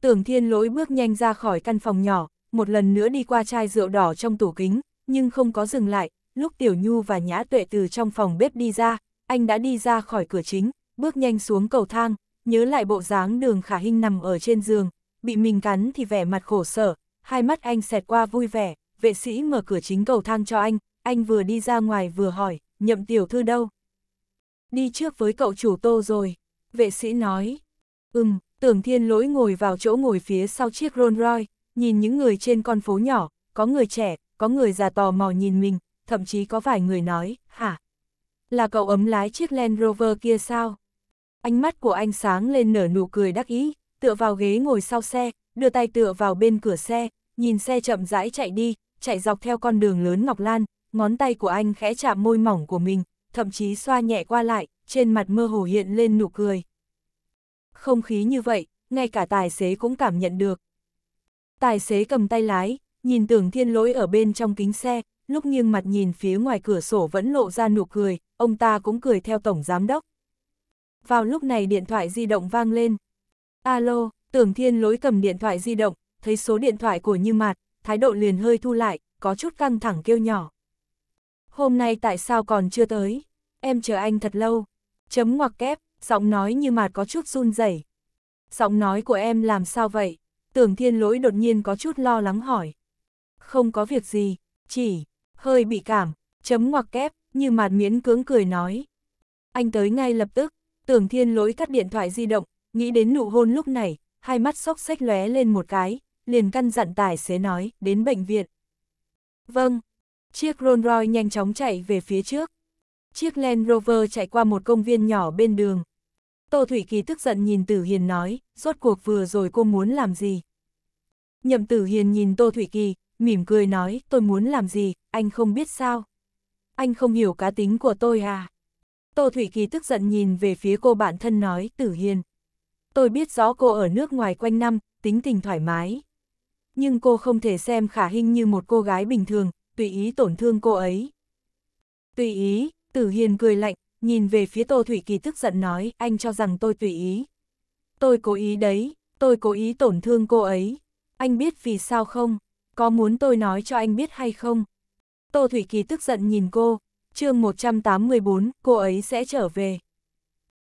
Tưởng thiên lỗi bước nhanh ra khỏi căn phòng nhỏ, một lần nữa đi qua chai rượu đỏ trong tủ kính, nhưng không có dừng lại, lúc Tiểu Nhu và Nhã Tuệ từ trong phòng bếp đi ra, anh đã đi ra khỏi cửa chính, bước nhanh xuống cầu thang, nhớ lại bộ dáng đường khả hình nằm ở trên giường, bị mình cắn thì vẻ mặt khổ sở, hai mắt anh xẹt qua vui vẻ, vệ sĩ mở cửa chính cầu thang cho anh, anh vừa đi ra ngoài vừa hỏi, nhậm tiểu thư đâu? Đi trước với cậu chủ tô rồi, vệ sĩ nói. Ừm, tưởng thiên lỗi ngồi vào chỗ ngồi phía sau chiếc Rolls Royce, nhìn những người trên con phố nhỏ, có người trẻ, có người già tò mò nhìn mình, thậm chí có vài người nói, hả? Là cậu ấm lái chiếc Land Rover kia sao? Ánh mắt của anh sáng lên nở nụ cười đắc ý, tựa vào ghế ngồi sau xe, đưa tay tựa vào bên cửa xe, nhìn xe chậm rãi chạy đi, chạy dọc theo con đường lớn Ngọc Lan, ngón tay của anh khẽ chạm môi mỏng của mình, thậm chí xoa nhẹ qua lại, trên mặt mơ hồ hiện lên nụ cười. Không khí như vậy, ngay cả tài xế cũng cảm nhận được, Tài xế cầm tay lái, nhìn tưởng thiên lỗi ở bên trong kính xe, lúc nghiêng mặt nhìn phía ngoài cửa sổ vẫn lộ ra nụ cười, ông ta cũng cười theo tổng giám đốc. Vào lúc này điện thoại di động vang lên. Alo, tưởng thiên lỗi cầm điện thoại di động, thấy số điện thoại của Như Mạt, thái độ liền hơi thu lại, có chút căng thẳng kêu nhỏ. Hôm nay tại sao còn chưa tới? Em chờ anh thật lâu. Chấm ngoặc kép, giọng nói Như Mạt có chút run rẩy. Giọng nói của em làm sao vậy? Tưởng thiên lỗi đột nhiên có chút lo lắng hỏi. Không có việc gì, chỉ, hơi bị cảm, chấm ngoặc kép, nhưng mạt miễn cưỡng cười nói. Anh tới ngay lập tức, tưởng thiên lỗi cắt điện thoại di động, nghĩ đến nụ hôn lúc này, hai mắt sốc sách lóe lên một cái, liền căn dặn tài xế nói, đến bệnh viện. Vâng, chiếc Rolls Royce nhanh chóng chạy về phía trước. Chiếc Land Rover chạy qua một công viên nhỏ bên đường, Tô Thủy Kỳ tức giận nhìn Tử Hiền nói, rốt cuộc vừa rồi cô muốn làm gì? Nhậm Tử Hiền nhìn Tô Thủy Kỳ, mỉm cười nói, tôi muốn làm gì, anh không biết sao? Anh không hiểu cá tính của tôi à? Tô Thủy Kỳ tức giận nhìn về phía cô bạn thân nói, Tử Hiền. Tôi biết rõ cô ở nước ngoài quanh năm, tính tình thoải mái. Nhưng cô không thể xem khả hình như một cô gái bình thường, tùy ý tổn thương cô ấy. Tùy ý, Tử Hiền cười lạnh, nhìn về phía Tô Thủy Kỳ tức giận nói, anh cho rằng tôi tùy ý. Tôi cố ý đấy, tôi cố ý tổn thương cô ấy. Anh biết vì sao không? Có muốn tôi nói cho anh biết hay không? Tô Thủy Kỳ tức giận nhìn cô, chương 184, cô ấy sẽ trở về.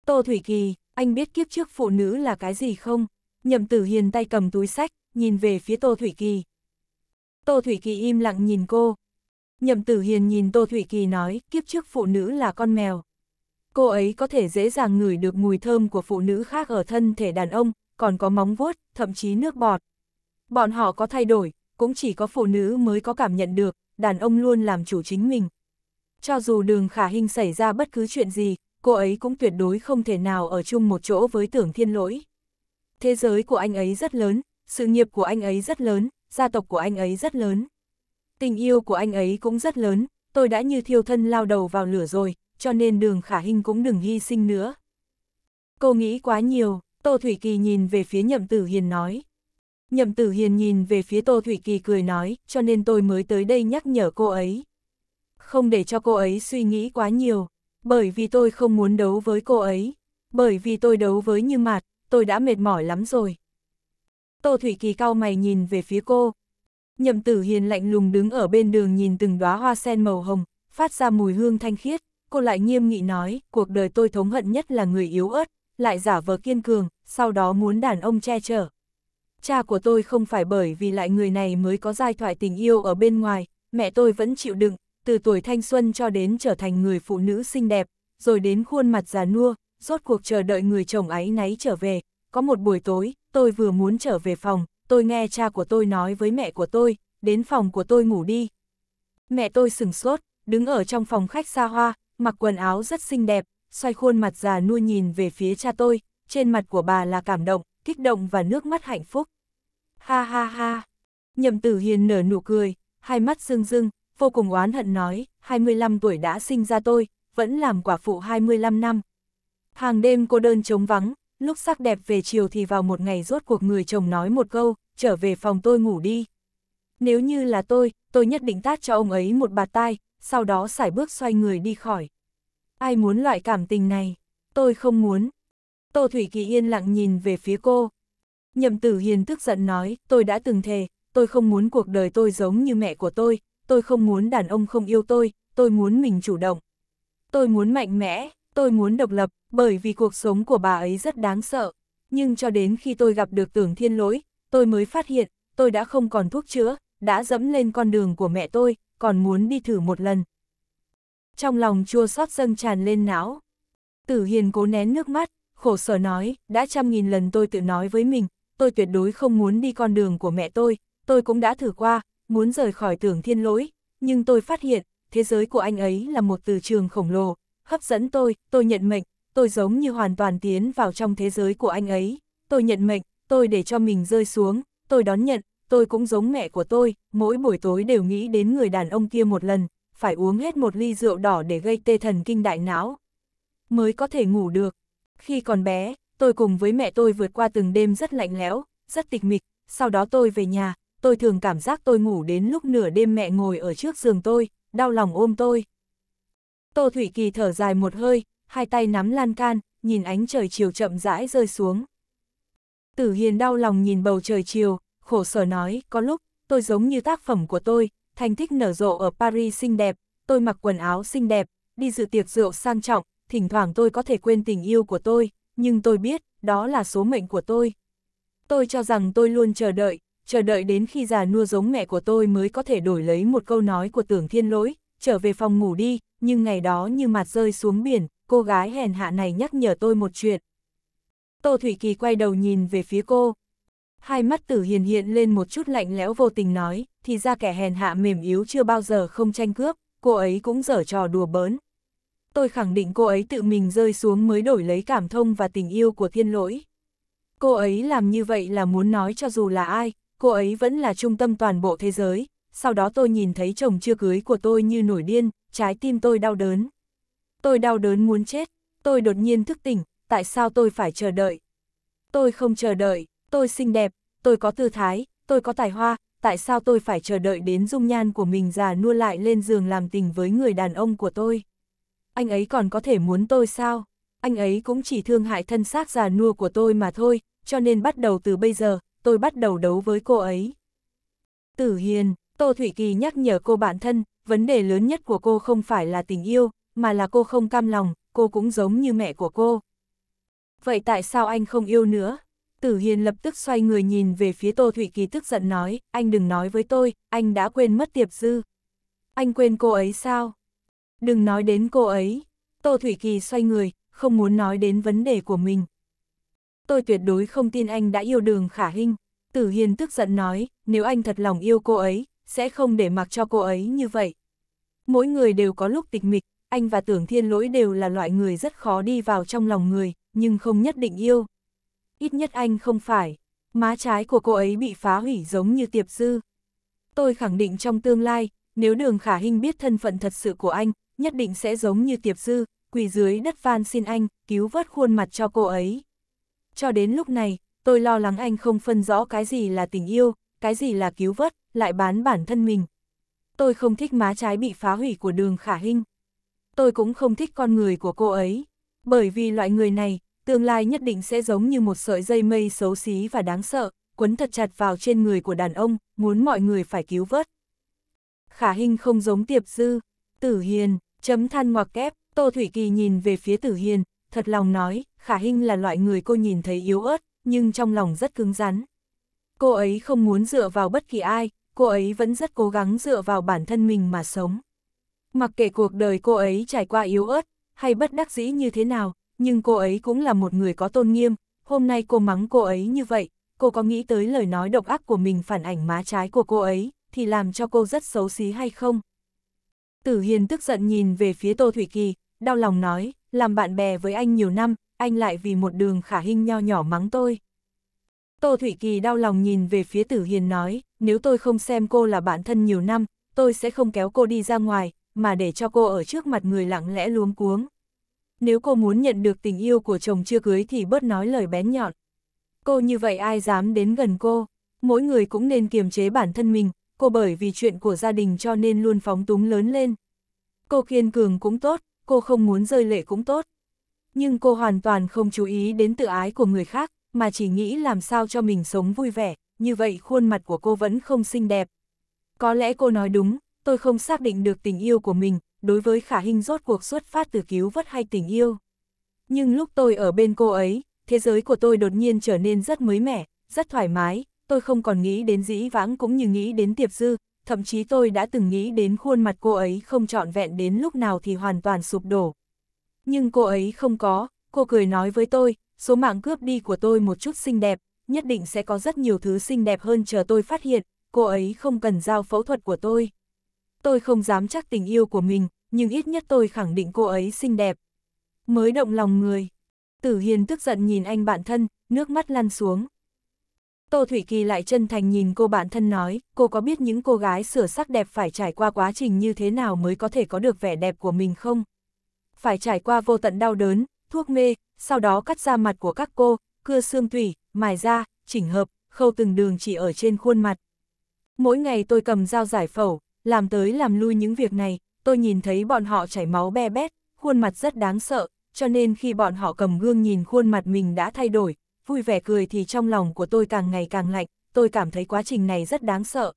Tô Thủy Kỳ, anh biết kiếp trước phụ nữ là cái gì không? Nhậm Tử Hiền tay cầm túi sách, nhìn về phía Tô Thủy Kỳ. Tô Thủy Kỳ im lặng nhìn cô. Nhậm Tử Hiền nhìn Tô Thủy Kỳ nói, kiếp trước phụ nữ là con mèo cô ấy có thể dễ dàng ngửi được mùi thơm của phụ nữ khác ở thân thể đàn ông, còn có móng vuốt, thậm chí nước bọt. Bọn họ có thay đổi, cũng chỉ có phụ nữ mới có cảm nhận được, đàn ông luôn làm chủ chính mình. Cho dù đường khả hình xảy ra bất cứ chuyện gì, cô ấy cũng tuyệt đối không thể nào ở chung một chỗ với tưởng thiên lỗi. Thế giới của anh ấy rất lớn, sự nghiệp của anh ấy rất lớn, gia tộc của anh ấy rất lớn. Tình yêu của anh ấy cũng rất lớn, tôi đã như thiêu thân lao đầu vào lửa rồi, cho nên đường khả hình cũng đừng hy sinh nữa. Cô nghĩ quá nhiều, Tô Thủy Kỳ nhìn về phía Nhậm Tử Hiền nói. Nhậm Tử Hiền nhìn về phía Tô Thủy Kỳ cười nói, cho nên tôi mới tới đây nhắc nhở cô ấy. Không để cho cô ấy suy nghĩ quá nhiều, bởi vì tôi không muốn đấu với cô ấy, bởi vì tôi đấu với như mạt, tôi đã mệt mỏi lắm rồi. Tô Thủy Kỳ cao mày nhìn về phía cô. Nhậm Tử Hiền lạnh lùng đứng ở bên đường nhìn từng đóa hoa sen màu hồng, phát ra mùi hương thanh khiết, cô lại nghiêm nghị nói, cuộc đời tôi thống hận nhất là người yếu ớt, lại giả vờ kiên cường, sau đó muốn đàn ông che chở. Cha của tôi không phải bởi vì lại người này mới có giai thoại tình yêu ở bên ngoài, mẹ tôi vẫn chịu đựng, từ tuổi thanh xuân cho đến trở thành người phụ nữ xinh đẹp, rồi đến khuôn mặt già nua, rốt cuộc chờ đợi người chồng ấy náy trở về. Có một buổi tối, tôi vừa muốn trở về phòng, tôi nghe cha của tôi nói với mẹ của tôi, đến phòng của tôi ngủ đi. Mẹ tôi sừng sốt, đứng ở trong phòng khách xa hoa, mặc quần áo rất xinh đẹp, xoay khuôn mặt già nua nhìn về phía cha tôi, trên mặt của bà là cảm động, kích động và nước mắt hạnh phúc. Ha ha ha, nhậm tử hiền nở nụ cười, hai mắt rưng rưng, vô cùng oán hận nói, 25 tuổi đã sinh ra tôi, vẫn làm quả phụ 25 năm. Hàng đêm cô đơn trống vắng, lúc sắc đẹp về chiều thì vào một ngày rốt cuộc người chồng nói một câu, trở về phòng tôi ngủ đi. Nếu như là tôi, tôi nhất định tát cho ông ấy một bạt tai, sau đó sải bước xoay người đi khỏi. Ai muốn loại cảm tình này? Tôi không muốn. Tô Thủy Kỳ yên lặng nhìn về phía cô. Nhậm Tử Hiền tức giận nói, tôi đã từng thề, tôi không muốn cuộc đời tôi giống như mẹ của tôi, tôi không muốn đàn ông không yêu tôi, tôi muốn mình chủ động. Tôi muốn mạnh mẽ, tôi muốn độc lập, bởi vì cuộc sống của bà ấy rất đáng sợ. Nhưng cho đến khi tôi gặp được tưởng thiên lỗi, tôi mới phát hiện, tôi đã không còn thuốc chữa, đã dẫm lên con đường của mẹ tôi, còn muốn đi thử một lần. Trong lòng chua xót dâng tràn lên não. Tử Hiền cố nén nước mắt, khổ sở nói, đã trăm nghìn lần tôi tự nói với mình, tôi tuyệt đối không muốn đi con đường của mẹ tôi, tôi cũng đã thử qua, muốn rời khỏi tưởng thiên lỗi, nhưng tôi phát hiện, thế giới của anh ấy là một từ trường khổng lồ, hấp dẫn tôi, tôi nhận mệnh, tôi giống như hoàn toàn tiến vào trong thế giới của anh ấy, tôi nhận mệnh, tôi để cho mình rơi xuống, tôi đón nhận, tôi cũng giống mẹ của tôi, mỗi buổi tối đều nghĩ đến người đàn ông kia một lần, phải uống hết một ly rượu đỏ để gây tê thần kinh đại não. Mới có thể ngủ được. Khi còn bé, tôi cùng với mẹ tôi vượt qua từng đêm rất lạnh lẽo, rất tịch mịch, sau đó tôi về nhà, tôi thường cảm giác tôi ngủ đến lúc nửa đêm mẹ ngồi ở trước giường tôi, đau lòng ôm tôi. Tô Thủy Kỳ thở dài một hơi, hai tay nắm lan can, nhìn ánh trời chiều chậm rãi rơi xuống. Tử Hiền đau lòng nhìn bầu trời chiều, khổ sở nói, có lúc, tôi giống như tác phẩm của tôi, thành tích nở rộ ở Paris xinh đẹp, tôi mặc quần áo xinh đẹp, đi dự tiệc rượu sang trọng, thỉnh thoảng tôi có thể quên tình yêu của tôi, nhưng tôi biết, đó là số mệnh của tôi. Tôi cho rằng tôi luôn chờ đợi, chờ đợi đến khi già nua giống mẹ của tôi mới có thể đổi lấy một câu nói của tưởng thiên lỗi, trở về phòng ngủ đi, nhưng ngày đó như mặt rơi xuống biển, cô gái hèn hạ này nhắc nhở tôi một chuyện. Tô Thủy Kỳ quay đầu nhìn về phía cô, hai mắt tử hiền hiện lên một chút lạnh lẽo vô tình nói, thì ra kẻ hèn hạ mềm yếu chưa bao giờ không tranh cướp, cô ấy cũng dở trò đùa bớn. Tôi khẳng định cô ấy tự mình rơi xuống mới đổi lấy cảm thông và tình yêu của thiên lỗi. Cô ấy làm như vậy là muốn nói cho dù là ai, cô ấy vẫn là trung tâm toàn bộ thế giới, sau đó tôi nhìn thấy chồng chưa cưới của tôi như nổi điên, trái tim tôi đau đớn. Tôi đau đớn muốn chết, tôi đột nhiên thức tỉnh, tại sao tôi phải chờ đợi? Tôi không chờ đợi, tôi xinh đẹp, tôi có tư thái, tôi có tài hoa, tại sao tôi phải chờ đợi đến dung nhan của mình già nua lại lên giường làm tình với người đàn ông của tôi. Anh ấy còn có thể muốn tôi sao? Anh ấy cũng chỉ thương hại thân xác già nua của tôi mà thôi, cho nên bắt đầu từ bây giờ, tôi bắt đầu đấu với cô ấy. Tử Hiền, Tô Thủy Kỳ nhắc nhở cô bản thân, vấn đề lớn nhất của cô không phải là tình yêu, mà là cô không cam lòng, cô cũng giống như mẹ của cô. Vậy tại sao anh không yêu nữa? Tử Hiền lập tức xoay người nhìn về phía Tô Thụy Kỳ tức giận nói, anh đừng nói với tôi, anh đã quên mất Tiệp Dư. Anh quên cô ấy sao? Đừng nói đến cô ấy. Tô Thụy Kỳ xoay người, không muốn nói đến vấn đề của mình. Tôi tuyệt đối không tin anh đã yêu đường khả hình. Tử Hiền tức giận nói, nếu anh thật lòng yêu cô ấy, sẽ không để mặc cho cô ấy như vậy. Mỗi người đều có lúc tịch mịch, anh và tưởng thiên lỗi đều là loại người rất khó đi vào trong lòng người, nhưng không nhất định yêu ít nhất anh không phải. Má trái của cô ấy bị phá hủy giống như tiệp dư. Tôi khẳng định trong tương lai, nếu đường khả hình biết thân phận thật sự của anh, nhất định sẽ giống như tiệp dư, quỳ dưới đất van xin anh, cứu vớt khuôn mặt cho cô ấy. Cho đến lúc này, tôi lo lắng anh không phân rõ cái gì là tình yêu, cái gì là cứu vớt, lại bán bản thân mình. Tôi không thích má trái bị phá hủy của đường khả hình. Tôi cũng không thích con người của cô ấy, bởi vì loại người này, tương lai nhất định sẽ giống như một sợi dây mây xấu xí và đáng sợ, quấn thật chặt vào trên người của đàn ông, muốn mọi người phải cứu vớt. Khả hình không giống tiệp dư, tử hiền, chấm than ngoặc kép, Tô Thủy Kỳ nhìn về phía tử hiền, thật lòng nói, khả hình là loại người cô nhìn thấy yếu ớt, nhưng trong lòng rất cứng rắn. Cô ấy không muốn dựa vào bất kỳ ai, cô ấy vẫn rất cố gắng dựa vào bản thân mình mà sống. Mặc kệ cuộc đời cô ấy trải qua yếu ớt, hay bất đắc dĩ như thế nào, nhưng cô ấy cũng là một người có tôn nghiêm, hôm nay cô mắng cô ấy như vậy, cô có nghĩ tới lời nói độc ác của mình phản ảnh má trái của cô ấy, thì làm cho cô rất xấu xí hay không? Tử Hiền tức giận nhìn về phía Tô Thủy Kỳ, đau lòng nói, làm bạn bè với anh nhiều năm, anh lại vì một đường khả hình nho nhỏ mắng tôi. Tô Thủy Kỳ đau lòng nhìn về phía Tử Hiền nói, nếu tôi không xem cô là bạn thân nhiều năm, tôi sẽ không kéo cô đi ra ngoài, mà để cho cô ở trước mặt người lặng lẽ luống cuống. Nếu cô muốn nhận được tình yêu của chồng chưa cưới thì bớt nói lời bén nhọn. Cô như vậy ai dám đến gần cô, mỗi người cũng nên kiềm chế bản thân mình, cô bởi vì chuyện của gia đình cho nên luôn phóng túng lớn lên. Cô kiên cường cũng tốt, cô không muốn rơi lệ cũng tốt. Nhưng cô hoàn toàn không chú ý đến tự ái của người khác, mà chỉ nghĩ làm sao cho mình sống vui vẻ, như vậy khuôn mặt của cô vẫn không xinh đẹp. Có lẽ cô nói đúng, tôi không xác định được tình yêu của mình, đối với khả hình rốt cuộc xuất phát từ cứu vớt hay tình yêu. Nhưng lúc tôi ở bên cô ấy, thế giới của tôi đột nhiên trở nên rất mới mẻ, rất thoải mái, tôi không còn nghĩ đến dĩ vãng cũng như nghĩ đến tiệp dư, thậm chí tôi đã từng nghĩ đến khuôn mặt cô ấy không trọn vẹn đến lúc nào thì hoàn toàn sụp đổ. Nhưng cô ấy không có, cô cười nói với tôi, số mạng cướp đi của tôi một chút xinh đẹp, nhất định sẽ có rất nhiều thứ xinh đẹp hơn chờ tôi phát hiện, cô ấy không cần giao phẫu thuật của tôi tôi không dám chắc tình yêu của mình, nhưng ít nhất tôi khẳng định cô ấy xinh đẹp. Mới động lòng người. Tử Hiền tức giận nhìn anh bạn thân, nước mắt lăn xuống. Tô Thủy Kỳ lại chân thành nhìn cô bạn thân nói, cô có biết những cô gái sửa sắc đẹp phải trải qua quá trình như thế nào mới có thể có được vẻ đẹp của mình không? Phải trải qua vô tận đau đớn, thuốc mê, sau đó cắt da mặt của các cô, cưa xương tủy, mài da, chỉnh hợp, khâu từng đường chỉ ở trên khuôn mặt. Mỗi ngày tôi cầm dao giải phẫu, làm tới làm lui những việc này, tôi nhìn thấy bọn họ chảy máu be bét, khuôn mặt rất đáng sợ, cho nên khi bọn họ cầm gương nhìn khuôn mặt mình đã thay đổi, vui vẻ cười thì trong lòng của tôi càng ngày càng lạnh, tôi cảm thấy quá trình này rất đáng sợ.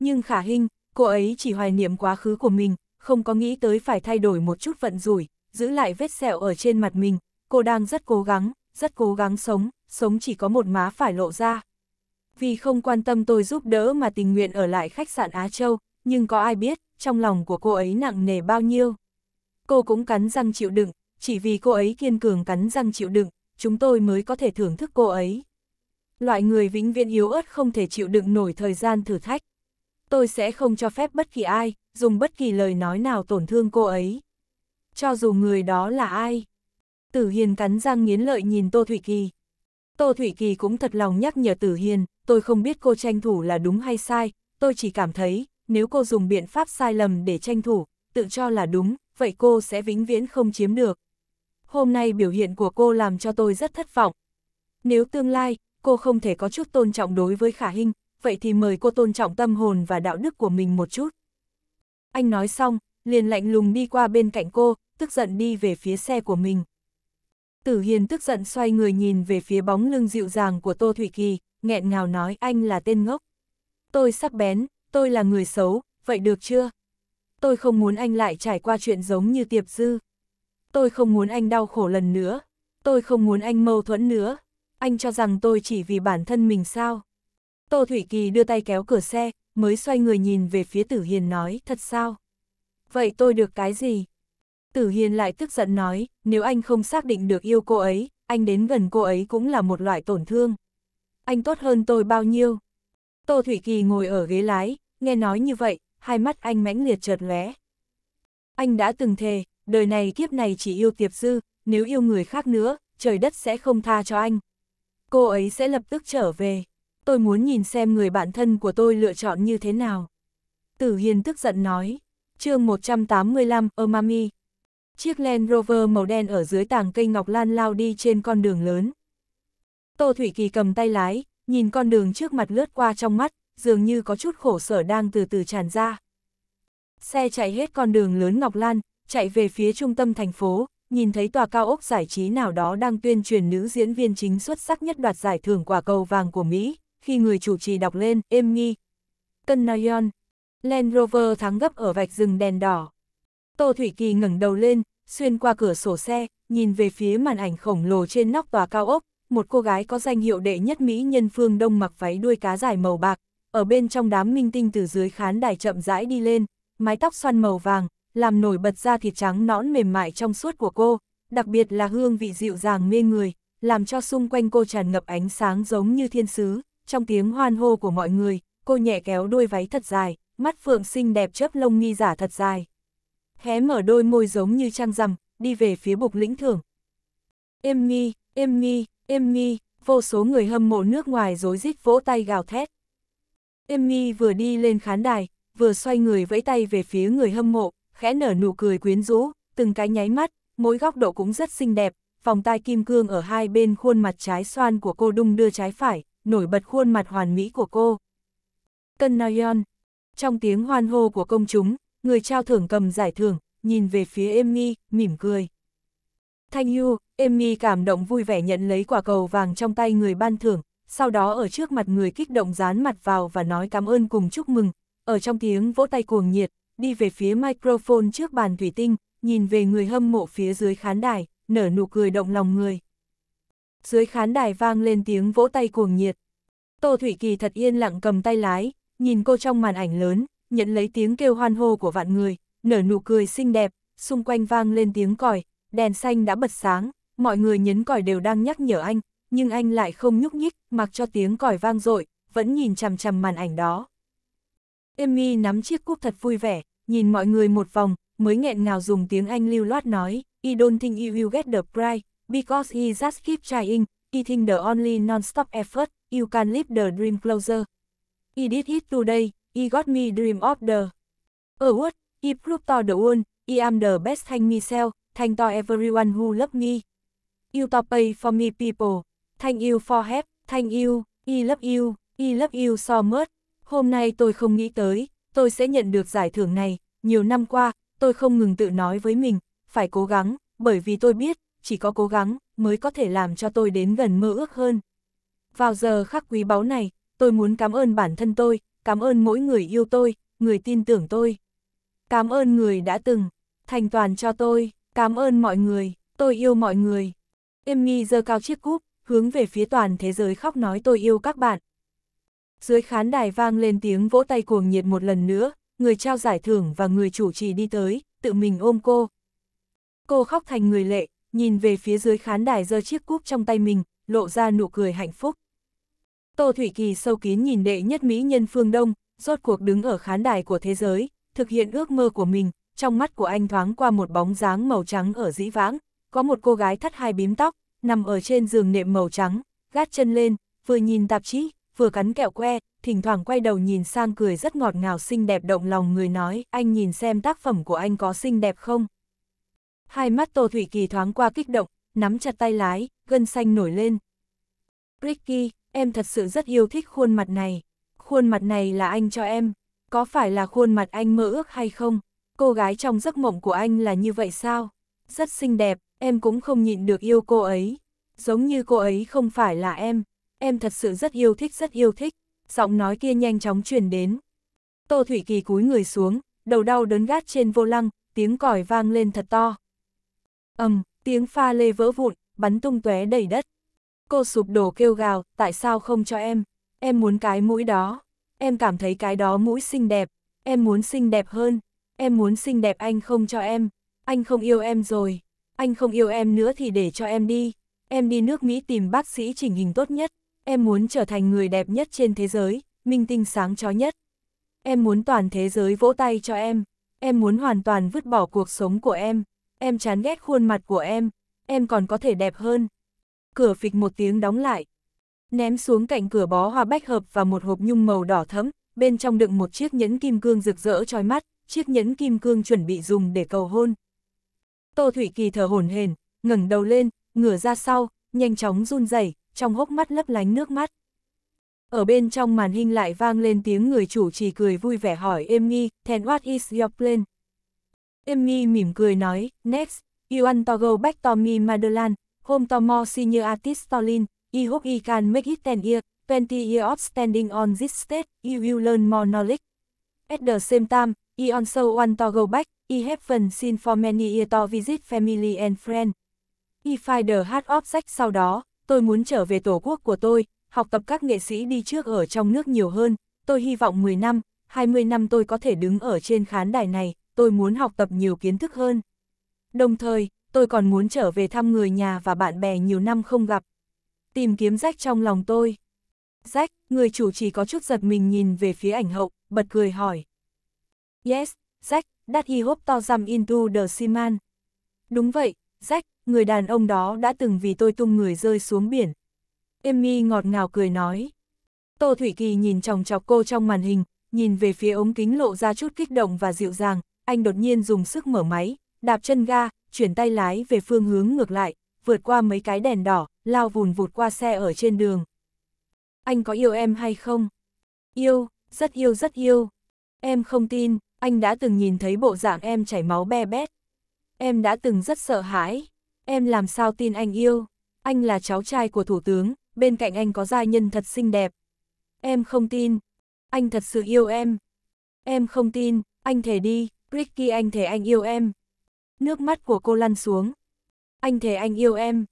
Nhưng khả hình, cô ấy chỉ hoài niệm quá khứ của mình, không có nghĩ tới phải thay đổi một chút vận rủi, giữ lại vết sẹo ở trên mặt mình, cô đang rất cố gắng, rất cố gắng sống, sống chỉ có một má phải lộ ra. Vì không quan tâm tôi giúp đỡ mà tình nguyện ở lại khách sạn Á Châu, nhưng có ai biết, trong lòng của cô ấy nặng nề bao nhiêu. Cô cũng cắn răng chịu đựng, chỉ vì cô ấy kiên cường cắn răng chịu đựng, chúng tôi mới có thể thưởng thức cô ấy. Loại người vĩnh viễn yếu ớt không thể chịu đựng nổi thời gian thử thách. Tôi sẽ không cho phép bất kỳ ai, dùng bất kỳ lời nói nào tổn thương cô ấy. Cho dù người đó là ai. Tử Hiền cắn răng nghiến lợi nhìn Tô Thủy Kỳ. Tô Thủy Kỳ cũng thật lòng nhắc nhở Tử Hiền, tôi không biết cô tranh thủ là đúng hay sai, tôi chỉ cảm thấy, nếu cô dùng biện pháp sai lầm để tranh thủ, tự cho là đúng, vậy cô sẽ vĩnh viễn không chiếm được. Hôm nay biểu hiện của cô làm cho tôi rất thất vọng. Nếu tương lai, cô không thể có chút tôn trọng đối với Khả Hinh, vậy thì mời cô tôn trọng tâm hồn và đạo đức của mình một chút. Anh nói xong, liền lạnh lùng đi qua bên cạnh cô, tức giận đi về phía xe của mình. Tử Hiền tức giận xoay người nhìn về phía bóng lưng dịu dàng của Tô Thủy Kỳ, nghẹn ngào nói anh là tên ngốc. Tôi sắc bén, tôi là người xấu, vậy được chưa? Tôi không muốn anh lại trải qua chuyện giống như tiệp dư. Tôi không muốn anh đau khổ lần nữa. Tôi không muốn anh mâu thuẫn nữa. Anh cho rằng tôi chỉ vì bản thân mình sao? Tô Thủy Kỳ đưa tay kéo cửa xe, mới xoay người nhìn về phía Tử Hiền nói, thật sao? Vậy tôi được cái gì? Tử Hiền lại tức giận nói, nếu anh không xác định được yêu cô ấy, anh đến gần cô ấy cũng là một loại tổn thương. Anh tốt hơn tôi bao nhiêu? Tô Thủy Kỳ ngồi ở ghế lái, nghe nói như vậy, hai mắt anh mãnh liệt chợt lóe. Anh đã từng thề, đời này kiếp này chỉ yêu Tiệp Dư, nếu yêu người khác nữa, trời đất sẽ không tha cho anh. Cô ấy sẽ lập tức trở về. Tôi muốn nhìn xem người bạn thân của tôi lựa chọn như thế nào. Tử Hiền tức giận nói. chương 185, Omami. Chiếc Land Rover màu đen ở dưới tảng cây ngọc lan lao đi trên con đường lớn. Tô Thủy Kỳ cầm tay lái, nhìn con đường trước mặt lướt qua trong mắt, dường như có chút khổ sở đang từ từ tràn ra. Xe chạy hết con đường lớn Ngọc Lan, chạy về phía trung tâm thành phố, nhìn thấy tòa cao ốc giải trí nào đó đang tuyên truyền nữ diễn viên chính xuất sắc nhất đoạt giải thưởng quả cầu vàng của Mỹ, khi người chủ trì đọc lên, êm nghi. Tân Noyon, Land Rover thắng gấp ở vạch rừng đèn đỏ. Tô Thủy Kỳ ngẩng đầu lên, xuyên qua cửa sổ xe, nhìn về phía màn ảnh khổng lồ trên nóc tòa cao ốc, một cô gái có danh hiệu đệ nhất Mỹ nhân phương Đông mặc váy đuôi cá dài màu bạc, ở bên trong đám minh tinh từ dưới khán đài chậm rãi đi lên, mái tóc xoăn màu vàng, làm nổi bật ra thịt trắng nõn mềm mại trong suốt của cô, đặc biệt là hương vị dịu dàng mê người, làm cho xung quanh cô tràn ngập ánh sáng giống như thiên sứ, trong tiếng hoan hô của mọi người, cô nhẹ kéo đôi váy thật dài, mắt phượng xinh đẹp chớp lông nghi giả thật dài. Hé mở đôi môi giống như trăng rằm, đi về phía bục lĩnh thưởng. em em Emmy, Emmy, vô số người hâm mộ nước ngoài rối rít vỗ tay gào thét. Emmy vừa đi lên khán đài, vừa xoay người vẫy tay về phía người hâm mộ, khẽ nở nụ cười quyến rũ, từng cái nháy mắt, mỗi góc độ cũng rất xinh đẹp, vòng tai kim cương ở hai bên khuôn mặt trái xoan của cô đung đưa trái phải, nổi bật khuôn mặt hoàn mỹ của cô. Cân Noyon Trong tiếng hoan hô của công chúng, người trao thưởng cầm giải thưởng, nhìn về phía Emmy, mỉm cười. Thanh Yu, Emmy cảm động vui vẻ nhận lấy quả cầu vàng trong tay người ban thưởng, sau đó ở trước mặt người kích động dán mặt vào và nói cảm ơn cùng chúc mừng, ở trong tiếng vỗ tay cuồng nhiệt, đi về phía microphone trước bàn thủy tinh, nhìn về người hâm mộ phía dưới khán đài, nở nụ cười động lòng người. Dưới khán đài vang lên tiếng vỗ tay cuồng nhiệt. Tô Thủy Kỳ thật yên lặng cầm tay lái, nhìn cô trong màn ảnh lớn, nhận lấy tiếng kêu hoan hô của vạn người, nở nụ cười xinh đẹp, xung quanh vang lên tiếng còi, đèn xanh đã bật sáng, mọi người nhấn còi đều đang nhắc nhở anh, nhưng anh lại không nhúc nhích, mặc cho tiếng còi vang dội vẫn nhìn chằm chằm màn ảnh đó. Emmy nắm chiếc cúp thật vui vẻ, nhìn mọi người một vòng, mới nghẹn ngào dùng tiếng Anh lưu loát nói, I don't think you will get the prize, because he just keep trying, he think the only non-stop effort, you can live the dream closer. He did it today, he got me dream of the award, he proved to the world, I am the best thing myself, thank to everyone who love me. You pay for me people. Thank you for help. Thank you. I e love you. I e love you so much. Hôm nay tôi không nghĩ tới, tôi sẽ nhận được giải thưởng này. Nhiều năm qua, tôi không ngừng tự nói với mình, phải cố gắng, bởi vì tôi biết, chỉ có cố gắng mới có thể làm cho tôi đến gần mơ ước hơn. Vào giờ khắc quý báu này, tôi muốn cảm ơn bản thân tôi, cảm ơn mỗi người yêu tôi, người tin tưởng tôi. Cảm ơn người đã từng thành toàn cho tôi, cảm ơn mọi người, tôi yêu mọi người. Em nghi giơ cao chiếc cúp, hướng về phía toàn thế giới khóc nói tôi yêu các bạn. Dưới khán đài vang lên tiếng vỗ tay cuồng nhiệt một lần nữa, người trao giải thưởng và người chủ trì đi tới, tự mình ôm cô. Cô khóc thành người lệ, nhìn về phía dưới khán đài giơ chiếc cúp trong tay mình, lộ ra nụ cười hạnh phúc. Tô Thủy Kỳ sâu kín nhìn đệ nhất mỹ nhân phương Đông, rốt cuộc đứng ở khán đài của thế giới, thực hiện ước mơ của mình, trong mắt của anh thoáng qua một bóng dáng màu trắng ở dĩ vãng, có một cô gái thắt hai bím tóc, nằm ở trên giường nệm màu trắng, gác chân lên, vừa nhìn tạp chí, vừa cắn kẹo que, thỉnh thoảng quay đầu nhìn sang cười rất ngọt ngào xinh đẹp động lòng người nói, anh nhìn xem tác phẩm của anh có xinh đẹp không. Hai mắt Tô Thủy Kỳ thoáng qua kích động, nắm chặt tay lái, gân xanh nổi lên. Ricky, em thật sự rất yêu thích khuôn mặt này. Khuôn mặt này là anh cho em. Có phải là khuôn mặt anh mơ ước hay không? Cô gái trong giấc mộng của anh là như vậy sao? Rất xinh đẹp, em cũng không nhịn được yêu cô ấy. Giống như cô ấy không phải là em, em thật sự rất yêu thích rất yêu thích, giọng nói kia nhanh chóng truyền đến. Tô Thủy Kỳ cúi người xuống, đầu đau đớn gát trên vô lăng, tiếng còi vang lên thật to. ầm, tiếng pha lê vỡ vụn, bắn tung tóe đầy đất. Cô sụp đổ kêu gào, tại sao không cho em? Em muốn cái mũi đó. Em cảm thấy cái đó mũi xinh đẹp. Em muốn xinh đẹp hơn. Em muốn xinh đẹp anh không cho em. Anh không yêu em rồi anh không yêu em nữa thì để cho em đi, em đi nước Mỹ tìm bác sĩ chỉnh hình tốt nhất, em muốn trở thành người đẹp nhất trên thế giới, minh tinh sáng chói nhất. Em muốn toàn thế giới vỗ tay cho em, em muốn hoàn toàn vứt bỏ cuộc sống của em, em chán ghét khuôn mặt của em, em còn có thể đẹp hơn. Cửa phịch một tiếng đóng lại, ném xuống cạnh cửa bó hoa bách hợp và một hộp nhung màu đỏ thẫm, bên trong đựng một chiếc nhẫn kim cương rực rỡ chói mắt, chiếc nhẫn kim cương chuẩn bị dùng để cầu hôn, Tô Thủy Kỳ thở hổn hển, ngẩng đầu lên, ngửa ra sau, nhanh chóng run rẩy, trong hốc mắt lấp lánh nước mắt. Ở bên trong màn hình lại vang lên tiếng người chủ trì cười vui vẻ hỏi Emmy, then what is your plan? Emmy mỉm cười nói, next, you want to go back to me Madeline, home to more senior artist Tolin, I hope I can make it 10 year, 20 year of standing on this stage, you will learn more knowledge. At the same time, I also want to go back I e haven't seen for many years to visit family and friends. I e find the heart of sách sau đó, tôi muốn trở về tổ quốc của tôi, học tập các nghệ sĩ đi trước ở trong nước nhiều hơn, tôi hy vọng 10 năm, 20 năm tôi có thể đứng ở trên khán đài này, tôi muốn học tập nhiều kiến thức hơn. Đồng thời, tôi còn muốn trở về thăm người nhà và bạn bè nhiều năm không gặp. Tìm kiếm rách trong lòng tôi. Rách, người chủ chỉ có chút giật mình nhìn về phía ảnh hậu, bật cười hỏi. Yes, rách, that he hoped to jump into the seaman. Đúng vậy, Jack, người đàn ông đó đã từng vì tôi tung người rơi xuống biển. Emmy ngọt ngào cười nói. Tô Thủy Kỳ nhìn chòng chọc cô trong màn hình, nhìn về phía ống kính lộ ra chút kích động và dịu dàng, anh đột nhiên dùng sức mở máy, đạp chân ga, chuyển tay lái về phương hướng ngược lại, vượt qua mấy cái đèn đỏ, lao vùn vụt qua xe ở trên đường. Anh có yêu em hay không? Yêu, rất yêu rất yêu. Em không tin, anh đã từng nhìn thấy bộ dạng em chảy máu be bét. Em đã từng rất sợ hãi. Em làm sao tin anh yêu? Anh là cháu trai của thủ tướng, bên cạnh anh có gia nhân thật xinh đẹp. Em không tin. Anh thật sự yêu em. Em không tin, anh thề đi, Ricky anh thề anh yêu em. Nước mắt của cô lăn xuống. Anh thề anh yêu em.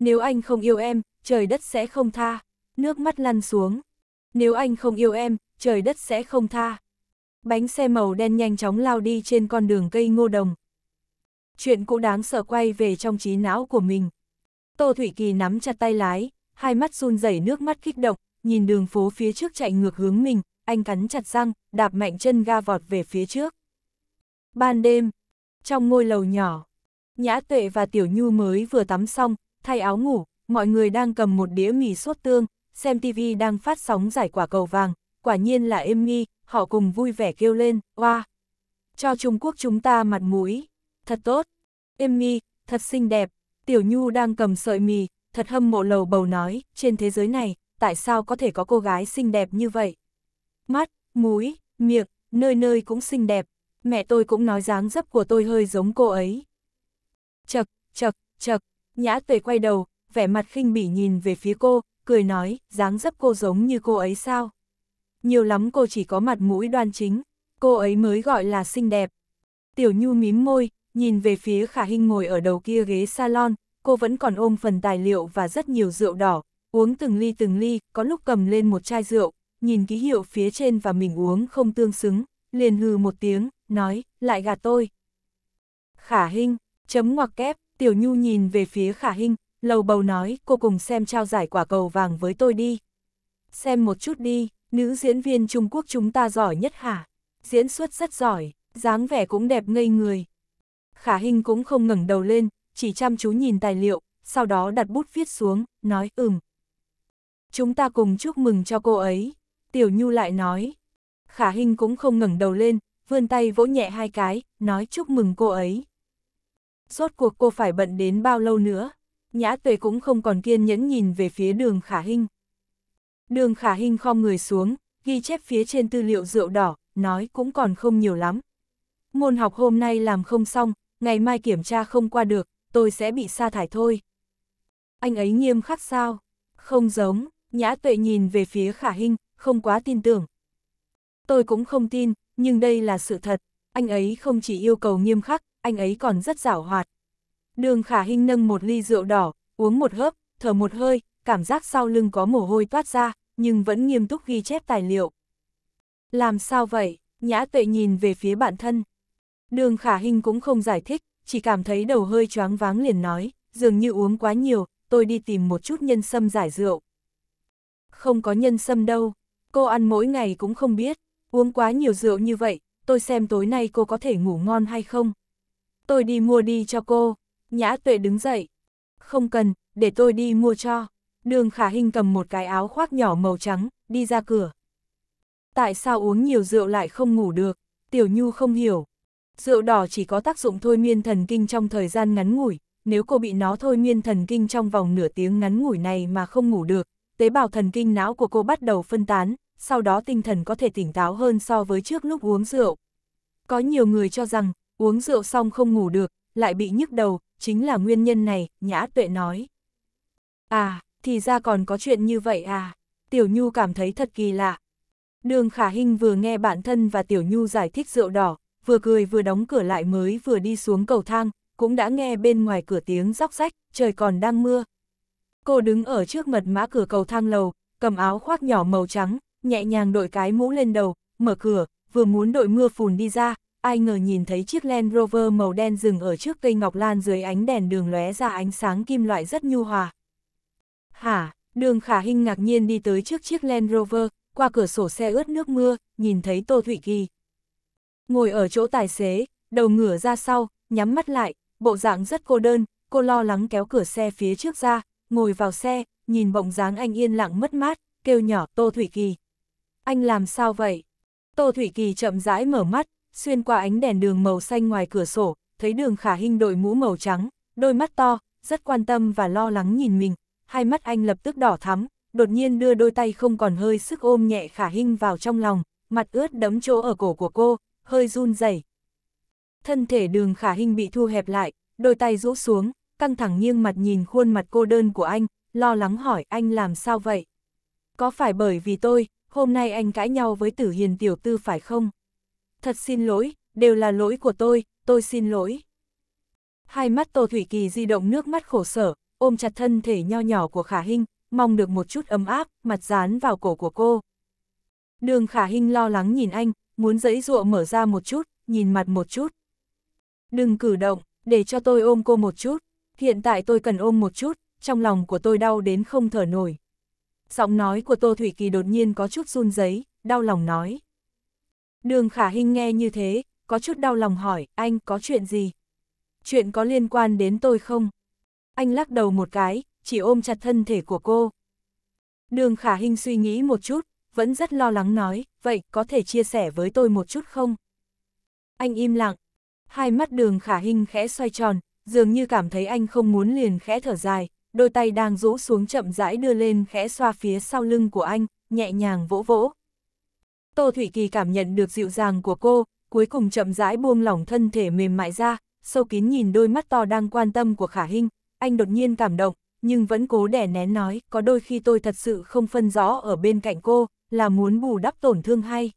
Nếu anh không yêu em, trời đất sẽ không tha. Nước mắt lăn xuống. Nếu anh không yêu em, trời đất sẽ không tha bánh xe màu đen nhanh chóng lao đi trên con đường cây ngô đồng. Chuyện cũ đáng sợ quay về trong trí não của mình. Tô Thủy Kỳ nắm chặt tay lái, hai mắt run rẩy nước mắt kích động, nhìn đường phố phía trước chạy ngược hướng mình, anh cắn chặt răng, đạp mạnh chân ga vọt về phía trước. Ban đêm, trong ngôi lầu nhỏ, Nhã Tuệ và Tiểu Nhu mới vừa tắm xong, thay áo ngủ, mọi người đang cầm một đĩa mì sốt tương, xem TV đang phát sóng giải quả cầu vàng, quả nhiên là êm nghi, họ cùng vui vẻ kêu lên, oa, wow. cho Trung Quốc chúng ta mặt mũi, thật tốt, êm nghi, thật xinh đẹp, Tiểu Nhu đang cầm sợi mì, thật hâm mộ lầu bầu nói, trên thế giới này, tại sao có thể có cô gái xinh đẹp như vậy? Mắt, mũi, miệng, nơi nơi cũng xinh đẹp, mẹ tôi cũng nói dáng dấp của tôi hơi giống cô ấy. Chật, chật, chật, nhã tuệ quay đầu, vẻ mặt khinh bỉ nhìn về phía cô, cười nói, dáng dấp cô giống như cô ấy sao? Nhiều lắm cô chỉ có mặt mũi đoan chính, cô ấy mới gọi là xinh đẹp. Tiểu Nhu mím môi, nhìn về phía Khả Hinh ngồi ở đầu kia ghế salon, cô vẫn còn ôm phần tài liệu và rất nhiều rượu đỏ, uống từng ly từng ly, có lúc cầm lên một chai rượu, nhìn ký hiệu phía trên và mình uống không tương xứng, liền hừ một tiếng, nói, lại gạt tôi. Khả Hinh, chấm ngoặc kép, Tiểu Nhu nhìn về phía Khả Hinh, lầu bầu nói, cô cùng xem trao giải quả cầu vàng với tôi đi. Xem một chút đi, Nữ diễn viên Trung Quốc chúng ta giỏi nhất hả? Diễn xuất rất giỏi, dáng vẻ cũng đẹp ngây người. Khả Hinh cũng không ngẩng đầu lên, chỉ chăm chú nhìn tài liệu, sau đó đặt bút viết xuống, nói ừm. Chúng ta cùng chúc mừng cho cô ấy. Tiểu Nhu lại nói. Khả Hinh cũng không ngẩng đầu lên, vươn tay vỗ nhẹ hai cái, nói chúc mừng cô ấy. Rốt cuộc cô phải bận đến bao lâu nữa? Nhã Tuệ cũng không còn kiên nhẫn nhìn về phía đường Khả Hinh. Đường khả hình khom người xuống, ghi chép phía trên tư liệu rượu đỏ, nói cũng còn không nhiều lắm. Môn học hôm nay làm không xong, ngày mai kiểm tra không qua được, tôi sẽ bị sa thải thôi. Anh ấy nghiêm khắc sao? Không giống, nhã tuệ nhìn về phía khả hình, không quá tin tưởng. Tôi cũng không tin, nhưng đây là sự thật, anh ấy không chỉ yêu cầu nghiêm khắc, anh ấy còn rất giảo hoạt. Đường khả hình nâng một ly rượu đỏ, uống một hớp, thở một hơi, cảm giác sau lưng có mồ hôi toát ra, nhưng vẫn nghiêm túc ghi chép tài liệu. Làm sao vậy? Nhã tuệ nhìn về phía bản thân. Đường khả hình cũng không giải thích, chỉ cảm thấy đầu hơi choáng váng liền nói, dường như uống quá nhiều, tôi đi tìm một chút nhân sâm giải rượu. Không có nhân sâm đâu, cô ăn mỗi ngày cũng không biết, uống quá nhiều rượu như vậy, tôi xem tối nay cô có thể ngủ ngon hay không. Tôi đi mua đi cho cô, nhã tuệ đứng dậy. Không cần, để tôi đi mua cho đường khả hình cầm một cái áo khoác nhỏ màu trắng, đi ra cửa. Tại sao uống nhiều rượu lại không ngủ được, tiểu nhu không hiểu. Rượu đỏ chỉ có tác dụng thôi miên thần kinh trong thời gian ngắn ngủi, nếu cô bị nó thôi miên thần kinh trong vòng nửa tiếng ngắn ngủi này mà không ngủ được, tế bào thần kinh não của cô bắt đầu phân tán, sau đó tinh thần có thể tỉnh táo hơn so với trước lúc uống rượu. Có nhiều người cho rằng, uống rượu xong không ngủ được, lại bị nhức đầu, chính là nguyên nhân này, Nhã Tuệ nói. À, thì ra còn có chuyện như vậy à, Tiểu Nhu cảm thấy thật kỳ lạ. Đường Khả Hinh vừa nghe bản thân và Tiểu Nhu giải thích rượu đỏ, vừa cười vừa đóng cửa lại mới vừa đi xuống cầu thang, cũng đã nghe bên ngoài cửa tiếng róc rách, trời còn đang mưa. Cô đứng ở trước mật mã cửa cầu thang lầu, cầm áo khoác nhỏ màu trắng, nhẹ nhàng đội cái mũ lên đầu, mở cửa, vừa muốn đội mưa phùn đi ra, ai ngờ nhìn thấy chiếc Land Rover màu đen dừng ở trước cây ngọc lan dưới ánh đèn đường lóe ra ánh sáng kim loại rất nhu hòa, Hả, đường khả hình ngạc nhiên đi tới trước chiếc Land Rover, qua cửa sổ xe ướt nước mưa, nhìn thấy Tô Thụy Kỳ. Ngồi ở chỗ tài xế, đầu ngửa ra sau, nhắm mắt lại, bộ dạng rất cô đơn, cô lo lắng kéo cửa xe phía trước ra, ngồi vào xe, nhìn bóng dáng anh yên lặng mất mát, kêu nhỏ Tô Thụy Kỳ. Anh làm sao vậy? Tô Thủy Kỳ chậm rãi mở mắt, xuyên qua ánh đèn đường màu xanh ngoài cửa sổ, thấy đường khả hình đội mũ màu trắng, đôi mắt to, rất quan tâm và lo lắng nhìn mình, hai mắt anh lập tức đỏ thắm, đột nhiên đưa đôi tay không còn hơi sức ôm nhẹ khả hinh vào trong lòng, mặt ướt đấm chỗ ở cổ của cô, hơi run rẩy. Thân thể đường khả hinh bị thu hẹp lại, đôi tay rũ xuống, căng thẳng nghiêng mặt nhìn khuôn mặt cô đơn của anh, lo lắng hỏi anh làm sao vậy? Có phải bởi vì tôi, hôm nay anh cãi nhau với tử hiền tiểu tư phải không? Thật xin lỗi, đều là lỗi của tôi, tôi xin lỗi. Hai mắt Tô Thủy Kỳ di động nước mắt khổ sở, ôm chặt thân thể nho nhỏ của Khả Hinh, mong được một chút ấm áp, mặt dán vào cổ của cô. Đường Khả Hinh lo lắng nhìn anh, muốn dẫy dụa mở ra một chút, nhìn mặt một chút. Đừng cử động, để cho tôi ôm cô một chút, hiện tại tôi cần ôm một chút, trong lòng của tôi đau đến không thở nổi. Giọng nói của Tô Thủy Kỳ đột nhiên có chút run giấy, đau lòng nói. Đường Khả Hinh nghe như thế, có chút đau lòng hỏi, anh có chuyện gì? Chuyện có liên quan đến tôi không? anh lắc đầu một cái, chỉ ôm chặt thân thể của cô. Đường khả hình suy nghĩ một chút, vẫn rất lo lắng nói, vậy có thể chia sẻ với tôi một chút không? Anh im lặng, hai mắt đường khả hình khẽ xoay tròn, dường như cảm thấy anh không muốn liền khẽ thở dài, đôi tay đang rũ xuống chậm rãi đưa lên khẽ xoa phía sau lưng của anh, nhẹ nhàng vỗ vỗ. Tô Thủy Kỳ cảm nhận được dịu dàng của cô, cuối cùng chậm rãi buông lỏng thân thể mềm mại ra, sâu kín nhìn đôi mắt to đang quan tâm của Khả Hinh, anh đột nhiên cảm động, nhưng vẫn cố đẻ nén nói, có đôi khi tôi thật sự không phân rõ ở bên cạnh cô, là muốn bù đắp tổn thương hay.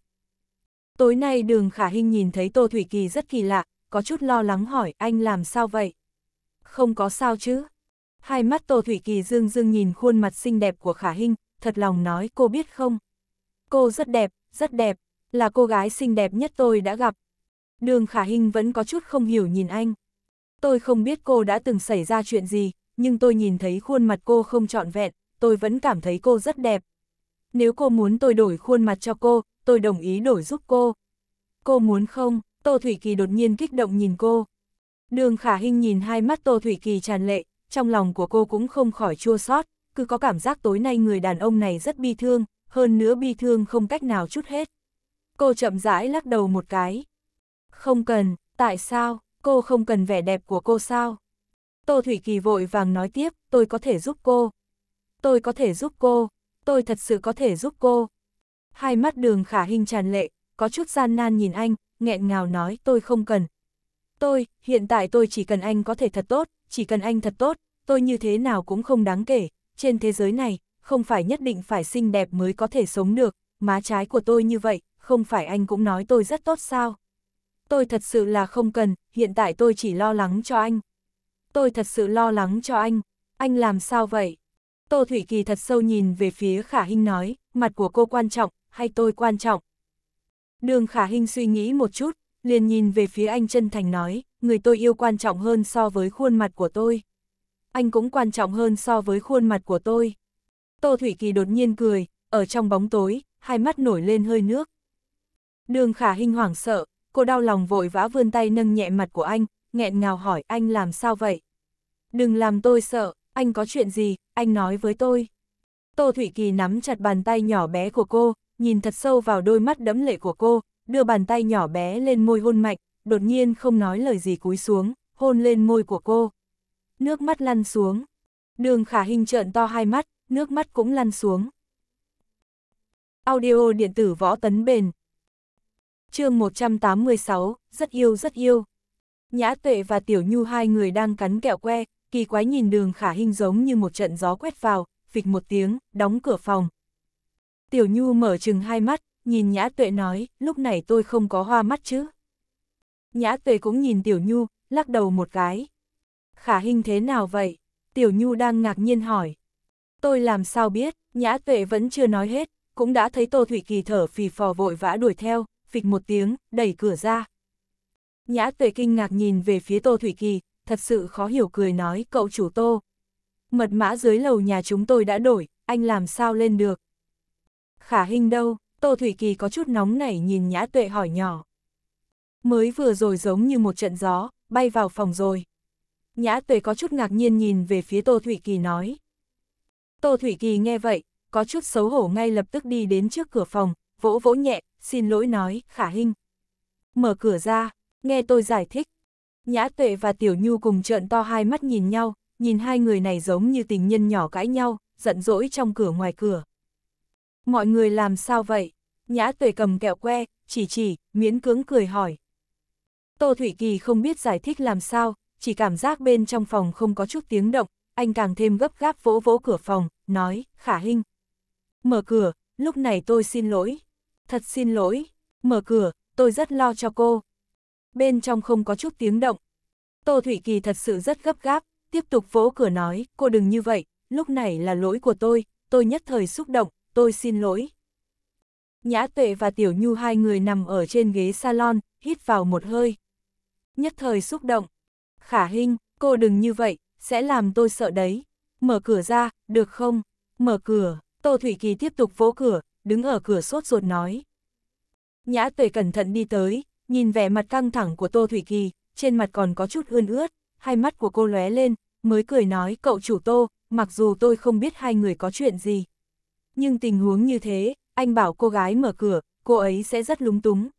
Tối nay đường khả hình nhìn thấy Tô Thủy Kỳ rất kỳ lạ, có chút lo lắng hỏi anh làm sao vậy? Không có sao chứ. Hai mắt Tô Thủy Kỳ dương dương nhìn khuôn mặt xinh đẹp của khả hình, thật lòng nói cô biết không? Cô rất đẹp, rất đẹp, là cô gái xinh đẹp nhất tôi đã gặp. Đường khả hình vẫn có chút không hiểu nhìn anh tôi không biết cô đã từng xảy ra chuyện gì, nhưng tôi nhìn thấy khuôn mặt cô không trọn vẹn, tôi vẫn cảm thấy cô rất đẹp. Nếu cô muốn tôi đổi khuôn mặt cho cô, tôi đồng ý đổi giúp cô. Cô muốn không? Tô Thủy Kỳ đột nhiên kích động nhìn cô. Đường Khả Hinh nhìn hai mắt Tô Thủy Kỳ tràn lệ, trong lòng của cô cũng không khỏi chua xót, cứ có cảm giác tối nay người đàn ông này rất bi thương, hơn nữa bi thương không cách nào chút hết. Cô chậm rãi lắc đầu một cái. Không cần, tại sao? cô không cần vẻ đẹp của cô sao? Tô Thủy Kỳ vội vàng nói tiếp, tôi có thể giúp cô. Tôi có thể giúp cô, tôi thật sự có thể giúp cô. Hai mắt đường khả hình tràn lệ, có chút gian nan nhìn anh, nghẹn ngào nói tôi không cần. Tôi, hiện tại tôi chỉ cần anh có thể thật tốt, chỉ cần anh thật tốt, tôi như thế nào cũng không đáng kể. Trên thế giới này, không phải nhất định phải xinh đẹp mới có thể sống được, má trái của tôi như vậy, không phải anh cũng nói tôi rất tốt sao tôi thật sự là không cần, hiện tại tôi chỉ lo lắng cho anh. Tôi thật sự lo lắng cho anh, anh làm sao vậy? Tô Thủy Kỳ thật sâu nhìn về phía Khả Hinh nói, mặt của cô quan trọng, hay tôi quan trọng? Đường Khả Hinh suy nghĩ một chút, liền nhìn về phía anh chân thành nói, người tôi yêu quan trọng hơn so với khuôn mặt của tôi. Anh cũng quan trọng hơn so với khuôn mặt của tôi. Tô Thủy Kỳ đột nhiên cười, ở trong bóng tối, hai mắt nổi lên hơi nước. Đường Khả Hinh hoảng sợ, cô đau lòng vội vã vươn tay nâng nhẹ mặt của anh, nghẹn ngào hỏi anh làm sao vậy? Đừng làm tôi sợ, anh có chuyện gì, anh nói với tôi. Tô Thủy Kỳ nắm chặt bàn tay nhỏ bé của cô, nhìn thật sâu vào đôi mắt đẫm lệ của cô, đưa bàn tay nhỏ bé lên môi hôn mạnh, đột nhiên không nói lời gì cúi xuống, hôn lên môi của cô. Nước mắt lăn xuống. Đường khả hình trợn to hai mắt, nước mắt cũng lăn xuống. Audio điện tử võ tấn bền, chương 186, rất yêu rất yêu. Nhã Tuệ và Tiểu Nhu hai người đang cắn kẹo que, kỳ quái nhìn đường khả hình giống như một trận gió quét vào, phịch một tiếng, đóng cửa phòng. Tiểu Nhu mở chừng hai mắt, nhìn Nhã Tuệ nói, lúc này tôi không có hoa mắt chứ. Nhã Tuệ cũng nhìn Tiểu Nhu, lắc đầu một cái. Khả hình thế nào vậy? Tiểu Nhu đang ngạc nhiên hỏi. Tôi làm sao biết, Nhã Tuệ vẫn chưa nói hết, cũng đã thấy Tô Thủy Kỳ thở phì phò vội vã đuổi theo, phịch một tiếng, đẩy cửa ra. Nhã tuệ kinh ngạc nhìn về phía Tô Thủy Kỳ, thật sự khó hiểu cười nói cậu chủ Tô. Mật mã dưới lầu nhà chúng tôi đã đổi, anh làm sao lên được. Khả hình đâu, Tô Thủy Kỳ có chút nóng nảy nhìn nhã tuệ hỏi nhỏ. Mới vừa rồi giống như một trận gió, bay vào phòng rồi. Nhã tuệ có chút ngạc nhiên nhìn về phía Tô Thủy Kỳ nói. Tô Thủy Kỳ nghe vậy, có chút xấu hổ ngay lập tức đi đến trước cửa phòng, vỗ vỗ nhẹ, xin lỗi nói, khả hình. Mở cửa ra, nghe tôi giải thích. Nhã tuệ và tiểu nhu cùng trợn to hai mắt nhìn nhau, nhìn hai người này giống như tình nhân nhỏ cãi nhau, giận dỗi trong cửa ngoài cửa. Mọi người làm sao vậy? Nhã tuệ cầm kẹo que, chỉ chỉ, miễn cưỡng cười hỏi. Tô Thủy Kỳ không biết giải thích làm sao, chỉ cảm giác bên trong phòng không có chút tiếng động, anh càng thêm gấp gáp vỗ vỗ cửa phòng, nói, khả hình. Mở cửa, lúc này tôi xin lỗi, thật xin lỗi, mở cửa, tôi rất lo cho cô. Bên trong không có chút tiếng động. Tô Thủy Kỳ thật sự rất gấp gáp, tiếp tục vỗ cửa nói, cô đừng như vậy, lúc này là lỗi của tôi, tôi nhất thời xúc động, tôi xin lỗi. Nhã Tuệ và Tiểu Nhu hai người nằm ở trên ghế salon, hít vào một hơi. Nhất thời xúc động. Khả Hinh, cô đừng như vậy, sẽ làm tôi sợ đấy. Mở cửa ra, được không? Mở cửa, Tô Thủy Kỳ tiếp tục vỗ cửa, đứng ở cửa sốt ruột nói. Nhã tuệ cẩn thận đi tới, nhìn vẻ mặt căng thẳng của Tô Thủy Kỳ, trên mặt còn có chút ươn ướt, hai mắt của cô lóe lên, mới cười nói cậu chủ Tô, mặc dù tôi không biết hai người có chuyện gì. Nhưng tình huống như thế, anh bảo cô gái mở cửa, cô ấy sẽ rất lúng túng.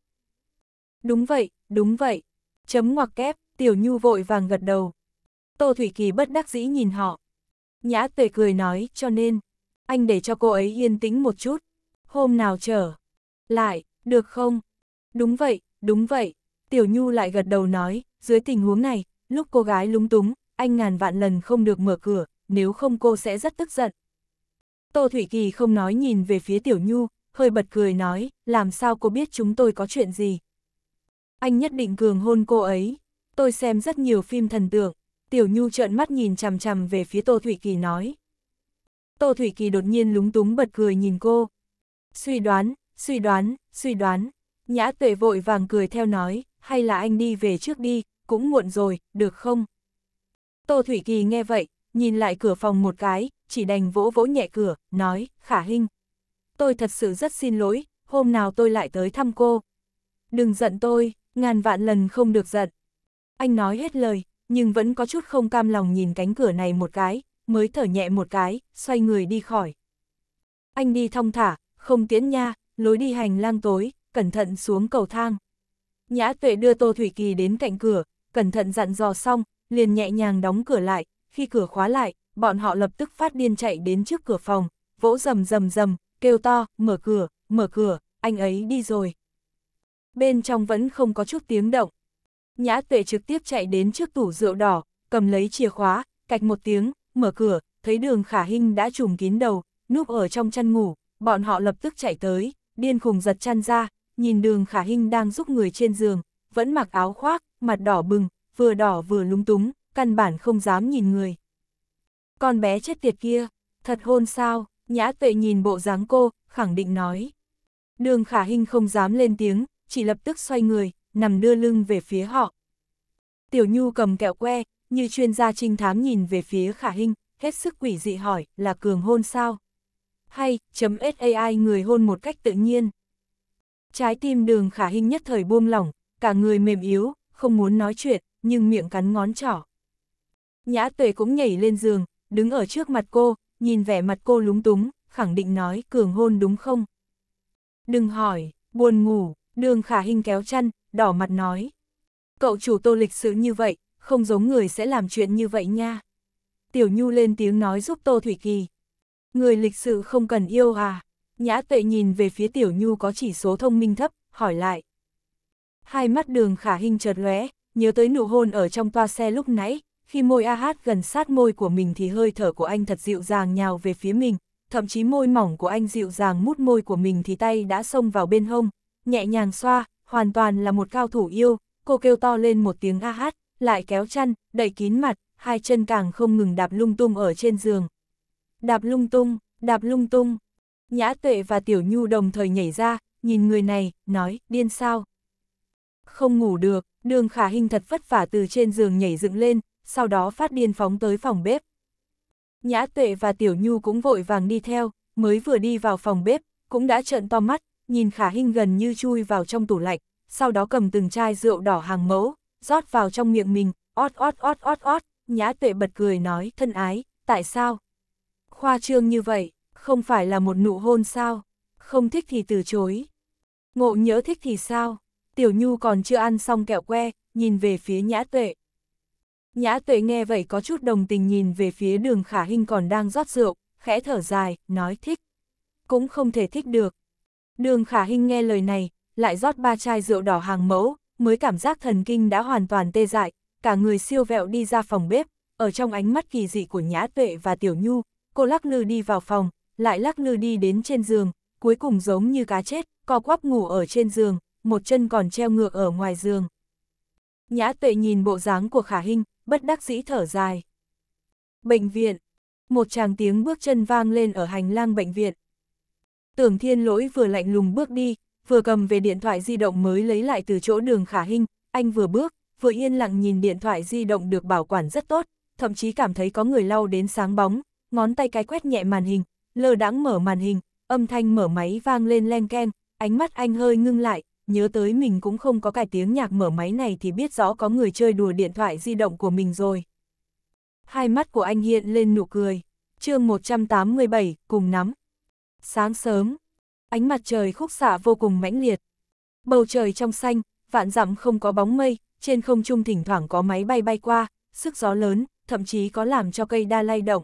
Đúng vậy, đúng vậy. Chấm ngoặc kép, Tiểu Nhu vội vàng gật đầu. Tô Thủy Kỳ bất đắc dĩ nhìn họ. Nhã tuệ cười nói, cho nên, anh để cho cô ấy yên tĩnh một chút hôm nào trở lại, được không? Đúng vậy, đúng vậy. Tiểu Nhu lại gật đầu nói, dưới tình huống này, lúc cô gái lúng túng, anh ngàn vạn lần không được mở cửa, nếu không cô sẽ rất tức giận. Tô Thủy Kỳ không nói nhìn về phía Tiểu Nhu, hơi bật cười nói, làm sao cô biết chúng tôi có chuyện gì? Anh nhất định cường hôn cô ấy. Tôi xem rất nhiều phim thần tượng. Tiểu Nhu trợn mắt nhìn chằm chằm về phía Tô Thủy Kỳ nói. Tô Thủy Kỳ đột nhiên lúng túng bật cười nhìn cô, Suy đoán, suy đoán, suy đoán. Nhã tuệ vội vàng cười theo nói, hay là anh đi về trước đi, cũng muộn rồi, được không? Tô Thủy Kỳ nghe vậy, nhìn lại cửa phòng một cái, chỉ đành vỗ vỗ nhẹ cửa, nói, khả hình. Tôi thật sự rất xin lỗi, hôm nào tôi lại tới thăm cô. Đừng giận tôi, ngàn vạn lần không được giận. Anh nói hết lời, nhưng vẫn có chút không cam lòng nhìn cánh cửa này một cái, mới thở nhẹ một cái, xoay người đi khỏi. Anh đi thong thả, không tiến nha, lối đi hành lang tối, cẩn thận xuống cầu thang. Nhã tuệ đưa Tô Thủy Kỳ đến cạnh cửa, cẩn thận dặn dò xong, liền nhẹ nhàng đóng cửa lại, khi cửa khóa lại, bọn họ lập tức phát điên chạy đến trước cửa phòng, vỗ rầm rầm rầm, kêu to, mở cửa, mở cửa, anh ấy đi rồi. Bên trong vẫn không có chút tiếng động. Nhã tuệ trực tiếp chạy đến trước tủ rượu đỏ, cầm lấy chìa khóa, cạch một tiếng, mở cửa, thấy đường khả hình đã trùm kín đầu, núp ở trong chăn ngủ, Bọn họ lập tức chạy tới, điên khùng giật chăn ra, nhìn đường khả hình đang giúp người trên giường, vẫn mặc áo khoác, mặt đỏ bừng, vừa đỏ vừa lúng túng, căn bản không dám nhìn người. Con bé chết tiệt kia, thật hôn sao, nhã tuệ nhìn bộ dáng cô, khẳng định nói. Đường khả hình không dám lên tiếng, chỉ lập tức xoay người, nằm đưa lưng về phía họ. Tiểu Nhu cầm kẹo que, như chuyên gia trinh thám nhìn về phía khả hình, hết sức quỷ dị hỏi, là cường hôn sao? hay chấm .sai người hôn một cách tự nhiên. Trái tim đường khả hình nhất thời buông lỏng, cả người mềm yếu, không muốn nói chuyện, nhưng miệng cắn ngón trỏ. Nhã tuệ cũng nhảy lên giường, đứng ở trước mặt cô, nhìn vẻ mặt cô lúng túng, khẳng định nói cường hôn đúng không? Đừng hỏi, buồn ngủ, đường khả hình kéo chăn, đỏ mặt nói. Cậu chủ tô lịch sự như vậy, không giống người sẽ làm chuyện như vậy nha. Tiểu Nhu lên tiếng nói giúp Tô Thủy Kỳ. Người lịch sự không cần yêu à? Nhã tuệ nhìn về phía tiểu nhu có chỉ số thông minh thấp, hỏi lại. Hai mắt đường khả hình chợt lóe, nhớ tới nụ hôn ở trong toa xe lúc nãy, khi môi A Hát gần sát môi của mình thì hơi thở của anh thật dịu dàng nhào về phía mình, thậm chí môi mỏng của anh dịu dàng mút môi của mình thì tay đã xông vào bên hông, nhẹ nhàng xoa, hoàn toàn là một cao thủ yêu, cô kêu to lên một tiếng A Hát, lại kéo chăn, đẩy kín mặt, hai chân càng không ngừng đạp lung tung ở trên giường đạp lung tung, đạp lung tung. Nhã tuệ và tiểu nhu đồng thời nhảy ra, nhìn người này, nói, điên sao. Không ngủ được, đường khả hình thật vất vả từ trên giường nhảy dựng lên, sau đó phát điên phóng tới phòng bếp. Nhã tuệ và tiểu nhu cũng vội vàng đi theo, mới vừa đi vào phòng bếp, cũng đã trợn to mắt, nhìn khả hình gần như chui vào trong tủ lạnh, sau đó cầm từng chai rượu đỏ hàng mẫu, rót vào trong miệng mình, ót ót ót ót ót, nhã tuệ bật cười nói, thân ái, tại sao? Khoa trương như vậy, không phải là một nụ hôn sao? Không thích thì từ chối. Ngộ nhớ thích thì sao? Tiểu Nhu còn chưa ăn xong kẹo que, nhìn về phía Nhã Tuệ. Nhã Tuệ nghe vậy có chút đồng tình nhìn về phía đường khả hình còn đang rót rượu, khẽ thở dài, nói thích. Cũng không thể thích được. Đường khả hình nghe lời này, lại rót ba chai rượu đỏ hàng mẫu, mới cảm giác thần kinh đã hoàn toàn tê dại, cả người siêu vẹo đi ra phòng bếp, ở trong ánh mắt kỳ dị của Nhã Tuệ và Tiểu Nhu, cô lắc lư đi vào phòng, lại lắc lư đi đến trên giường, cuối cùng giống như cá chết, co quắp ngủ ở trên giường, một chân còn treo ngược ở ngoài giường. Nhã tuệ nhìn bộ dáng của khả hình, bất đắc dĩ thở dài. Bệnh viện. Một chàng tiếng bước chân vang lên ở hành lang bệnh viện. Tưởng thiên lỗi vừa lạnh lùng bước đi, vừa cầm về điện thoại di động mới lấy lại từ chỗ đường khả hình, anh vừa bước, vừa yên lặng nhìn điện thoại di động được bảo quản rất tốt, thậm chí cảm thấy có người lau đến sáng bóng, ngón tay cái quét nhẹ màn hình, lơ đãng mở màn hình, âm thanh mở máy vang lên len keng, ánh mắt anh hơi ngưng lại, nhớ tới mình cũng không có cải tiếng nhạc mở máy này thì biết rõ có người chơi đùa điện thoại di động của mình rồi. Hai mắt của anh hiện lên nụ cười. chương 187, cùng nắm. Sáng sớm, ánh mặt trời khúc xạ vô cùng mãnh liệt. Bầu trời trong xanh, vạn dặm không có bóng mây, trên không trung thỉnh thoảng có máy bay bay qua, sức gió lớn, thậm chí có làm cho cây đa lay động,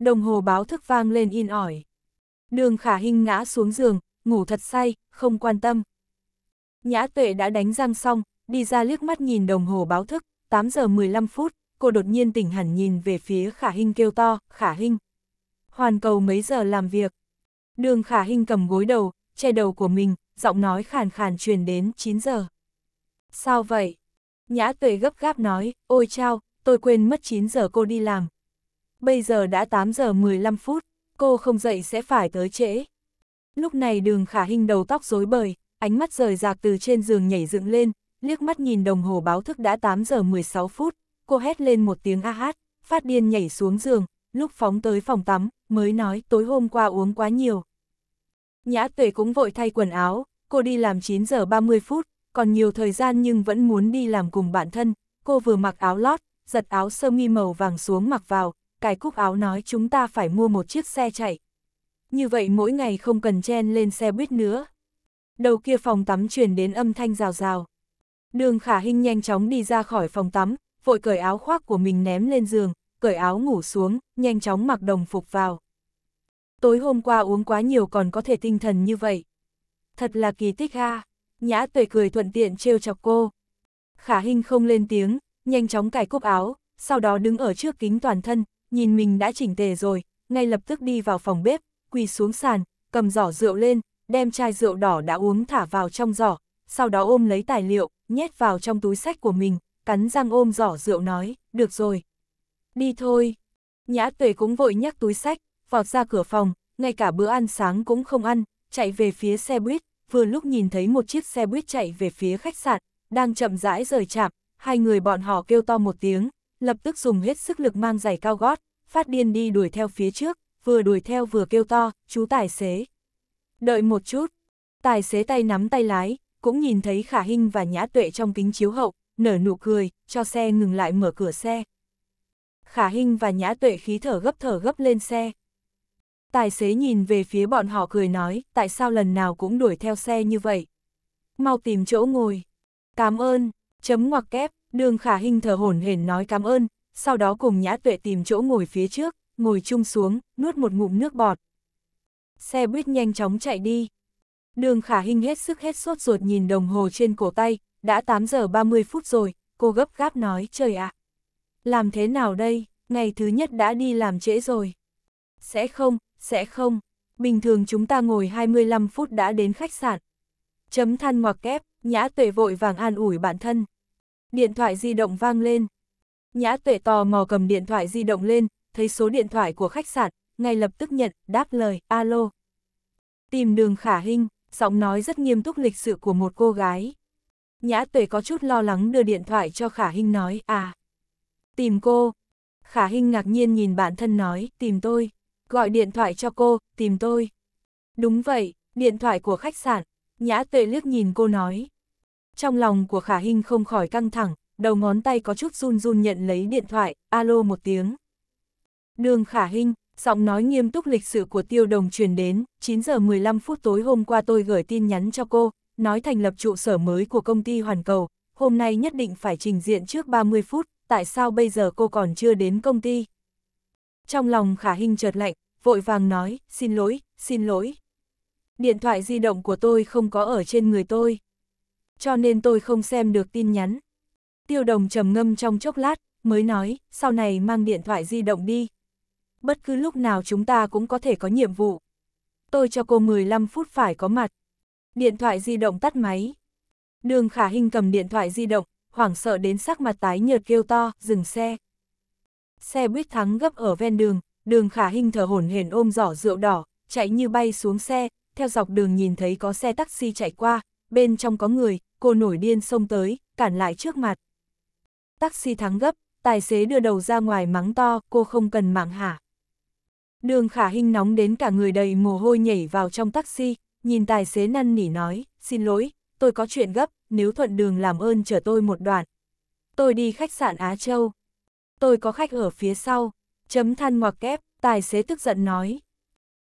Đồng hồ báo thức vang lên in ỏi. Đường khả hinh ngã xuống giường, ngủ thật say, không quan tâm. Nhã tuệ đã đánh răng xong, đi ra liếc mắt nhìn đồng hồ báo thức, 8 giờ 15 phút, cô đột nhiên tỉnh hẳn nhìn về phía khả hinh kêu to, khả hinh. Hoàn cầu mấy giờ làm việc. Đường khả hinh cầm gối đầu, che đầu của mình, giọng nói khàn khàn truyền đến 9 giờ. Sao vậy? Nhã tuệ gấp gáp nói, ôi chao, tôi quên mất 9 giờ cô đi làm, bây giờ đã 8 giờ 15 phút, cô không dậy sẽ phải tới trễ. Lúc này đường khả hình đầu tóc rối bời, ánh mắt rời rạc từ trên giường nhảy dựng lên, liếc mắt nhìn đồng hồ báo thức đã 8 giờ 16 phút, cô hét lên một tiếng a hát, phát điên nhảy xuống giường, lúc phóng tới phòng tắm, mới nói tối hôm qua uống quá nhiều. Nhã tuệ cũng vội thay quần áo, cô đi làm 9 giờ 30 phút, còn nhiều thời gian nhưng vẫn muốn đi làm cùng bạn thân, cô vừa mặc áo lót, giật áo sơ mi màu vàng xuống mặc vào, cài cúc áo nói chúng ta phải mua một chiếc xe chạy. Như vậy mỗi ngày không cần chen lên xe buýt nữa. Đầu kia phòng tắm truyền đến âm thanh rào rào. Đường khả hình nhanh chóng đi ra khỏi phòng tắm, vội cởi áo khoác của mình ném lên giường, cởi áo ngủ xuống, nhanh chóng mặc đồng phục vào. Tối hôm qua uống quá nhiều còn có thể tinh thần như vậy. Thật là kỳ tích ha, nhã tuệ cười thuận tiện trêu chọc cô. Khả hình không lên tiếng, nhanh chóng cài cúc áo, sau đó đứng ở trước kính toàn thân, nhìn mình đã chỉnh tề rồi, ngay lập tức đi vào phòng bếp, quỳ xuống sàn, cầm giỏ rượu lên, đem chai rượu đỏ đã uống thả vào trong giỏ, sau đó ôm lấy tài liệu, nhét vào trong túi sách của mình, cắn răng ôm giỏ rượu nói, được rồi. Đi thôi. Nhã tuệ cũng vội nhắc túi sách, vọt ra cửa phòng, ngay cả bữa ăn sáng cũng không ăn, chạy về phía xe buýt, vừa lúc nhìn thấy một chiếc xe buýt chạy về phía khách sạn, đang chậm rãi rời chạm, hai người bọn họ kêu to một tiếng, lập tức dùng hết sức lực mang giày cao gót, phát điên đi đuổi theo phía trước, vừa đuổi theo vừa kêu to, chú tài xế. Đợi một chút, tài xế tay nắm tay lái, cũng nhìn thấy khả hình và nhã tuệ trong kính chiếu hậu, nở nụ cười, cho xe ngừng lại mở cửa xe. Khả hình và nhã tuệ khí thở gấp thở gấp lên xe. Tài xế nhìn về phía bọn họ cười nói, tại sao lần nào cũng đuổi theo xe như vậy? Mau tìm chỗ ngồi. Cảm ơn, chấm ngoặc kép, Đường khả hình thở hổn hển nói cảm ơn, sau đó cùng nhã tuệ tìm chỗ ngồi phía trước, ngồi chung xuống, nuốt một ngụm nước bọt. Xe buýt nhanh chóng chạy đi. Đường khả hình hết sức hết sốt ruột nhìn đồng hồ trên cổ tay, đã 8 giờ 30 phút rồi, cô gấp gáp nói trời ạ. À, làm thế nào đây, ngày thứ nhất đã đi làm trễ rồi. Sẽ không, sẽ không, bình thường chúng ta ngồi 25 phút đã đến khách sạn. Chấm than ngoặc kép, nhã tuệ vội vàng an ủi bản thân. Điện thoại di động vang lên. Nhã tuệ tò mò cầm điện thoại di động lên, thấy số điện thoại của khách sạn, ngay lập tức nhận, đáp lời, alo. Tìm đường khả hình, giọng nói rất nghiêm túc lịch sự của một cô gái. Nhã tuệ có chút lo lắng đưa điện thoại cho khả hình nói, à. Tìm cô. Khả hình ngạc nhiên nhìn bản thân nói, tìm tôi. Gọi điện thoại cho cô, tìm tôi. Đúng vậy, điện thoại của khách sạn. Nhã tuệ liếc nhìn cô nói, trong lòng của Khả Hinh không khỏi căng thẳng, đầu ngón tay có chút run run nhận lấy điện thoại, alo một tiếng. Đường Khả Hinh, giọng nói nghiêm túc lịch sự của tiêu đồng truyền đến, 9 giờ 15 phút tối hôm qua tôi gửi tin nhắn cho cô, nói thành lập trụ sở mới của công ty Hoàn Cầu, hôm nay nhất định phải trình diện trước 30 phút, tại sao bây giờ cô còn chưa đến công ty? Trong lòng Khả Hinh chợt lạnh, vội vàng nói, xin lỗi, xin lỗi. Điện thoại di động của tôi không có ở trên người tôi cho nên tôi không xem được tin nhắn. Tiêu đồng trầm ngâm trong chốc lát, mới nói, sau này mang điện thoại di động đi. Bất cứ lúc nào chúng ta cũng có thể có nhiệm vụ. Tôi cho cô 15 phút phải có mặt. Điện thoại di động tắt máy. Đường khả hình cầm điện thoại di động, hoảng sợ đến sắc mặt tái nhợt kêu to, dừng xe. Xe buýt thắng gấp ở ven đường, đường khả hình thở hổn hển ôm giỏ rượu đỏ, chạy như bay xuống xe, theo dọc đường nhìn thấy có xe taxi chạy qua, bên trong có người, cô nổi điên xông tới, cản lại trước mặt. Taxi thắng gấp, tài xế đưa đầu ra ngoài mắng to, cô không cần mạng hả. Đường khả hình nóng đến cả người đầy mồ hôi nhảy vào trong taxi, nhìn tài xế năn nỉ nói, xin lỗi, tôi có chuyện gấp, nếu thuận đường làm ơn chở tôi một đoạn. Tôi đi khách sạn Á Châu. Tôi có khách ở phía sau. Chấm than ngoặc kép, tài xế tức giận nói.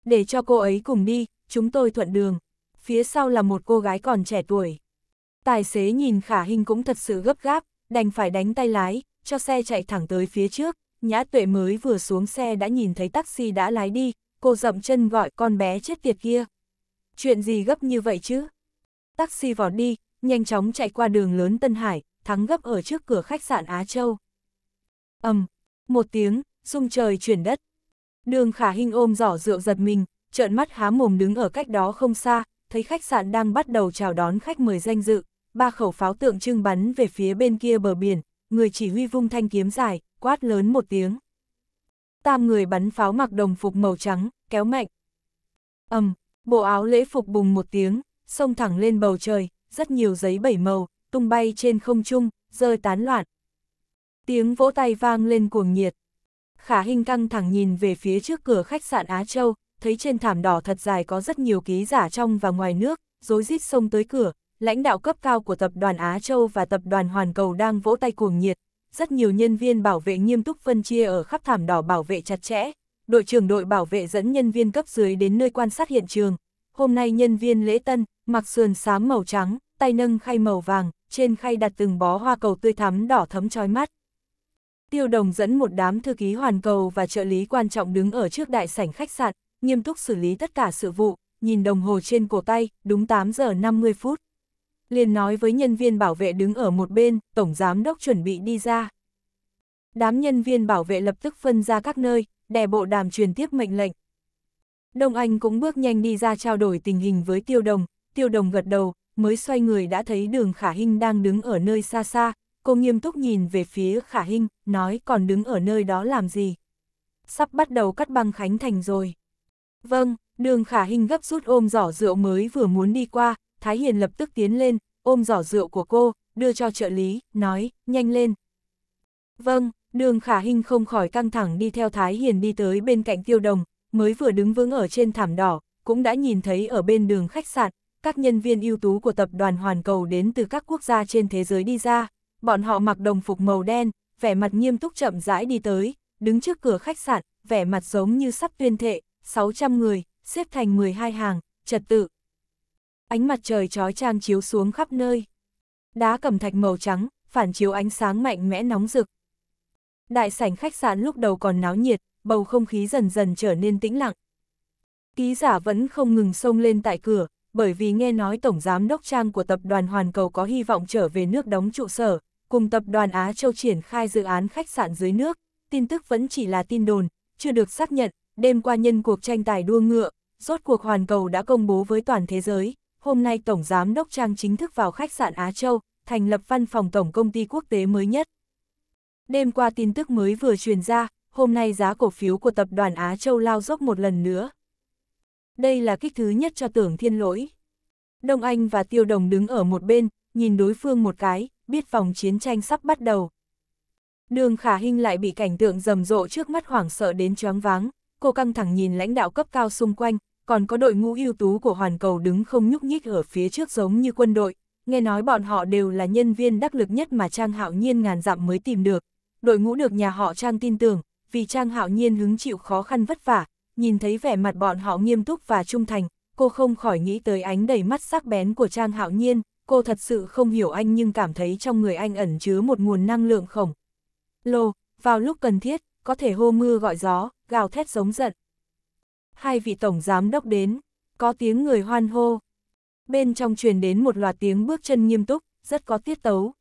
Để cho cô ấy cùng đi, chúng tôi thuận đường. Phía sau là một cô gái còn trẻ tuổi, Tài xế nhìn khả hình cũng thật sự gấp gáp, đành phải đánh tay lái, cho xe chạy thẳng tới phía trước, nhã tuệ mới vừa xuống xe đã nhìn thấy taxi đã lái đi, cô dậm chân gọi con bé chết tiệt kia. Chuyện gì gấp như vậy chứ? Taxi vỏ đi, nhanh chóng chạy qua đường lớn Tân Hải, thắng gấp ở trước cửa khách sạn Á Châu. ầm, um, một tiếng, rung trời chuyển đất. Đường khả hình ôm giỏ rượu giật mình, trợn mắt há mồm đứng ở cách đó không xa, thấy khách sạn đang bắt đầu chào đón khách mời danh dự ba khẩu pháo tượng trưng bắn về phía bên kia bờ biển, người chỉ huy vung thanh kiếm dài, quát lớn một tiếng. Tam người bắn pháo mặc đồng phục màu trắng, kéo mạnh. ầm, bộ áo lễ phục bùng một tiếng, xông thẳng lên bầu trời, rất nhiều giấy bảy màu, tung bay trên không trung, rơi tán loạn. Tiếng vỗ tay vang lên cuồng nhiệt. Khả Hinh căng thẳng nhìn về phía trước cửa khách sạn Á Châu, thấy trên thảm đỏ thật dài có rất nhiều ký giả trong và ngoài nước, rối rít xông tới cửa, lãnh đạo cấp cao của Tập đoàn Á Châu và Tập đoàn Hoàn Cầu đang vỗ tay cuồng nhiệt. Rất nhiều nhân viên bảo vệ nghiêm túc phân chia ở khắp thảm đỏ bảo vệ chặt chẽ. Đội trưởng đội bảo vệ dẫn nhân viên cấp dưới đến nơi quan sát hiện trường. Hôm nay nhân viên lễ tân, mặc sườn xám màu trắng, tay nâng khay màu vàng, trên khay đặt từng bó hoa cầu tươi thắm đỏ thấm chói mắt. Tiêu Đồng dẫn một đám thư ký hoàn cầu và trợ lý quan trọng đứng ở trước đại sảnh khách sạn, nghiêm túc xử lý tất cả sự vụ, nhìn đồng hồ trên cổ tay, đúng 8 giờ 50 phút liền nói với nhân viên bảo vệ đứng ở một bên, tổng giám đốc chuẩn bị đi ra. Đám nhân viên bảo vệ lập tức phân ra các nơi, đè bộ đàm truyền tiếp mệnh lệnh. Đông Anh cũng bước nhanh đi ra trao đổi tình hình với tiêu đồng, tiêu đồng gật đầu, mới xoay người đã thấy đường khả hình đang đứng ở nơi xa xa, cô nghiêm túc nhìn về phía khả hình, nói còn đứng ở nơi đó làm gì. Sắp bắt đầu cắt băng Khánh Thành rồi. Vâng, đường khả hình gấp rút ôm giỏ rượu mới vừa muốn đi qua, Thái Hiền lập tức tiến lên, ôm giỏ rượu của cô, đưa cho trợ lý, nói, nhanh lên. Vâng, đường khả hình không khỏi căng thẳng đi theo Thái Hiền đi tới bên cạnh tiêu đồng, mới vừa đứng vững ở trên thảm đỏ, cũng đã nhìn thấy ở bên đường khách sạn, các nhân viên ưu tú của tập đoàn Hoàn Cầu đến từ các quốc gia trên thế giới đi ra, bọn họ mặc đồng phục màu đen, vẻ mặt nghiêm túc chậm rãi đi tới, đứng trước cửa khách sạn, vẻ mặt giống như sắp tuyên thệ, 600 người, xếp thành 12 hàng, trật tự, ánh mặt trời chói trang chiếu xuống khắp nơi. Đá cẩm thạch màu trắng, phản chiếu ánh sáng mạnh mẽ nóng rực. Đại sảnh khách sạn lúc đầu còn náo nhiệt, bầu không khí dần dần trở nên tĩnh lặng. Ký giả vẫn không ngừng xông lên tại cửa, bởi vì nghe nói Tổng Giám Đốc Trang của Tập đoàn Hoàn Cầu có hy vọng trở về nước đóng trụ sở, cùng Tập đoàn Á Châu triển khai dự án khách sạn dưới nước, tin tức vẫn chỉ là tin đồn, chưa được xác nhận, đêm qua nhân cuộc tranh tài đua ngựa, rốt cuộc Hoàn Cầu đã công bố với toàn thế giới hôm nay Tổng Giám Đốc Trang chính thức vào khách sạn Á Châu, thành lập văn phòng Tổng Công ty Quốc tế mới nhất. Đêm qua tin tức mới vừa truyền ra, hôm nay giá cổ phiếu của tập đoàn Á Châu lao dốc một lần nữa. Đây là kích thứ nhất cho tưởng thiên lỗi. Đông Anh và Tiêu Đồng đứng ở một bên, nhìn đối phương một cái, biết phòng chiến tranh sắp bắt đầu. Đường Khả Hinh lại bị cảnh tượng rầm rộ trước mắt hoảng sợ đến choáng váng, cô căng thẳng nhìn lãnh đạo cấp cao xung quanh, còn có đội ngũ ưu tú của hoàn cầu đứng không nhúc nhích ở phía trước giống như quân đội, nghe nói bọn họ đều là nhân viên đắc lực nhất mà Trang Hạo Nhiên ngàn dặm mới tìm được. Đội ngũ được nhà họ Trang tin tưởng, vì Trang Hạo Nhiên hứng chịu khó khăn vất vả, nhìn thấy vẻ mặt bọn họ nghiêm túc và trung thành, cô không khỏi nghĩ tới ánh đầy mắt sắc bén của Trang Hạo Nhiên, cô thật sự không hiểu anh nhưng cảm thấy trong người anh ẩn chứa một nguồn năng lượng khổng. Lô, vào lúc cần thiết, có thể hô mưa gọi gió, gào thét giống giận, hai vị tổng giám đốc đến, có tiếng người hoan hô. Bên trong truyền đến một loạt tiếng bước chân nghiêm túc, rất có tiết tấu.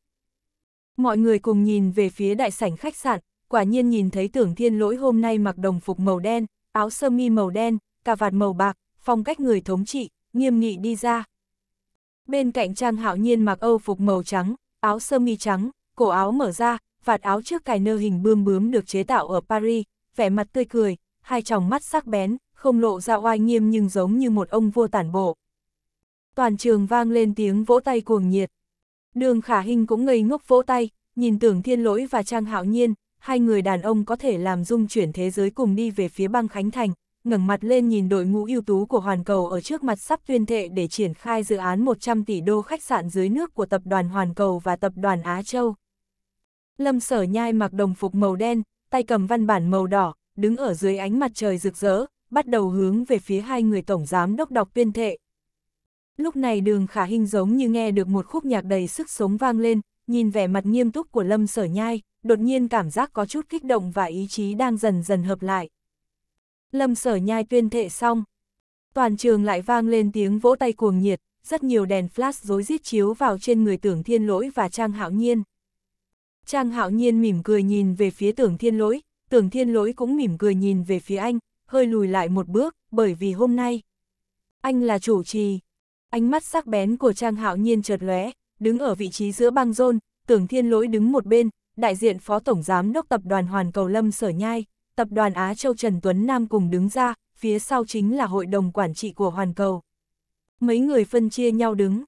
Mọi người cùng nhìn về phía đại sảnh khách sạn, quả nhiên nhìn thấy tưởng thiên lỗi hôm nay mặc đồng phục màu đen, áo sơ mi màu đen, cà vạt màu bạc, phong cách người thống trị, nghiêm nghị đi ra. Bên cạnh Trang Hạo Nhiên mặc Âu phục màu trắng, áo sơ mi trắng, cổ áo mở ra, vạt áo trước cài nơ hình bươm bướm được chế tạo ở Paris, vẻ mặt tươi cười, hai tròng mắt sắc bén, không lộ ra oai nghiêm nhưng giống như một ông vua tản bộ. Toàn trường vang lên tiếng vỗ tay cuồng nhiệt. Đường khả hình cũng ngây ngốc vỗ tay, nhìn tưởng thiên lỗi và trang hạo nhiên, hai người đàn ông có thể làm dung chuyển thế giới cùng đi về phía băng Khánh Thành, ngẩng mặt lên nhìn đội ngũ ưu tú của Hoàn Cầu ở trước mặt sắp tuyên thệ để triển khai dự án 100 tỷ đô khách sạn dưới nước của tập đoàn Hoàn Cầu và tập đoàn Á Châu. Lâm sở nhai mặc đồng phục màu đen, tay cầm văn bản màu đỏ, đứng ở dưới ánh mặt trời rực rỡ, bắt đầu hướng về phía hai người tổng giám đốc đọc tuyên thệ. Lúc này đường khả hình giống như nghe được một khúc nhạc đầy sức sống vang lên, nhìn vẻ mặt nghiêm túc của Lâm Sở Nhai, đột nhiên cảm giác có chút kích động và ý chí đang dần dần hợp lại. Lâm Sở Nhai tuyên thệ xong, toàn trường lại vang lên tiếng vỗ tay cuồng nhiệt, rất nhiều đèn flash rối rít chiếu vào trên người Tưởng Thiên Lỗi và Trang Hạo Nhiên. Trang Hạo Nhiên mỉm cười nhìn về phía Tưởng Thiên Lỗi, Tưởng Thiên Lỗi cũng mỉm cười nhìn về phía anh, hơi lùi lại một bước, bởi vì hôm nay, anh là chủ trì. Ánh mắt sắc bén của Trang Hạo Nhiên chợt lóe, đứng ở vị trí giữa băng rôn, Tưởng Thiên Lỗi đứng một bên, đại diện Phó Tổng Giám đốc Tập đoàn Hoàn Cầu Lâm Sở Nhai, Tập đoàn Á Châu Trần Tuấn Nam cùng đứng ra, phía sau chính là Hội đồng Quản trị của Hoàn Cầu. Mấy người phân chia nhau đứng.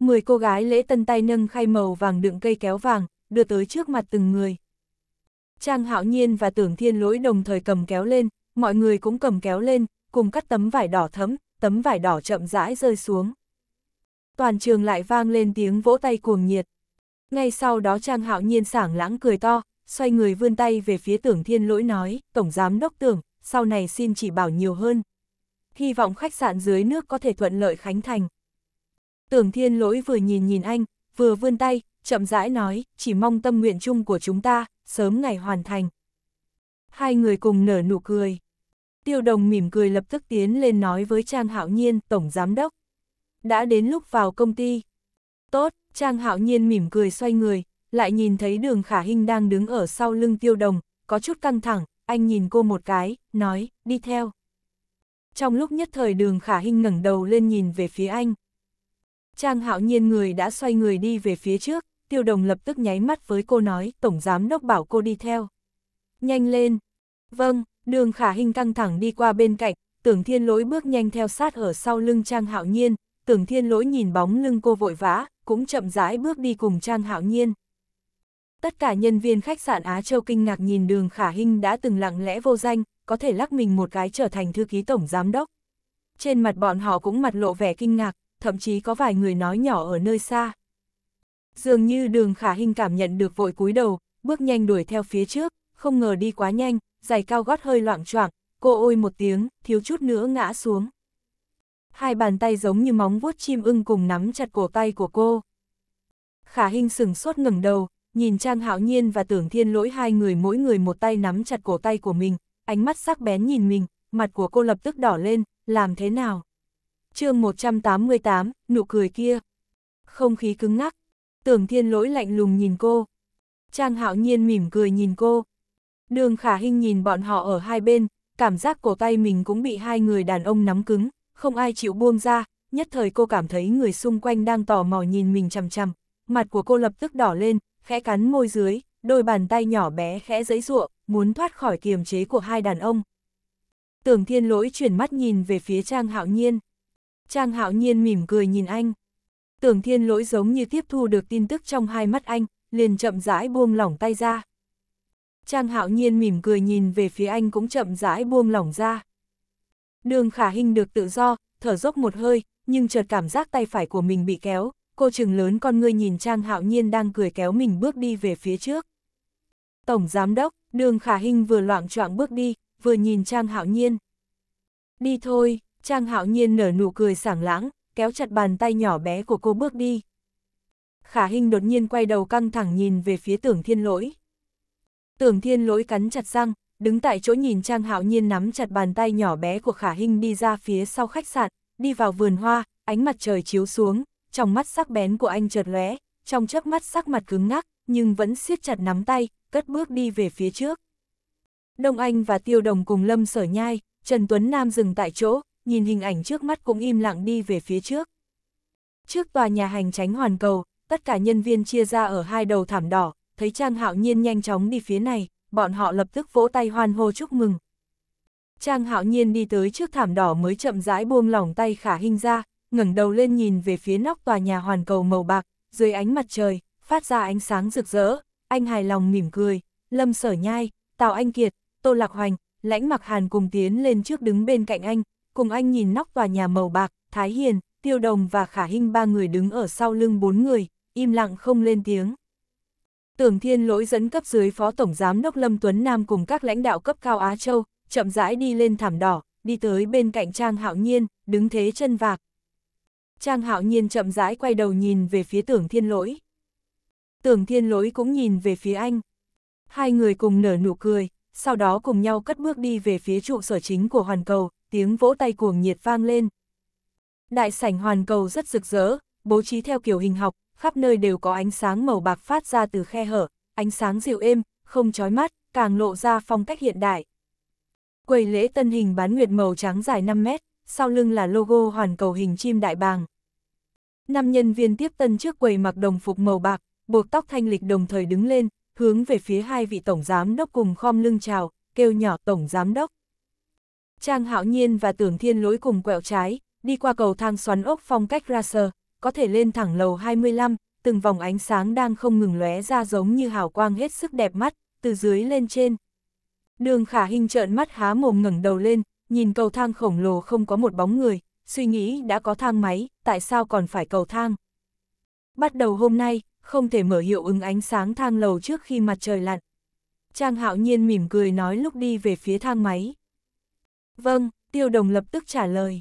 Mười cô gái lễ tân tay nâng khay màu vàng đựng cây kéo vàng, đưa tới trước mặt từng người. Trang Hạo Nhiên và Tưởng Thiên Lỗi đồng thời cầm kéo lên, mọi người cũng cầm kéo lên, cùng cắt tấm vải đỏ thấm, tấm vải đỏ chậm rãi rơi xuống. Toàn trường lại vang lên tiếng vỗ tay cuồng nhiệt. Ngay sau đó Trang Hạo Nhiên sảng lãng cười to, xoay người vươn tay về phía tưởng thiên lỗi nói, Tổng Giám Đốc Tưởng, sau này xin chỉ bảo nhiều hơn. Hy vọng khách sạn dưới nước có thể thuận lợi khánh thành. Tưởng thiên lỗi vừa nhìn nhìn anh, vừa vươn tay, chậm rãi nói, chỉ mong tâm nguyện chung của chúng ta, sớm ngày hoàn thành hai người cùng nở nụ cười. Tiêu đồng mỉm cười lập tức tiến lên nói với Trang Hạo Nhiên, Tổng Giám Đốc. Đã đến lúc vào công ty. Tốt, Trang Hạo Nhiên mỉm cười xoay người, lại nhìn thấy đường khả hình đang đứng ở sau lưng tiêu đồng, có chút căng thẳng, anh nhìn cô một cái, nói, đi theo. Trong lúc nhất thời đường khả hình ngẩng đầu lên nhìn về phía anh. Trang hạo nhiên người đã xoay người đi về phía trước, tiêu đồng lập tức nháy mắt với cô nói, tổng giám đốc bảo cô đi theo nhanh lên. Vâng, đường khả hình căng thẳng đi qua bên cạnh, tưởng thiên lỗi bước nhanh theo sát ở sau lưng Trang Hạo Nhiên, tưởng thiên lỗi nhìn bóng lưng cô vội vã, cũng chậm rãi bước đi cùng Trang Hạo Nhiên. Tất cả nhân viên khách sạn Á Châu kinh ngạc nhìn đường khả hình đã từng lặng lẽ vô danh, có thể lắc mình một cái trở thành thư ký tổng giám đốc. Trên mặt bọn họ cũng mặt lộ vẻ kinh ngạc, thậm chí có vài người nói nhỏ ở nơi xa. Dường như đường khả hình cảm nhận được vội cúi đầu, bước nhanh đuổi theo phía trước, không ngờ đi quá nhanh, giày cao gót hơi loạn choạng, cô ôi một tiếng, thiếu chút nữa ngã xuống. Hai bàn tay giống như móng vuốt chim ưng cùng nắm chặt cổ tay của cô. Khả Hinh sừng sốt ngẩng đầu, nhìn Trang Hạo Nhiên và Tưởng Thiên Lỗi hai người mỗi người một tay nắm chặt cổ tay của mình, ánh mắt sắc bén nhìn mình, mặt của cô lập tức đỏ lên, làm thế nào? chương 188, nụ cười kia. Không khí cứng ngắc, Tưởng Thiên Lỗi lạnh lùng nhìn cô. Trang Hạo Nhiên mỉm cười nhìn cô, Đường khả hình nhìn bọn họ ở hai bên, cảm giác cổ tay mình cũng bị hai người đàn ông nắm cứng, không ai chịu buông ra, nhất thời cô cảm thấy người xung quanh đang tò mò nhìn mình chằm chằm, mặt của cô lập tức đỏ lên, khẽ cắn môi dưới, đôi bàn tay nhỏ bé khẽ giấy ruộng, muốn thoát khỏi kiềm chế của hai đàn ông. Tưởng thiên lỗi chuyển mắt nhìn về phía Trang Hạo Nhiên. Trang Hạo Nhiên mỉm cười nhìn anh. Tưởng thiên lỗi giống như tiếp thu được tin tức trong hai mắt anh, liền chậm rãi buông lỏng tay ra. Trang hạo nhiên mỉm cười nhìn về phía anh cũng chậm rãi buông lỏng ra. Đường khả Hinh được tự do, thở dốc một hơi, nhưng chợt cảm giác tay phải của mình bị kéo, cô trừng lớn con ngươi nhìn Trang hạo nhiên đang cười kéo mình bước đi về phía trước. Tổng giám đốc, đường khả Hinh vừa loạn choạng bước đi, vừa nhìn Trang hạo nhiên. Đi thôi, Trang hạo nhiên nở nụ cười sảng lãng, kéo chặt bàn tay nhỏ bé của cô bước đi. Khả Hinh đột nhiên quay đầu căng thẳng nhìn về phía tưởng thiên lỗi. Tưởng thiên lỗi cắn chặt răng, đứng tại chỗ nhìn Trang Hạo Nhiên nắm chặt bàn tay nhỏ bé của Khả Hinh đi ra phía sau khách sạn, đi vào vườn hoa, ánh mặt trời chiếu xuống, trong mắt sắc bén của anh chợt lóe, trong chớp mắt sắc mặt cứng ngắc, nhưng vẫn siết chặt nắm tay, cất bước đi về phía trước. Đông Anh và Tiêu Đồng cùng Lâm Sở Nhai, Trần Tuấn Nam dừng tại chỗ, nhìn hình ảnh trước mắt cũng im lặng đi về phía trước. Trước tòa nhà hành tránh hoàn cầu, tất cả nhân viên chia ra ở hai đầu thảm đỏ, thấy Trang Hạo Nhiên nhanh chóng đi phía này, bọn họ lập tức vỗ tay hoan hô chúc mừng. Trang Hạo Nhiên đi tới trước thảm đỏ mới chậm rãi buông lỏng tay khả Hinh ra, ngẩng đầu lên nhìn về phía nóc tòa nhà hoàn cầu màu bạc, dưới ánh mặt trời, phát ra ánh sáng rực rỡ, anh hài lòng mỉm cười, Lâm Sở Nhai, Tào Anh Kiệt, Tô Lạc Hoành, Lãnh Mặc Hàn cùng tiến lên trước đứng bên cạnh anh, cùng anh nhìn nóc tòa nhà màu bạc, Thái Hiền, Tiêu Đồng và Khả Hinh ba người đứng ở sau lưng bốn người, im lặng không lên tiếng. Tưởng Thiên Lỗi dẫn cấp dưới Phó Tổng Giám Đốc Lâm Tuấn Nam cùng các lãnh đạo cấp cao Á Châu, chậm rãi đi lên thảm đỏ, đi tới bên cạnh Trang Hạo Nhiên, đứng thế chân vạc. Trang Hạo Nhiên chậm rãi quay đầu nhìn về phía Tưởng Thiên Lỗi. Tưởng Thiên Lỗi cũng nhìn về phía anh. Hai người cùng nở nụ cười, sau đó cùng nhau cất bước đi về phía trụ sở chính của Hoàn Cầu, tiếng vỗ tay cuồng nhiệt vang lên. Đại sảnh Hoàn Cầu rất rực rỡ, bố trí theo kiểu hình học, khắp nơi đều có ánh sáng màu bạc phát ra từ khe hở, ánh sáng dịu êm, không chói mắt, càng lộ ra phong cách hiện đại. Quầy lễ tân hình bán nguyệt màu trắng dài 5 mét, sau lưng là logo hoàn cầu hình chim đại bàng. Năm nhân viên tiếp tân trước quầy mặc đồng phục màu bạc, buộc tóc thanh lịch đồng thời đứng lên, hướng về phía hai vị tổng giám đốc cùng khom lưng chào, kêu nhỏ tổng giám đốc. Trang Hạo Nhiên và Tưởng Thiên Lỗi cùng quẹo trái, đi qua cầu thang xoắn ốc phong cách racer, có thể lên thẳng lầu 25, từng vòng ánh sáng đang không ngừng lóe ra giống như hào quang hết sức đẹp mắt, từ dưới lên trên. Đường khả hình trợn mắt há mồm ngẩng đầu lên, nhìn cầu thang khổng lồ không có một bóng người, suy nghĩ đã có thang máy, tại sao còn phải cầu thang. Bắt đầu hôm nay, không thể mở hiệu ứng ánh sáng thang lầu trước khi mặt trời lặn. Trang hạo nhiên mỉm cười nói lúc đi về phía thang máy. Vâng, tiêu đồng lập tức trả lời.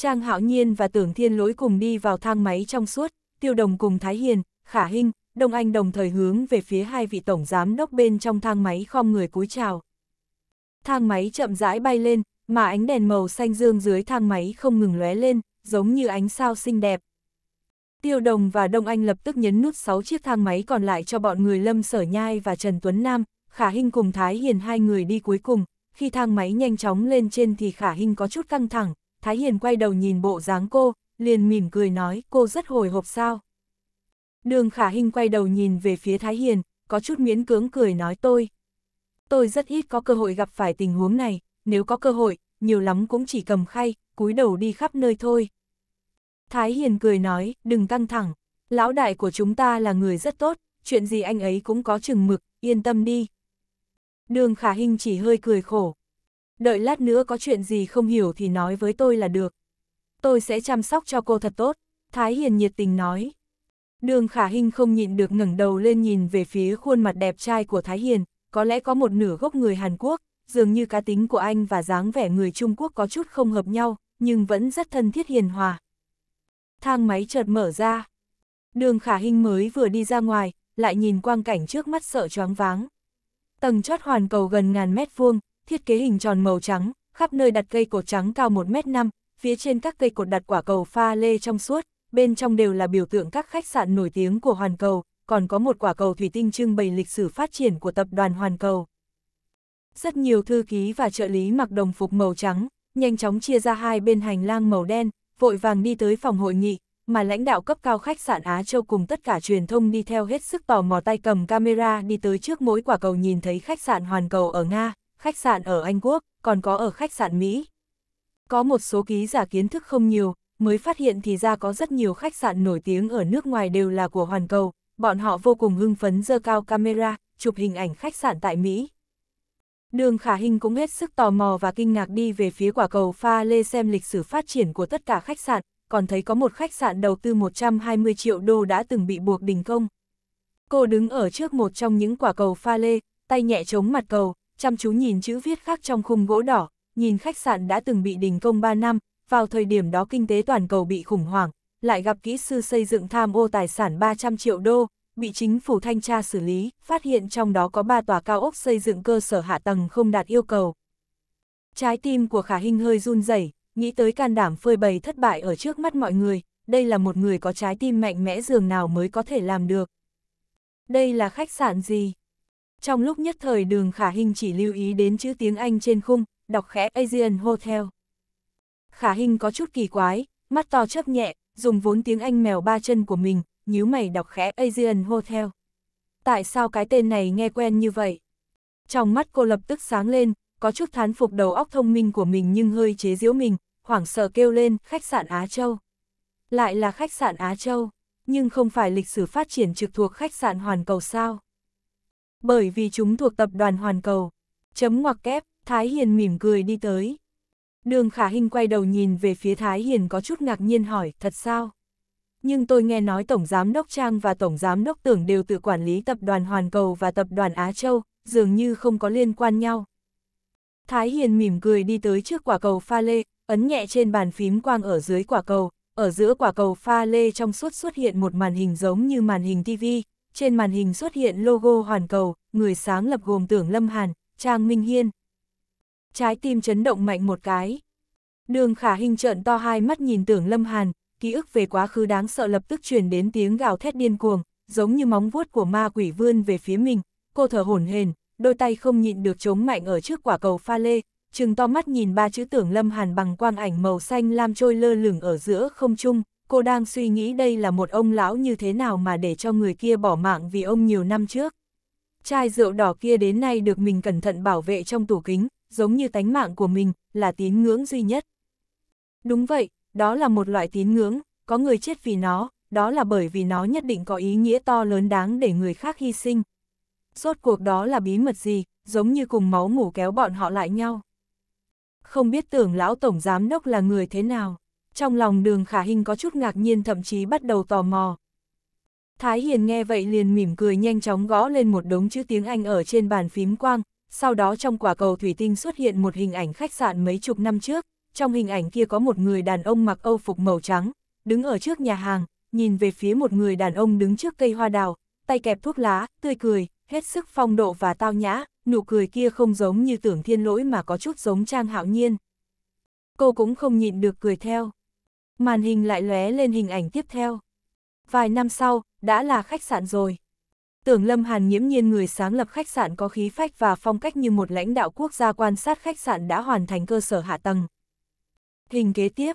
Trang Hạo Nhiên và Tưởng Thiên Lỗi cùng đi vào thang máy trong suốt, Tiêu Đồng cùng Thái Hiền, Khả Hinh, Đông Anh đồng thời hướng về phía hai vị tổng giám đốc bên trong thang máy khom người cúi chào. Thang máy chậm rãi bay lên, mà ánh đèn màu xanh dương dưới thang máy không ngừng lóe lên, giống như ánh sao xinh đẹp. Tiêu Đồng và Đông Anh lập tức nhấn nút 6 chiếc thang máy còn lại cho bọn người Lâm Sở Nhai và Trần Tuấn Nam, Khả Hinh cùng Thái Hiền hai người đi cuối cùng, khi thang máy nhanh chóng lên trên thì Khả Hinh có chút căng thẳng, Thái Hiền quay đầu nhìn bộ dáng cô, liền mỉm cười nói cô rất hồi hộp sao. Đường khả Hinh quay đầu nhìn về phía Thái Hiền, có chút miễn cưỡng cười nói tôi. Tôi rất ít có cơ hội gặp phải tình huống này, nếu có cơ hội, nhiều lắm cũng chỉ cầm khay, cúi đầu đi khắp nơi thôi. Thái Hiền cười nói, đừng căng thẳng, lão đại của chúng ta là người rất tốt, chuyện gì anh ấy cũng có chừng mực, yên tâm đi. Đường khả Hinh chỉ hơi cười khổ, đợi lát nữa có chuyện gì không hiểu thì nói với tôi là được. Tôi sẽ chăm sóc cho cô thật tốt, Thái Hiền nhiệt tình nói. Đường Khả Hinh không nhịn được ngẩng đầu lên nhìn về phía khuôn mặt đẹp trai của Thái Hiền, có lẽ có một nửa gốc người Hàn Quốc, dường như cá tính của anh và dáng vẻ người Trung Quốc có chút không hợp nhau, nhưng vẫn rất thân thiết hiền hòa. Thang máy chợt mở ra. Đường Khả Hinh mới vừa đi ra ngoài, lại nhìn quang cảnh trước mắt sợ choáng váng. Tầng chót hoàn cầu gần ngàn mét vuông, thiết kế hình tròn màu trắng, khắp nơi đặt cây cột trắng cao 1m5, phía trên các cây cột đặt quả cầu pha lê trong suốt, bên trong đều là biểu tượng các khách sạn nổi tiếng của Hoàn Cầu, còn có một quả cầu thủy tinh trưng bày lịch sử phát triển của tập đoàn Hoàn Cầu. Rất nhiều thư ký và trợ lý mặc đồng phục màu trắng, nhanh chóng chia ra hai bên hành lang màu đen, vội vàng đi tới phòng hội nghị, mà lãnh đạo cấp cao khách sạn Á Châu cùng tất cả truyền thông đi theo hết sức tò mò tay cầm camera đi tới trước mỗi quả cầu nhìn thấy khách sạn Hoàn Cầu ở Nga, khách sạn ở Anh Quốc, còn có ở khách sạn Mỹ. Có một số ký giả kiến thức không nhiều, mới phát hiện thì ra có rất nhiều khách sạn nổi tiếng ở nước ngoài đều là của Hoàn Cầu, bọn họ vô cùng hưng phấn dơ cao camera, chụp hình ảnh khách sạn tại Mỹ. Đường Khả Hinh cũng hết sức tò mò và kinh ngạc đi về phía quả cầu pha lê xem lịch sử phát triển của tất cả khách sạn, còn thấy có một khách sạn đầu tư 120 triệu đô đã từng bị buộc đình công. Cô đứng ở trước một trong những quả cầu pha lê, tay nhẹ chống mặt cầu, chăm chú nhìn chữ viết khác trong khung gỗ đỏ, nhìn khách sạn đã từng bị đình công 3 năm, vào thời điểm đó kinh tế toàn cầu bị khủng hoảng, lại gặp kỹ sư xây dựng tham ô tài sản 300 triệu đô, bị chính phủ thanh tra xử lý, phát hiện trong đó có 3 tòa cao ốc xây dựng cơ sở hạ tầng không đạt yêu cầu. Trái tim của Khả Hinh hơi run rẩy, nghĩ tới can đảm phơi bày thất bại ở trước mắt mọi người, đây là một người có trái tim mạnh mẽ dường nào mới có thể làm được. Đây là khách sạn gì? Trong lúc nhất thời đường khả hình chỉ lưu ý đến chữ tiếng Anh trên khung, đọc khẽ Asian Hotel. Khả hình có chút kỳ quái, mắt to chấp nhẹ, dùng vốn tiếng Anh mèo ba chân của mình, nhíu mày đọc khẽ Asian Hotel. Tại sao cái tên này nghe quen như vậy? Trong mắt cô lập tức sáng lên, có chút thán phục đầu óc thông minh của mình nhưng hơi chế giễu mình, hoảng sợ kêu lên khách sạn Á Châu. Lại là khách sạn Á Châu, nhưng không phải lịch sử phát triển trực thuộc khách sạn Hoàn Cầu sao? Bởi vì chúng thuộc tập đoàn Hoàn Cầu. Chấm ngoặc kép, Thái Hiền mỉm cười đi tới. Đường Khả Hinh quay đầu nhìn về phía Thái Hiền có chút ngạc nhiên hỏi, thật sao? Nhưng tôi nghe nói Tổng Giám Đốc Trang và Tổng Giám Đốc Tưởng đều tự quản lý tập đoàn Hoàn Cầu và tập đoàn Á Châu, dường như không có liên quan nhau. Thái Hiền mỉm cười đi tới trước quả cầu pha lê, ấn nhẹ trên bàn phím quang ở dưới quả cầu, ở giữa quả cầu pha lê trong suốt xuất hiện một màn hình giống như màn hình TV, trên màn hình xuất hiện logo hoàn cầu, người sáng lập gồm tưởng Lâm Hàn, Trang Minh Hiên. Trái tim chấn động mạnh một cái. Đường khả hình trợn to hai mắt nhìn tưởng Lâm Hàn, ký ức về quá khứ đáng sợ lập tức truyền đến tiếng gào thét điên cuồng, giống như móng vuốt của ma quỷ vươn về phía mình, cô thở hổn hển, đôi tay không nhịn được chống mạnh ở trước quả cầu pha lê, trừng to mắt nhìn ba chữ tưởng Lâm Hàn bằng quang ảnh màu xanh lam trôi lơ lửng ở giữa không trung, cô đang suy nghĩ đây là một ông lão như thế nào mà để cho người kia bỏ mạng vì ông nhiều năm trước. Chai rượu đỏ kia đến nay được mình cẩn thận bảo vệ trong tủ kính, giống như tánh mạng của mình, là tín ngưỡng duy nhất. Đúng vậy, đó là một loại tín ngưỡng, có người chết vì nó, đó là bởi vì nó nhất định có ý nghĩa to lớn đáng để người khác hy sinh. Rốt cuộc đó là bí mật gì, giống như cùng máu ngủ kéo bọn họ lại nhau. Không biết tưởng lão tổng giám đốc là người thế nào trong lòng đường khả hình có chút ngạc nhiên thậm chí bắt đầu tò mò. Thái Hiền nghe vậy liền mỉm cười nhanh chóng gõ lên một đống chữ tiếng Anh ở trên bàn phím quang, sau đó trong quả cầu thủy tinh xuất hiện một hình ảnh khách sạn mấy chục năm trước, trong hình ảnh kia có một người đàn ông mặc âu phục màu trắng, đứng ở trước nhà hàng, nhìn về phía một người đàn ông đứng trước cây hoa đào, tay kẹp thuốc lá, tươi cười, hết sức phong độ và tao nhã, nụ cười kia không giống như tưởng thiên lỗi mà có chút giống trang hạo nhiên. Cô cũng không nhịn được cười theo màn hình lại lóe lên hình ảnh tiếp theo. Vài năm sau, đã là khách sạn rồi. Tưởng Lâm Hàn nhiễm nhiên người sáng lập khách sạn có khí phách và phong cách như một lãnh đạo quốc gia quan sát khách sạn đã hoàn thành cơ sở hạ tầng. Hình kế tiếp,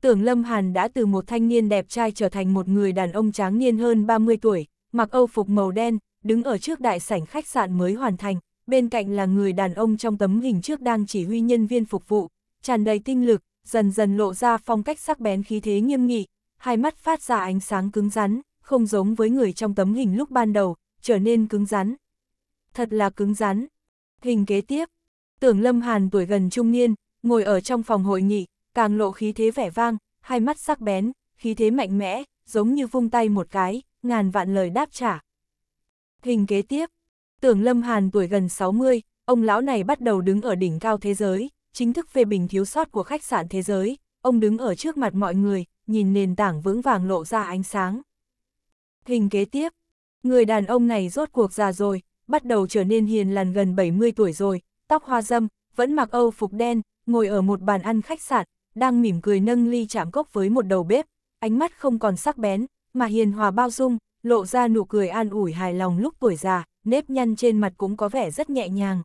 Tưởng Lâm Hàn đã từ một thanh niên đẹp trai trở thành một người đàn ông tráng niên hơn 30 tuổi, mặc âu phục màu đen, đứng ở trước đại sảnh khách sạn mới hoàn thành, bên cạnh là người đàn ông trong tấm hình trước đang chỉ huy nhân viên phục vụ, tràn đầy tinh lực, dần dần lộ ra phong cách sắc bén khí thế nghiêm nghị, hai mắt phát ra ánh sáng cứng rắn, không giống với người trong tấm hình lúc ban đầu, trở nên cứng rắn. Thật là cứng rắn. Hình kế tiếp, tưởng Lâm Hàn tuổi gần trung niên, ngồi ở trong phòng hội nghị, càng lộ khí thế vẻ vang, hai mắt sắc bén, khí thế mạnh mẽ, giống như vung tay một cái, ngàn vạn lời đáp trả. Hình kế tiếp, tưởng Lâm Hàn tuổi gần 60, ông lão này bắt đầu đứng ở đỉnh cao thế giới, chính thức phê bình thiếu sót của khách sạn thế giới, ông đứng ở trước mặt mọi người, nhìn nền tảng vững vàng lộ ra ánh sáng. Hình kế tiếp, người đàn ông này rốt cuộc già rồi, bắt đầu trở nên hiền lành gần 70 tuổi rồi, tóc hoa dâm, vẫn mặc âu phục đen, ngồi ở một bàn ăn khách sạn, đang mỉm cười nâng ly chạm cốc với một đầu bếp, ánh mắt không còn sắc bén, mà hiền hòa bao dung, lộ ra nụ cười an ủi hài lòng lúc tuổi già, nếp nhăn trên mặt cũng có vẻ rất nhẹ nhàng.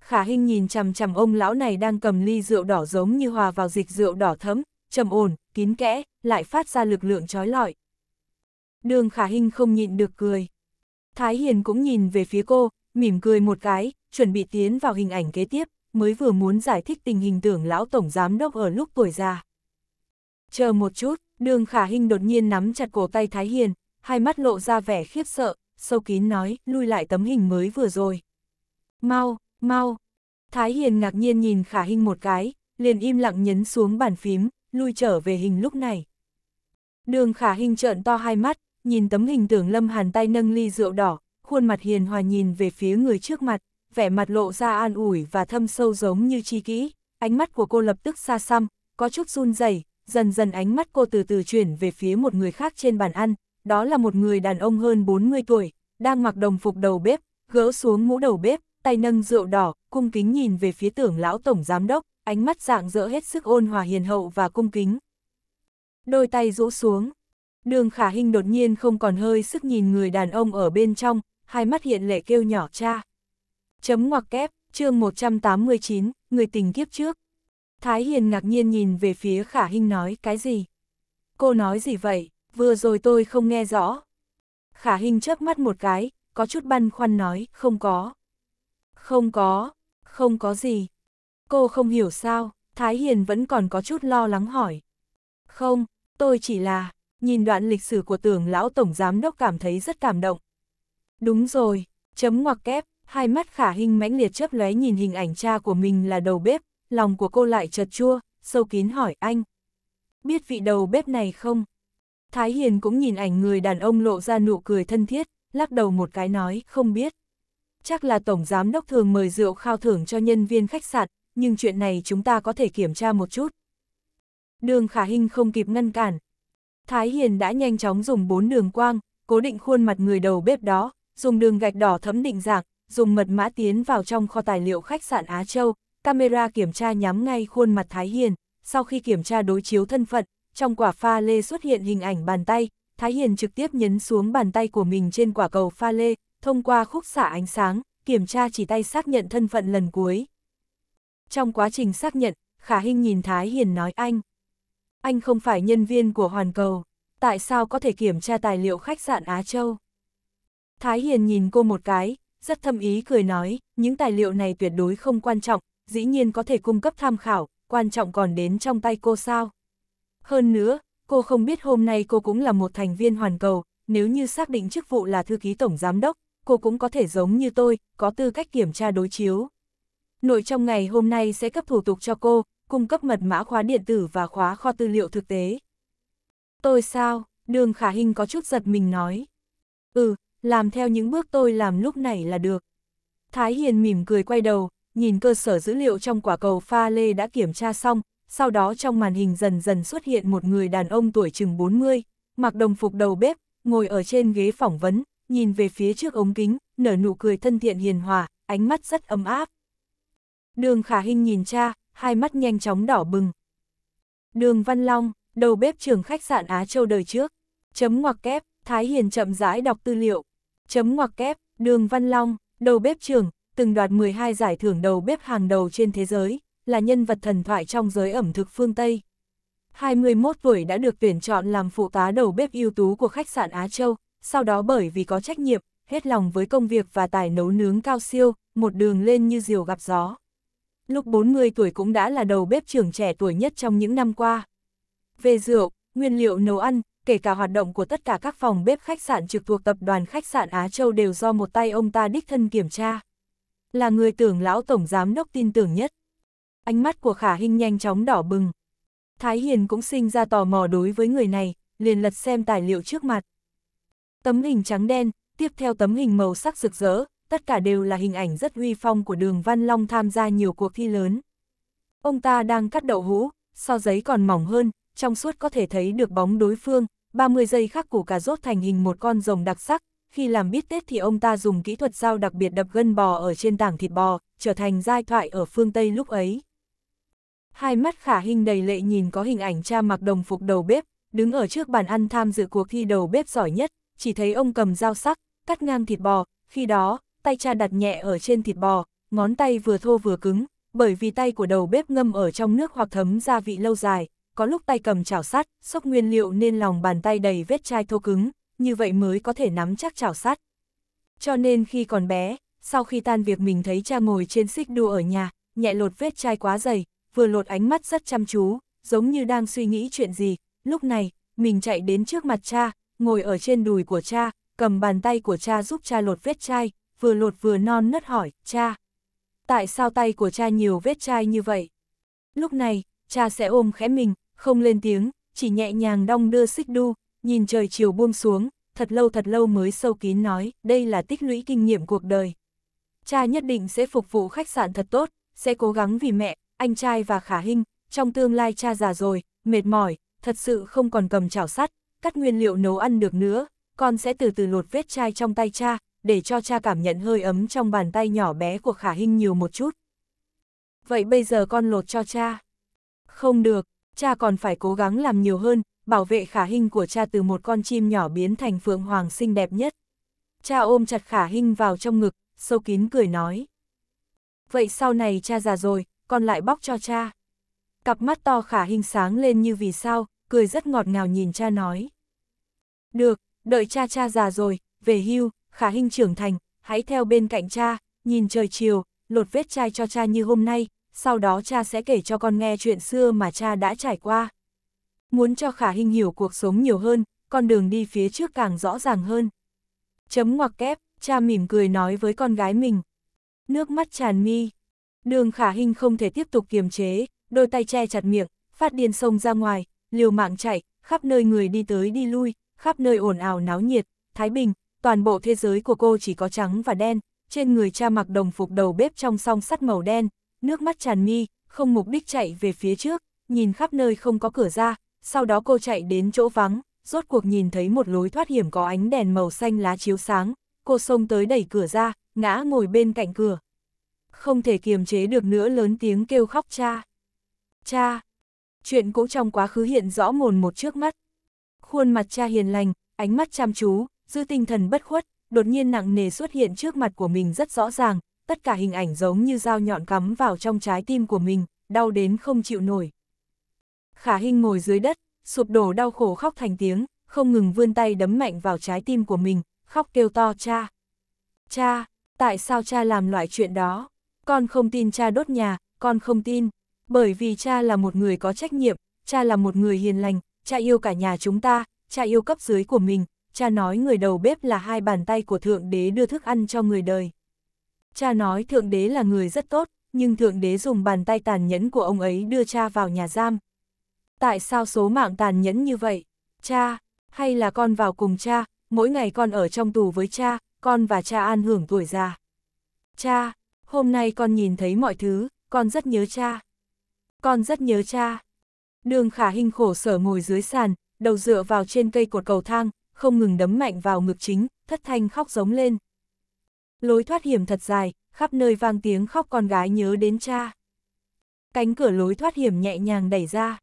Khả Hinh nhìn chằm chằm ông lão này đang cầm ly rượu đỏ giống như hòa vào dịch rượu đỏ thấm, trầm ổn, kín kẽ, lại phát ra lực lượng trói lọi. Đường Khả Hinh không nhịn được cười. Thái Hiền cũng nhìn về phía cô, mỉm cười một cái, chuẩn bị tiến vào hình ảnh kế tiếp, mới vừa muốn giải thích tình hình tưởng lão tổng giám đốc ở lúc tuổi già. Chờ một chút, đường Khả Hinh đột nhiên nắm chặt cổ tay Thái Hiền, hai mắt lộ ra vẻ khiếp sợ, sâu kín nói, lui lại tấm hình mới vừa rồi. Mau, mau. Thái Hiền ngạc nhiên nhìn khả hình một cái, liền im lặng nhấn xuống bàn phím, lui trở về hình lúc này. Đường khả hình trợn to hai mắt, nhìn tấm hình tưởng lâm hàn tay nâng ly rượu đỏ, khuôn mặt hiền hòa nhìn về phía người trước mặt, vẻ mặt lộ ra an ủi và thâm sâu giống như chi kỹ, ánh mắt của cô lập tức xa xăm, có chút run rẩy, dần dần ánh mắt cô từ từ chuyển về phía một người khác trên bàn ăn, đó là một người đàn ông hơn 40 tuổi, đang mặc đồng phục đầu bếp, gỡ xuống mũ đầu bếp, tay nâng rượu đỏ, cung kính nhìn về phía tưởng lão tổng giám đốc, ánh mắt dạng dỡ hết sức ôn hòa hiền hậu và cung kính. Đôi tay rũ xuống, đường khả hình đột nhiên không còn hơi sức nhìn người đàn ông ở bên trong, hai mắt hiện lệ kêu nhỏ cha. Chấm ngoặc kép, chương 189, người tình kiếp trước. Thái Hiền ngạc nhiên nhìn về phía khả hình nói cái gì? Cô nói gì vậy, vừa rồi tôi không nghe rõ. Khả hình chớp mắt một cái, có chút băn khoăn nói, không có. Không có, không có gì. Cô không hiểu sao, Thái Hiền vẫn còn có chút lo lắng hỏi. Không, tôi chỉ là, nhìn đoạn lịch sử của tưởng lão tổng giám đốc cảm thấy rất cảm động. Đúng rồi, chấm ngoặc kép, hai mắt khả hình mãnh liệt chớp lóe nhìn hình ảnh cha của mình là đầu bếp, lòng của cô lại chật chua, sâu kín hỏi anh. Biết vị đầu bếp này không? Thái Hiền cũng nhìn ảnh người đàn ông lộ ra nụ cười thân thiết, lắc đầu một cái nói, không biết chắc là Tổng Giám Đốc thường mời rượu khao thưởng cho nhân viên khách sạn, nhưng chuyện này chúng ta có thể kiểm tra một chút. Đường Khả Hinh không kịp ngăn cản. Thái Hiền đã nhanh chóng dùng bốn đường quang, cố định khuôn mặt người đầu bếp đó, dùng đường gạch đỏ thấm định dạng, dùng mật mã tiến vào trong kho tài liệu khách sạn Á Châu, camera kiểm tra nhắm ngay khuôn mặt Thái Hiền, sau khi kiểm tra đối chiếu thân phận, trong quả pha lê xuất hiện hình ảnh bàn tay, Thái Hiền trực tiếp nhấn xuống bàn tay của mình trên quả cầu pha lê, thông qua khúc xạ ánh sáng, kiểm tra chỉ tay xác nhận thân phận lần cuối. Trong quá trình xác nhận, Khả Hinh nhìn Thái Hiền nói anh. Anh không phải nhân viên của Hoàn Cầu, tại sao có thể kiểm tra tài liệu khách sạn Á Châu? Thái Hiền nhìn cô một cái, rất thâm ý cười nói, những tài liệu này tuyệt đối không quan trọng, dĩ nhiên có thể cung cấp tham khảo, quan trọng còn đến trong tay cô sao. Hơn nữa, cô không biết hôm nay cô cũng là một thành viên hoàn cầu, nếu như xác định chức vụ là thư ký tổng giám đốc, cô cũng có thể giống như tôi, có tư cách kiểm tra đối chiếu. Nội trong ngày hôm nay sẽ cấp thủ tục cho cô, cung cấp mật mã khóa điện tử và khóa kho tư liệu thực tế. Tôi sao? Đường khả hình có chút giật mình nói. Ừ, làm theo những bước tôi làm lúc này là được. Thái Hiền mỉm cười quay đầu, nhìn cơ sở dữ liệu trong quả cầu pha lê đã kiểm tra xong, sau đó trong màn hình dần dần xuất hiện một người đàn ông tuổi chừng 40, mặc đồng phục đầu bếp, ngồi ở trên ghế phỏng vấn, nhìn về phía trước ống kính, nở nụ cười thân thiện hiền hòa, ánh mắt rất ấm áp. Đường khả hình nhìn cha, hai mắt nhanh chóng đỏ bừng. Đường Văn Long, đầu bếp trưởng khách sạn Á Châu đời trước. Chấm ngoặc kép, Thái Hiền chậm rãi đọc tư liệu. Chấm ngoặc kép, Đường Văn Long, đầu bếp trưởng, từng đoạt 12 giải thưởng đầu bếp hàng đầu trên thế giới, là nhân vật thần thoại trong giới ẩm thực phương Tây. 21 tuổi đã được tuyển chọn làm phụ tá đầu bếp ưu tú của khách sạn Á Châu, sau đó bởi vì có trách nhiệm, hết lòng với công việc và tài nấu nướng cao siêu, một đường lên như diều gặp gió. Lúc 40 tuổi cũng đã là đầu bếp trưởng trẻ tuổi nhất trong những năm qua. Về rượu, nguyên liệu nấu ăn, kể cả hoạt động của tất cả các phòng bếp khách sạn trực thuộc tập đoàn khách sạn Á Châu đều do một tay ông ta đích thân kiểm tra. Là người tưởng lão tổng giám đốc tin tưởng nhất. Ánh mắt của Khả Hinh nhanh chóng đỏ bừng. Thái Hiền cũng sinh ra tò mò đối với người này, liền lật xem tài liệu trước mặt. Tấm hình trắng đen, tiếp theo tấm hình màu sắc rực rỡ, tất cả đều là hình ảnh rất huy phong của đường Văn Long tham gia nhiều cuộc thi lớn. Ông ta đang cắt đậu hũ, so giấy còn mỏng hơn, trong suốt có thể thấy được bóng đối phương, 30 giây khắc củ cà rốt thành hình một con rồng đặc sắc, khi làm biết tết thì ông ta dùng kỹ thuật dao đặc biệt đập gân bò ở trên tảng thịt bò, trở thành giai thoại ở phương Tây lúc ấy. Hai mắt khả hình đầy lệ nhìn có hình ảnh cha mặc đồng phục đầu bếp, đứng ở trước bàn ăn tham dự cuộc thi đầu bếp giỏi nhất, chỉ thấy ông cầm dao sắc, cắt ngang thịt bò, khi đó, tay cha đặt nhẹ ở trên thịt bò, ngón tay vừa thô vừa cứng, bởi vì tay của đầu bếp ngâm ở trong nước hoặc thấm gia vị lâu dài, có lúc tay cầm chảo sắt, xúc nguyên liệu nên lòng bàn tay đầy vết chai thô cứng, như vậy mới có thể nắm chắc chảo sắt. Cho nên khi còn bé, sau khi tan việc mình thấy cha ngồi trên xích đu ở nhà, nhẹ lột vết chai quá dày, vừa lột ánh mắt rất chăm chú, giống như đang suy nghĩ chuyện gì, lúc này, mình chạy đến trước mặt cha, ngồi ở trên đùi của cha, cầm bàn tay của cha giúp cha lột vết chai, vừa lột vừa non nớt hỏi, cha, tại sao tay của cha nhiều vết chai như vậy? Lúc này, cha sẽ ôm khẽ mình, không lên tiếng, chỉ nhẹ nhàng đong đưa xích đu, nhìn trời chiều buông xuống, thật lâu thật lâu mới sâu kín nói, đây là tích lũy kinh nghiệm cuộc đời. Cha nhất định sẽ phục vụ khách sạn thật tốt, sẽ cố gắng vì mẹ, anh trai và khả hình, trong tương lai cha già rồi, mệt mỏi, thật sự không còn cầm chảo sắt, cắt nguyên liệu nấu ăn được nữa, con sẽ từ từ lột vết chai trong tay cha, để cho cha cảm nhận hơi ấm trong bàn tay nhỏ bé của Khả Hinh nhiều một chút. Vậy bây giờ con lột cho cha. Không được, cha còn phải cố gắng làm nhiều hơn, bảo vệ Khả Hinh của cha từ một con chim nhỏ biến thành phượng hoàng xinh đẹp nhất. Cha ôm chặt Khả Hinh vào trong ngực, sâu kín cười nói. Vậy sau này cha già rồi, con lại bóc cho cha. Cặp mắt to Khả Hinh sáng lên như vì sao, cười rất ngọt ngào nhìn cha nói. Được, đợi cha cha già rồi, về hưu, khả hình trưởng thành, hãy theo bên cạnh cha, nhìn trời chiều, lột vết chai cho cha như hôm nay, sau đó cha sẽ kể cho con nghe chuyện xưa mà cha đã trải qua. Muốn cho khả hình hiểu cuộc sống nhiều hơn, con đường đi phía trước càng rõ ràng hơn. Chấm ngoặc kép, cha mỉm cười nói với con gái mình. Nước mắt tràn mi. Đường khả hình không thể tiếp tục kiềm chế, đôi tay che chặt miệng, phát điên sông ra ngoài, liều mạng chạy, khắp nơi người đi tới đi lui, khắp nơi ồn ào náo nhiệt, thái bình, toàn bộ thế giới của cô chỉ có trắng và đen, trên người cha mặc đồng phục đầu bếp trong song sắt màu đen, nước mắt tràn mi, không mục đích chạy về phía trước, nhìn khắp nơi không có cửa ra, sau đó cô chạy đến chỗ vắng, rốt cuộc nhìn thấy một lối thoát hiểm có ánh đèn màu xanh lá chiếu sáng, cô xông tới đẩy cửa ra, ngã ngồi bên cạnh cửa. Không thể kiềm chế được nữa lớn tiếng kêu khóc cha. Cha, chuyện cũ trong quá khứ hiện rõ mồn một trước mắt. Khuôn mặt cha hiền lành, ánh mắt chăm chú, dư tinh thần bất khuất, đột nhiên nặng nề xuất hiện trước mặt của mình rất rõ ràng, tất cả hình ảnh giống như dao nhọn cắm vào trong trái tim của mình, đau đến không chịu nổi. Khả Hinh ngồi dưới đất, sụp đổ đau khổ khóc thành tiếng, không ngừng vươn tay đấm mạnh vào trái tim của mình, khóc kêu to cha. Cha, tại sao cha làm loại chuyện đó? Con không tin cha đốt nhà, con không tin bởi vì cha là một người có trách nhiệm, cha là một người hiền lành, cha yêu cả nhà chúng ta, cha yêu cấp dưới của mình, cha nói người đầu bếp là hai bàn tay của Thượng Đế đưa thức ăn cho người đời. Cha nói Thượng Đế là người rất tốt, nhưng Thượng Đế dùng bàn tay tàn nhẫn của ông ấy đưa cha vào nhà giam. Tại sao số mạng tàn nhẫn như vậy? Cha, hay là con vào cùng cha, mỗi ngày con ở trong tù với cha, con và cha an hưởng tuổi già. Cha, hôm nay con nhìn thấy mọi thứ, con rất nhớ cha. Con rất nhớ cha. Đường khả hình khổ sở ngồi dưới sàn, đầu dựa vào trên cây cột cầu thang, không ngừng đấm mạnh vào ngực chính, thất thanh khóc giống lên. Lối thoát hiểm thật dài, khắp nơi vang tiếng khóc con gái nhớ đến cha. Cánh cửa lối thoát hiểm nhẹ nhàng đẩy ra.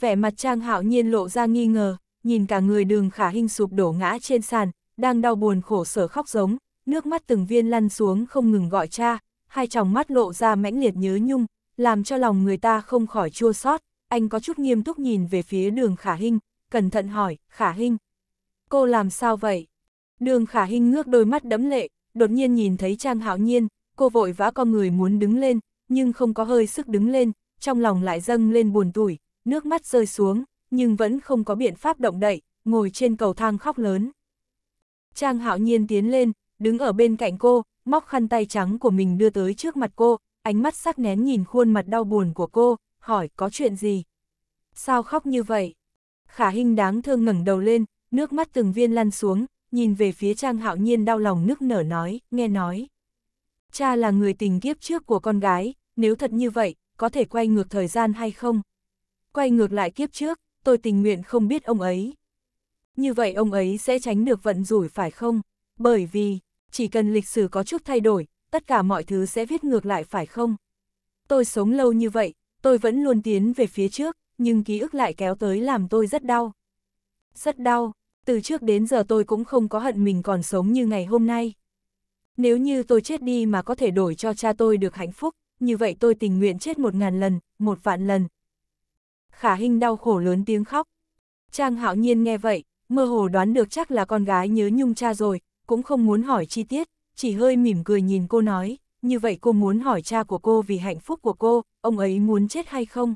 Vẻ mặt Trang Hạo Nhiên lộ ra nghi ngờ, nhìn cả người đường khả hình sụp đổ ngã trên sàn, đang đau buồn khổ sở khóc giống, nước mắt từng viên lăn xuống không ngừng gọi cha, hai tròng mắt lộ ra mãnh liệt nhớ nhung, làm cho lòng người ta không khỏi chua xót. anh có chút nghiêm túc nhìn về phía đường khả hinh, cẩn thận hỏi, khả hinh. Cô làm sao vậy? Đường khả hinh ngước đôi mắt đẫm lệ, đột nhiên nhìn thấy Trang Hạo Nhiên, cô vội vã con người muốn đứng lên, nhưng không có hơi sức đứng lên, trong lòng lại dâng lên buồn tủi, nước mắt rơi xuống, nhưng vẫn không có biện pháp động đậy, ngồi trên cầu thang khóc lớn. Trang Hạo Nhiên tiến lên, đứng ở bên cạnh cô, móc khăn tay trắng của mình đưa tới trước mặt cô, ánh mắt sắc nén nhìn khuôn mặt đau buồn của cô, hỏi có chuyện gì? Sao khóc như vậy? Khả Hinh đáng thương ngẩng đầu lên, nước mắt từng viên lăn xuống, nhìn về phía Trang Hạo Nhiên đau lòng nức nở nói, nghe nói. Cha là người tình kiếp trước của con gái, nếu thật như vậy, có thể quay ngược thời gian hay không? Quay ngược lại kiếp trước, tôi tình nguyện không biết ông ấy. Như vậy ông ấy sẽ tránh được vận rủi phải không? Bởi vì, chỉ cần lịch sử có chút thay đổi, tất cả mọi thứ sẽ viết ngược lại phải không? Tôi sống lâu như vậy, tôi vẫn luôn tiến về phía trước, nhưng ký ức lại kéo tới làm tôi rất đau. Rất đau, từ trước đến giờ tôi cũng không có hận mình còn sống như ngày hôm nay. Nếu như tôi chết đi mà có thể đổi cho cha tôi được hạnh phúc, như vậy tôi tình nguyện chết một ngàn lần, một vạn lần. Khả Hinh đau khổ lớn tiếng khóc. Trang hạo nhiên nghe vậy, mơ hồ đoán được chắc là con gái nhớ nhung cha rồi, cũng không muốn hỏi chi tiết, chỉ hơi mỉm cười nhìn cô nói, như vậy cô muốn hỏi cha của cô vì hạnh phúc của cô, ông ấy muốn chết hay không?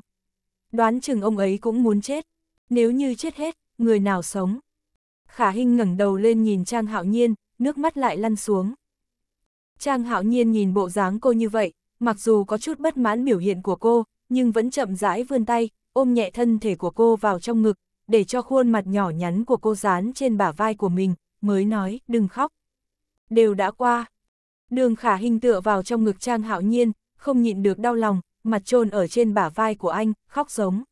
Đoán chừng ông ấy cũng muốn chết, nếu như chết hết, người nào sống? Khả Hinh ngẩng đầu lên nhìn Trang Hạo Nhiên, nước mắt lại lăn xuống. Trang Hạo Nhiên nhìn bộ dáng cô như vậy, mặc dù có chút bất mãn biểu hiện của cô, nhưng vẫn chậm rãi vươn tay, ôm nhẹ thân thể của cô vào trong ngực, để cho khuôn mặt nhỏ nhắn của cô dán trên bả vai của mình, mới nói, đừng khóc đều đã qua. Đường khả hình tựa vào trong ngực Trang Hạo Nhiên, không nhịn được đau lòng, mặt trôn ở trên bả vai của anh, khóc giống.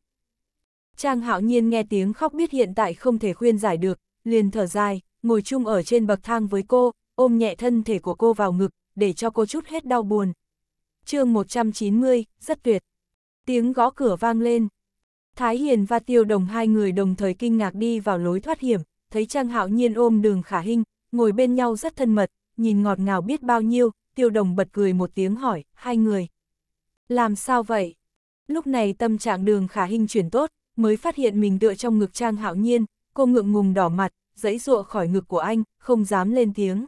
Trang Hạo Nhiên nghe tiếng khóc biết hiện tại không thể khuyên giải được, liền thở dài, ngồi chung ở trên bậc thang với cô, ôm nhẹ thân thể của cô vào ngực, để cho cô chút hết đau buồn. chương 190, rất tuyệt. Tiếng gõ cửa vang lên. Thái Hiền và Tiêu Đồng hai người đồng thời kinh ngạc đi vào lối thoát hiểm, thấy Trang Hạo Nhiên ôm đường khả Hinh ngồi bên nhau rất thân mật, nhìn ngọt ngào biết bao nhiêu, tiêu đồng bật cười một tiếng hỏi, hai người. Làm sao vậy? Lúc này tâm trạng đường khả hình chuyển tốt, mới phát hiện mình tựa trong ngực trang hạo nhiên, cô ngượng ngùng đỏ mặt, dãy dụa khỏi ngực của anh, không dám lên tiếng.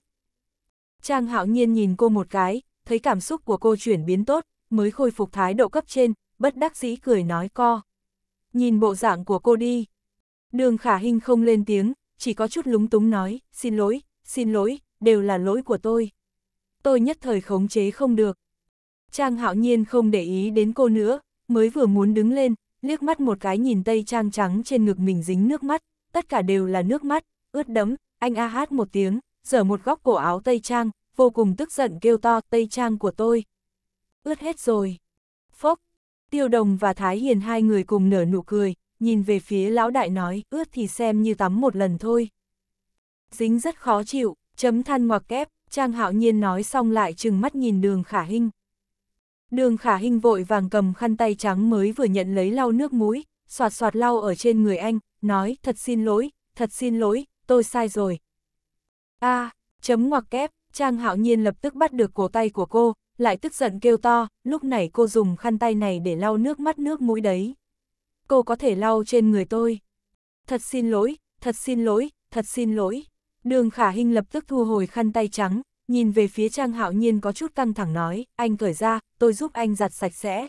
Trang hạo nhiên nhìn cô một cái, thấy cảm xúc của cô chuyển biến tốt, mới khôi phục thái độ cấp trên, bất đắc dĩ cười nói co. Nhìn bộ dạng của cô đi. Đường khả hình không lên tiếng, chỉ có chút lúng túng nói, xin lỗi, xin lỗi, đều là lỗi của tôi. Tôi nhất thời khống chế không được. Trang hạo nhiên không để ý đến cô nữa, mới vừa muốn đứng lên, liếc mắt một cái nhìn tây trang trắng trên ngực mình dính nước mắt, tất cả đều là nước mắt, ướt đẫm, anh a hát một tiếng, giở một góc cổ áo tây trang, vô cùng tức giận kêu to tây trang của tôi. Ướt hết rồi. Phốc, tiêu đồng và Thái Hiền hai người cùng nở nụ cười, nhìn về phía lão đại nói ướt thì xem như tắm một lần thôi dính rất khó chịu, chấm than ngoặc kép, Trang Hạo Nhiên nói xong lại trừng mắt nhìn đường khả hinh. Đường khả hinh vội vàng cầm khăn tay trắng mới vừa nhận lấy lau nước mũi, soạt soạt lau ở trên người anh, nói thật xin lỗi, thật xin lỗi, tôi sai rồi. a chấm ngoặc kép, Trang Hạo Nhiên lập tức bắt được cổ tay của cô, lại tức giận kêu to, lúc này cô dùng khăn tay này để lau nước mắt nước mũi đấy. Cô có thể lau trên người tôi. Thật xin lỗi, thật xin lỗi, thật xin lỗi. Đường khả hình lập tức thu hồi khăn tay trắng, nhìn về phía Trang Hạo Nhiên có chút căng thẳng nói, anh cởi ra, tôi giúp anh giặt sạch sẽ.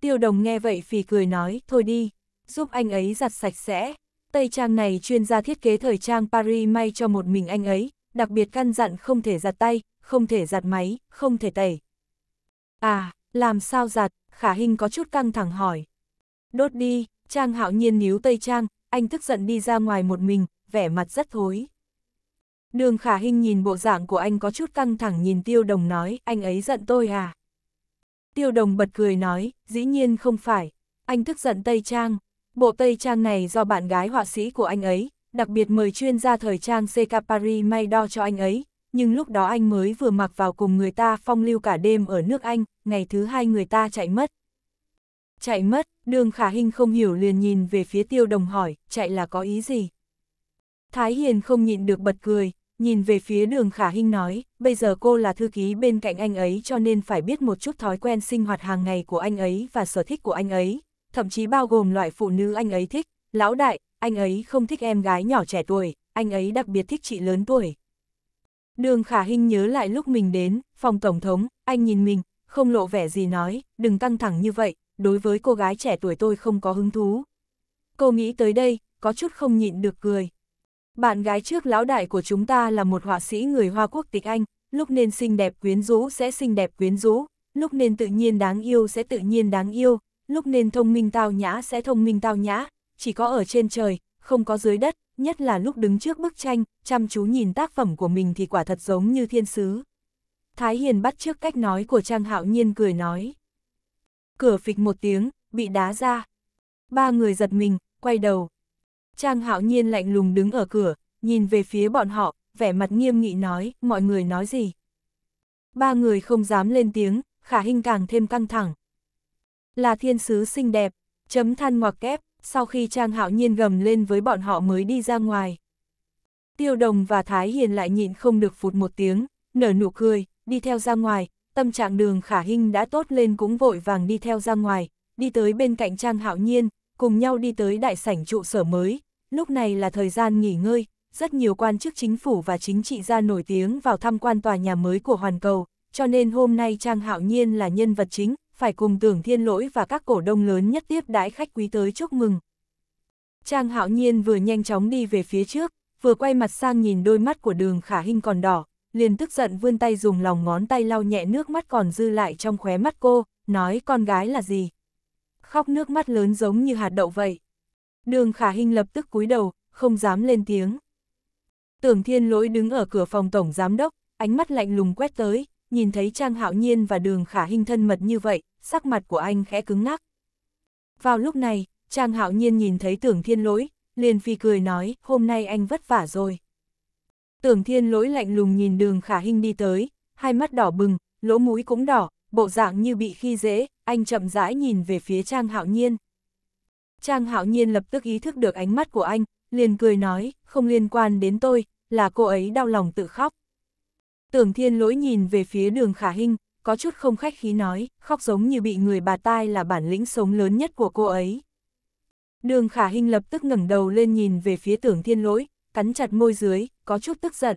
Tiêu đồng nghe vậy phì cười nói, thôi đi, giúp anh ấy giặt sạch sẽ. Tây trang này chuyên gia thiết kế thời trang Paris may cho một mình anh ấy, đặc biệt căn dặn không thể giặt tay, không thể giặt máy, không thể tẩy. À, làm sao giặt, khả hình có chút căng thẳng hỏi. Đốt đi, trang hạo nhiên níu Tây trang, anh tức giận đi ra ngoài một mình, vẻ mặt rất thối. Đường khả hình nhìn bộ dạng của anh có chút căng thẳng nhìn tiêu đồng nói, anh ấy giận tôi à? Tiêu đồng bật cười nói, dĩ nhiên không phải, anh tức giận Tây Trang. Bộ Tây Trang này do bạn gái họa sĩ của anh ấy, đặc biệt mời chuyên gia thời trang CK Paris may đo cho anh ấy, nhưng lúc đó anh mới vừa mặc vào cùng người ta phong lưu cả đêm ở nước Anh, ngày thứ hai người ta chạy mất. Chạy mất, đường khả hình không hiểu liền nhìn về phía tiêu đồng hỏi, chạy là có ý gì? Thái Hiền không nhịn được bật cười, nhìn về phía đường khả hinh nói, bây giờ cô là thư ký bên cạnh anh ấy cho nên phải biết một chút thói quen sinh hoạt hàng ngày của anh ấy và sở thích của anh ấy, thậm chí bao gồm loại phụ nữ anh ấy thích, lão đại, anh ấy không thích em gái nhỏ trẻ tuổi, anh ấy đặc biệt thích chị lớn tuổi. Đường khả hinh nhớ lại lúc mình đến, phòng tổng thống, anh nhìn mình, không lộ vẻ gì nói, đừng căng thẳng như vậy, đối với cô gái trẻ tuổi tôi không có hứng thú. Cô nghĩ tới đây, có chút không nhịn được cười. Bạn gái trước lão đại của chúng ta là một họa sĩ người Hoa quốc tịch Anh, lúc nên xinh đẹp quyến rũ sẽ xinh đẹp quyến rũ, lúc nên tự nhiên đáng yêu sẽ tự nhiên đáng yêu, lúc nên thông minh tao nhã sẽ thông minh tao nhã, chỉ có ở trên trời, không có dưới đất, nhất là lúc đứng trước bức tranh, chăm chú nhìn tác phẩm của mình thì quả thật giống như thiên sứ. Thái Hiền bắt trước cách nói của Trang Hạo Nhiên cười nói. Cửa phịch một tiếng, bị đá ra. Ba người giật mình, quay đầu, Trang hạo nhiên lạnh lùng đứng ở cửa, nhìn về phía bọn họ, vẻ mặt nghiêm nghị nói, mọi người nói gì. Ba người không dám lên tiếng, khả hình càng thêm căng thẳng. Là thiên sứ xinh đẹp, chấm than ngoặc kép, sau khi Trang hạo nhiên gầm lên với bọn họ mới đi ra ngoài. Tiêu đồng và Thái Hiền lại nhịn không được phụt một tiếng, nở nụ cười, đi theo ra ngoài, tâm trạng đường khả hình đã tốt lên cũng vội vàng đi theo ra ngoài, đi tới bên cạnh Trang hạo nhiên, cùng nhau đi tới đại sảnh trụ sở mới, lúc này là thời gian nghỉ ngơi, rất nhiều quan chức chính phủ và chính trị gia nổi tiếng vào tham quan tòa nhà mới của Hoàn Cầu, cho nên hôm nay Trang Hạo Nhiên là nhân vật chính, phải cùng tưởng thiên lỗi và các cổ đông lớn nhất tiếp đãi khách quý tới chúc mừng. Trang Hạo Nhiên vừa nhanh chóng đi về phía trước, vừa quay mặt sang nhìn đôi mắt của đường khả hình còn đỏ, liền tức giận vươn tay dùng lòng ngón tay lau nhẹ nước mắt còn dư lại trong khóe mắt cô, nói con gái là gì, khóc nước mắt lớn giống như hạt đậu vậy. Đường khả hình lập tức cúi đầu, không dám lên tiếng. Tưởng thiên lỗi đứng ở cửa phòng tổng giám đốc, ánh mắt lạnh lùng quét tới, nhìn thấy Trang Hạo Nhiên và đường khả hình thân mật như vậy, sắc mặt của anh khẽ cứng ngắc. Vào lúc này, Trang Hạo Nhiên nhìn thấy tưởng thiên lỗi, liền phi cười nói, hôm nay anh vất vả rồi. Tưởng thiên lỗi lạnh lùng nhìn đường khả hình đi tới, hai mắt đỏ bừng, lỗ mũi cũng đỏ, bộ dạng như bị khi dễ, anh chậm rãi nhìn về phía Trang Hạo Nhiên. Trang Hạo Nhiên lập tức ý thức được ánh mắt của anh, liền cười nói, không liên quan đến tôi, là cô ấy đau lòng tự khóc. Tưởng Thiên Lỗi nhìn về phía đường Khả Hinh, có chút không khách khí nói, khóc giống như bị người bà tai là bản lĩnh sống lớn nhất của cô ấy. Đường Khả Hinh lập tức ngẩng đầu lên nhìn về phía Tưởng Thiên Lỗi, cắn chặt môi dưới, có chút tức giận.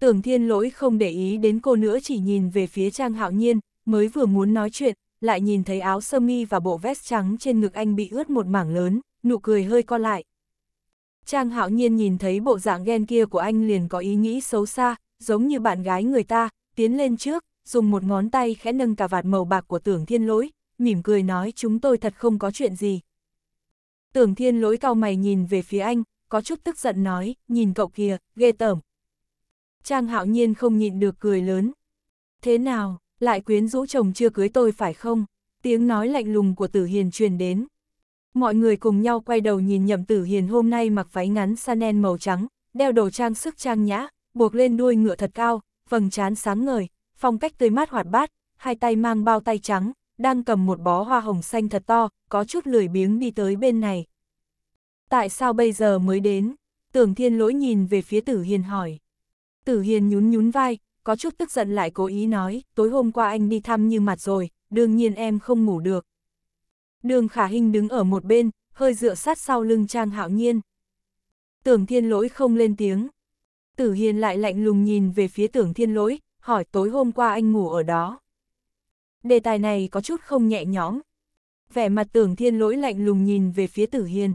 Tưởng Thiên Lỗi không để ý đến cô nữa chỉ nhìn về phía Trang Hạo Nhiên, mới vừa muốn nói chuyện, lại nhìn thấy áo sơ mi và bộ vest trắng trên ngực anh bị ướt một mảng lớn, nụ cười hơi co lại. Trang hạo nhiên nhìn thấy bộ dạng ghen kia của anh liền có ý nghĩ xấu xa, giống như bạn gái người ta, tiến lên trước, dùng một ngón tay khẽ nâng cả vạt màu bạc của tưởng thiên lỗi, mỉm cười nói chúng tôi thật không có chuyện gì. Tưởng thiên lỗi cao mày nhìn về phía anh, có chút tức giận nói, nhìn cậu kìa, ghê tởm. Trang hạo nhiên không nhịn được cười lớn. Thế nào, lại quyến rũ chồng chưa cưới tôi phải không? Tiếng nói lạnh lùng của Tử Hiền truyền đến. Mọi người cùng nhau quay đầu nhìn nhậm Tử Hiền hôm nay mặc váy ngắn sanen màu trắng, đeo đồ trang sức trang nhã, buộc lên đuôi ngựa thật cao, vầng trán sáng ngời, phong cách tươi mát hoạt bát, hai tay mang bao tay trắng, đang cầm một bó hoa hồng xanh thật to, có chút lười biếng đi tới bên này. Tại sao bây giờ mới đến? Tưởng Thiên Lỗi nhìn về phía Tử Hiền hỏi. Tử Hiền nhún nhún vai, có chút tức giận lại cố ý nói, tối hôm qua anh đi thăm như mặt rồi, đương nhiên em không ngủ được. Đường khả hình đứng ở một bên, hơi dựa sát sau lưng Trang Hạo Nhiên. Tưởng thiên lỗi không lên tiếng. Tử Hiền lại lạnh lùng nhìn về phía tưởng thiên lỗi, hỏi tối hôm qua anh ngủ ở đó. Đề tài này có chút không nhẹ nhõm. Vẻ mặt tưởng thiên lỗi lạnh lùng nhìn về phía tử Hiền.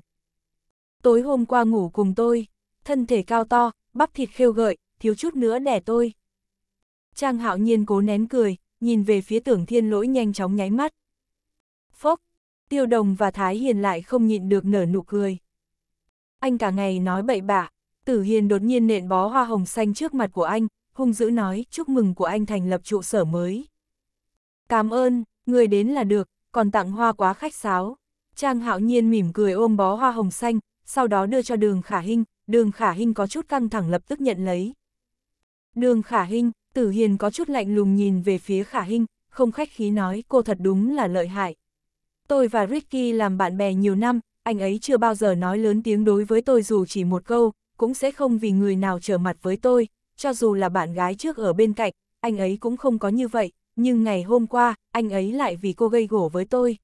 Tối hôm qua ngủ cùng tôi, thân thể cao to, bắp thịt khêu gợi, thiếu chút nữa đẻ tôi. Trang hạo nhiên cố nén cười, nhìn về phía tưởng thiên lỗi nhanh chóng nháy mắt. Phốc, tiêu đồng và Thái Hiền lại không nhịn được nở nụ cười. Anh cả ngày nói bậy bạ, tử hiền đột nhiên nện bó hoa hồng xanh trước mặt của anh, hung dữ nói chúc mừng của anh thành lập trụ sở mới. Cảm ơn, người đến là được, còn tặng hoa quá khách sáo. Trang hạo nhiên mỉm cười ôm bó hoa hồng xanh, sau đó đưa cho đường khả hinh, đường khả hinh có chút căng thẳng lập tức nhận lấy. Đường khả hinh, Tử Hiền có chút lạnh lùng nhìn về phía khả Hinh, không khách khí nói cô thật đúng là lợi hại. Tôi và Ricky làm bạn bè nhiều năm, anh ấy chưa bao giờ nói lớn tiếng đối với tôi dù chỉ một câu, cũng sẽ không vì người nào trở mặt với tôi, cho dù là bạn gái trước ở bên cạnh, anh ấy cũng không có như vậy, nhưng ngày hôm qua, anh ấy lại vì cô gây gổ với tôi.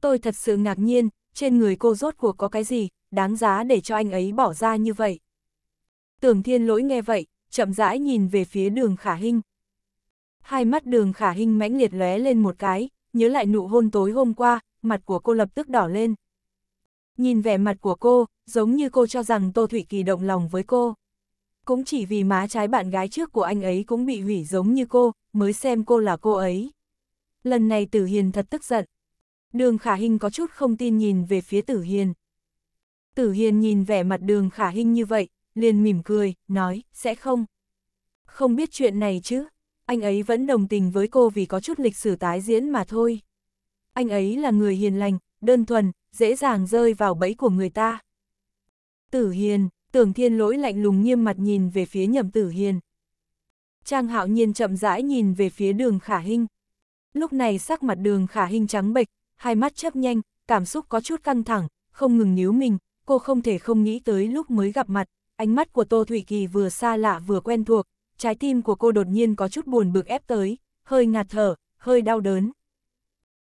Tôi thật sự ngạc nhiên, trên người cô rốt cuộc có cái gì, đáng giá để cho anh ấy bỏ ra như vậy. Tưởng thiên lỗi nghe vậy, chậm rãi nhìn về phía đường khả hình. Hai mắt đường khả hình mãnh liệt lóe lên một cái, nhớ lại nụ hôn tối hôm qua, mặt của cô lập tức đỏ lên. Nhìn vẻ mặt của cô, giống như cô cho rằng Tô Thụy Kỳ động lòng với cô. Cũng chỉ vì má trái bạn gái trước của anh ấy cũng bị hủy giống như cô, mới xem cô là cô ấy. Lần này Tử Hiền thật tức giận. Đường Khả Hinh có chút không tin nhìn về phía Tử Hiền. Tử Hiền nhìn vẻ mặt đường Khả Hinh như vậy, liền mỉm cười, nói, sẽ không. Không biết chuyện này chứ, anh ấy vẫn đồng tình với cô vì có chút lịch sử tái diễn mà thôi. Anh ấy là người hiền lành, đơn thuần, dễ dàng rơi vào bẫy của người ta. Tử Hiền, tưởng thiên lỗi lạnh lùng nghiêm mặt nhìn về phía nhầm tử hiền. Trang hạo nhiên chậm rãi nhìn về phía đường khả hình Lúc này sắc mặt đường khả hình trắng bệch, hai mắt chấp nhanh, cảm xúc có chút căng thẳng, không ngừng níu mình, cô không thể không nghĩ tới lúc mới gặp mặt, Ánh mắt của Tô Thủy Kỳ vừa xa lạ vừa quen thuộc, trái tim của cô đột nhiên có chút buồn bực ép tới, hơi ngạt thở, hơi đau đớn.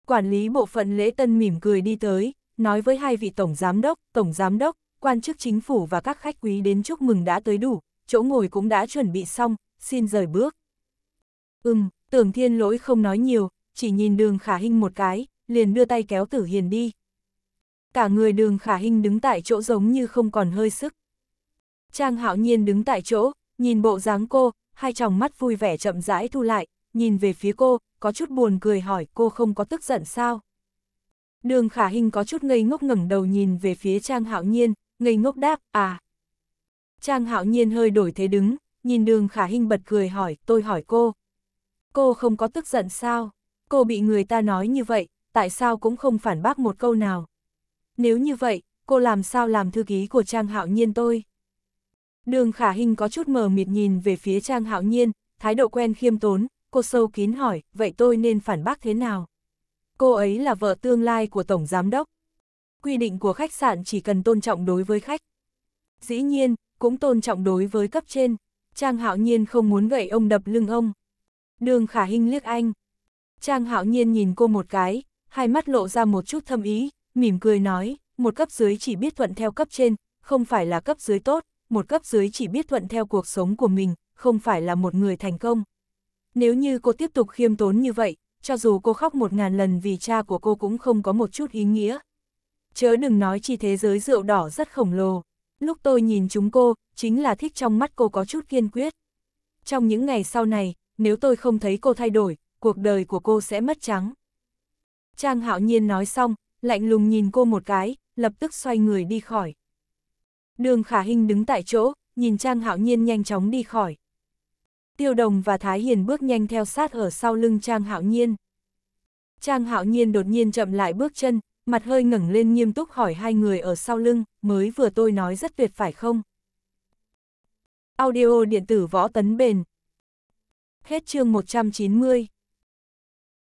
Quản lý bộ phận lễ tân mỉm cười đi tới, nói với hai vị tổng giám đốc, tổng giám đốc, quan chức chính phủ và các khách quý đến chúc mừng đã tới đủ, chỗ ngồi cũng đã chuẩn bị xong, xin rời bước. Ừm, tưởng thiên lỗi không nói nhiều, chỉ nhìn đường khả hình một cái, liền đưa tay kéo tử hiền đi. Cả người đường khả hình đứng tại chỗ giống như không còn hơi sức. Trang hạo nhiên đứng tại chỗ, nhìn bộ dáng cô, hai tròng mắt vui vẻ chậm rãi thu lại, nhìn về phía cô, có chút buồn cười hỏi cô không có tức giận sao. Đường khả hình có chút ngây ngốc ngẩng đầu nhìn về phía Trang hạo nhiên, ngây ngốc đáp, à. Trang hạo nhiên hơi đổi thế đứng, nhìn đường khả hình bật cười hỏi, tôi hỏi cô. Cô không có tức giận sao? Cô bị người ta nói như vậy, tại sao cũng không phản bác một câu nào? Nếu như vậy, cô làm sao làm thư ký của Trang hạo nhiên tôi? Đường khả hình có chút mờ mịt nhìn về phía Trang Hạo Nhiên, thái độ quen khiêm tốn, cô sâu kín hỏi, vậy tôi nên phản bác thế nào? Cô ấy là vợ tương lai của Tổng Giám Đốc. Quy định của khách sạn chỉ cần tôn trọng đối với khách. Dĩ nhiên, cũng tôn trọng đối với cấp trên. Trang Hạo Nhiên không muốn gậy ông đập lưng ông. Đường khả hình liếc anh. Trang Hạo Nhiên nhìn cô một cái, hai mắt lộ ra một chút thâm ý, mỉm cười nói, một cấp dưới chỉ biết thuận theo cấp trên, không phải là cấp dưới tốt, một cấp dưới chỉ biết thuận theo cuộc sống của mình, không phải là một người thành công. Nếu như cô tiếp tục khiêm tốn như vậy, cho dù cô khóc một ngàn lần vì cha của cô cũng không có một chút ý nghĩa. Chớ đừng nói chi thế giới rượu đỏ rất khổng lồ. Lúc tôi nhìn chúng cô, chính là thích trong mắt cô có chút kiên quyết. Trong những ngày sau này, nếu tôi không thấy cô thay đổi, cuộc đời của cô sẽ mất trắng. Trang hạo nhiên nói xong, lạnh lùng nhìn cô một cái, lập tức xoay người đi khỏi. Đường khả Hinh đứng tại chỗ, nhìn Trang Hạo Nhiên nhanh chóng đi khỏi. Tiêu Đồng và Thái Hiền bước nhanh theo sát ở sau lưng Trang Hạo Nhiên. Trang Hạo Nhiên đột nhiên chậm lại bước chân, mặt hơi ngẩng lên nghiêm túc hỏi hai người ở sau lưng, mới vừa tôi nói rất tuyệt phải không? Audio điện tử võ tấn bền. Hết chương 190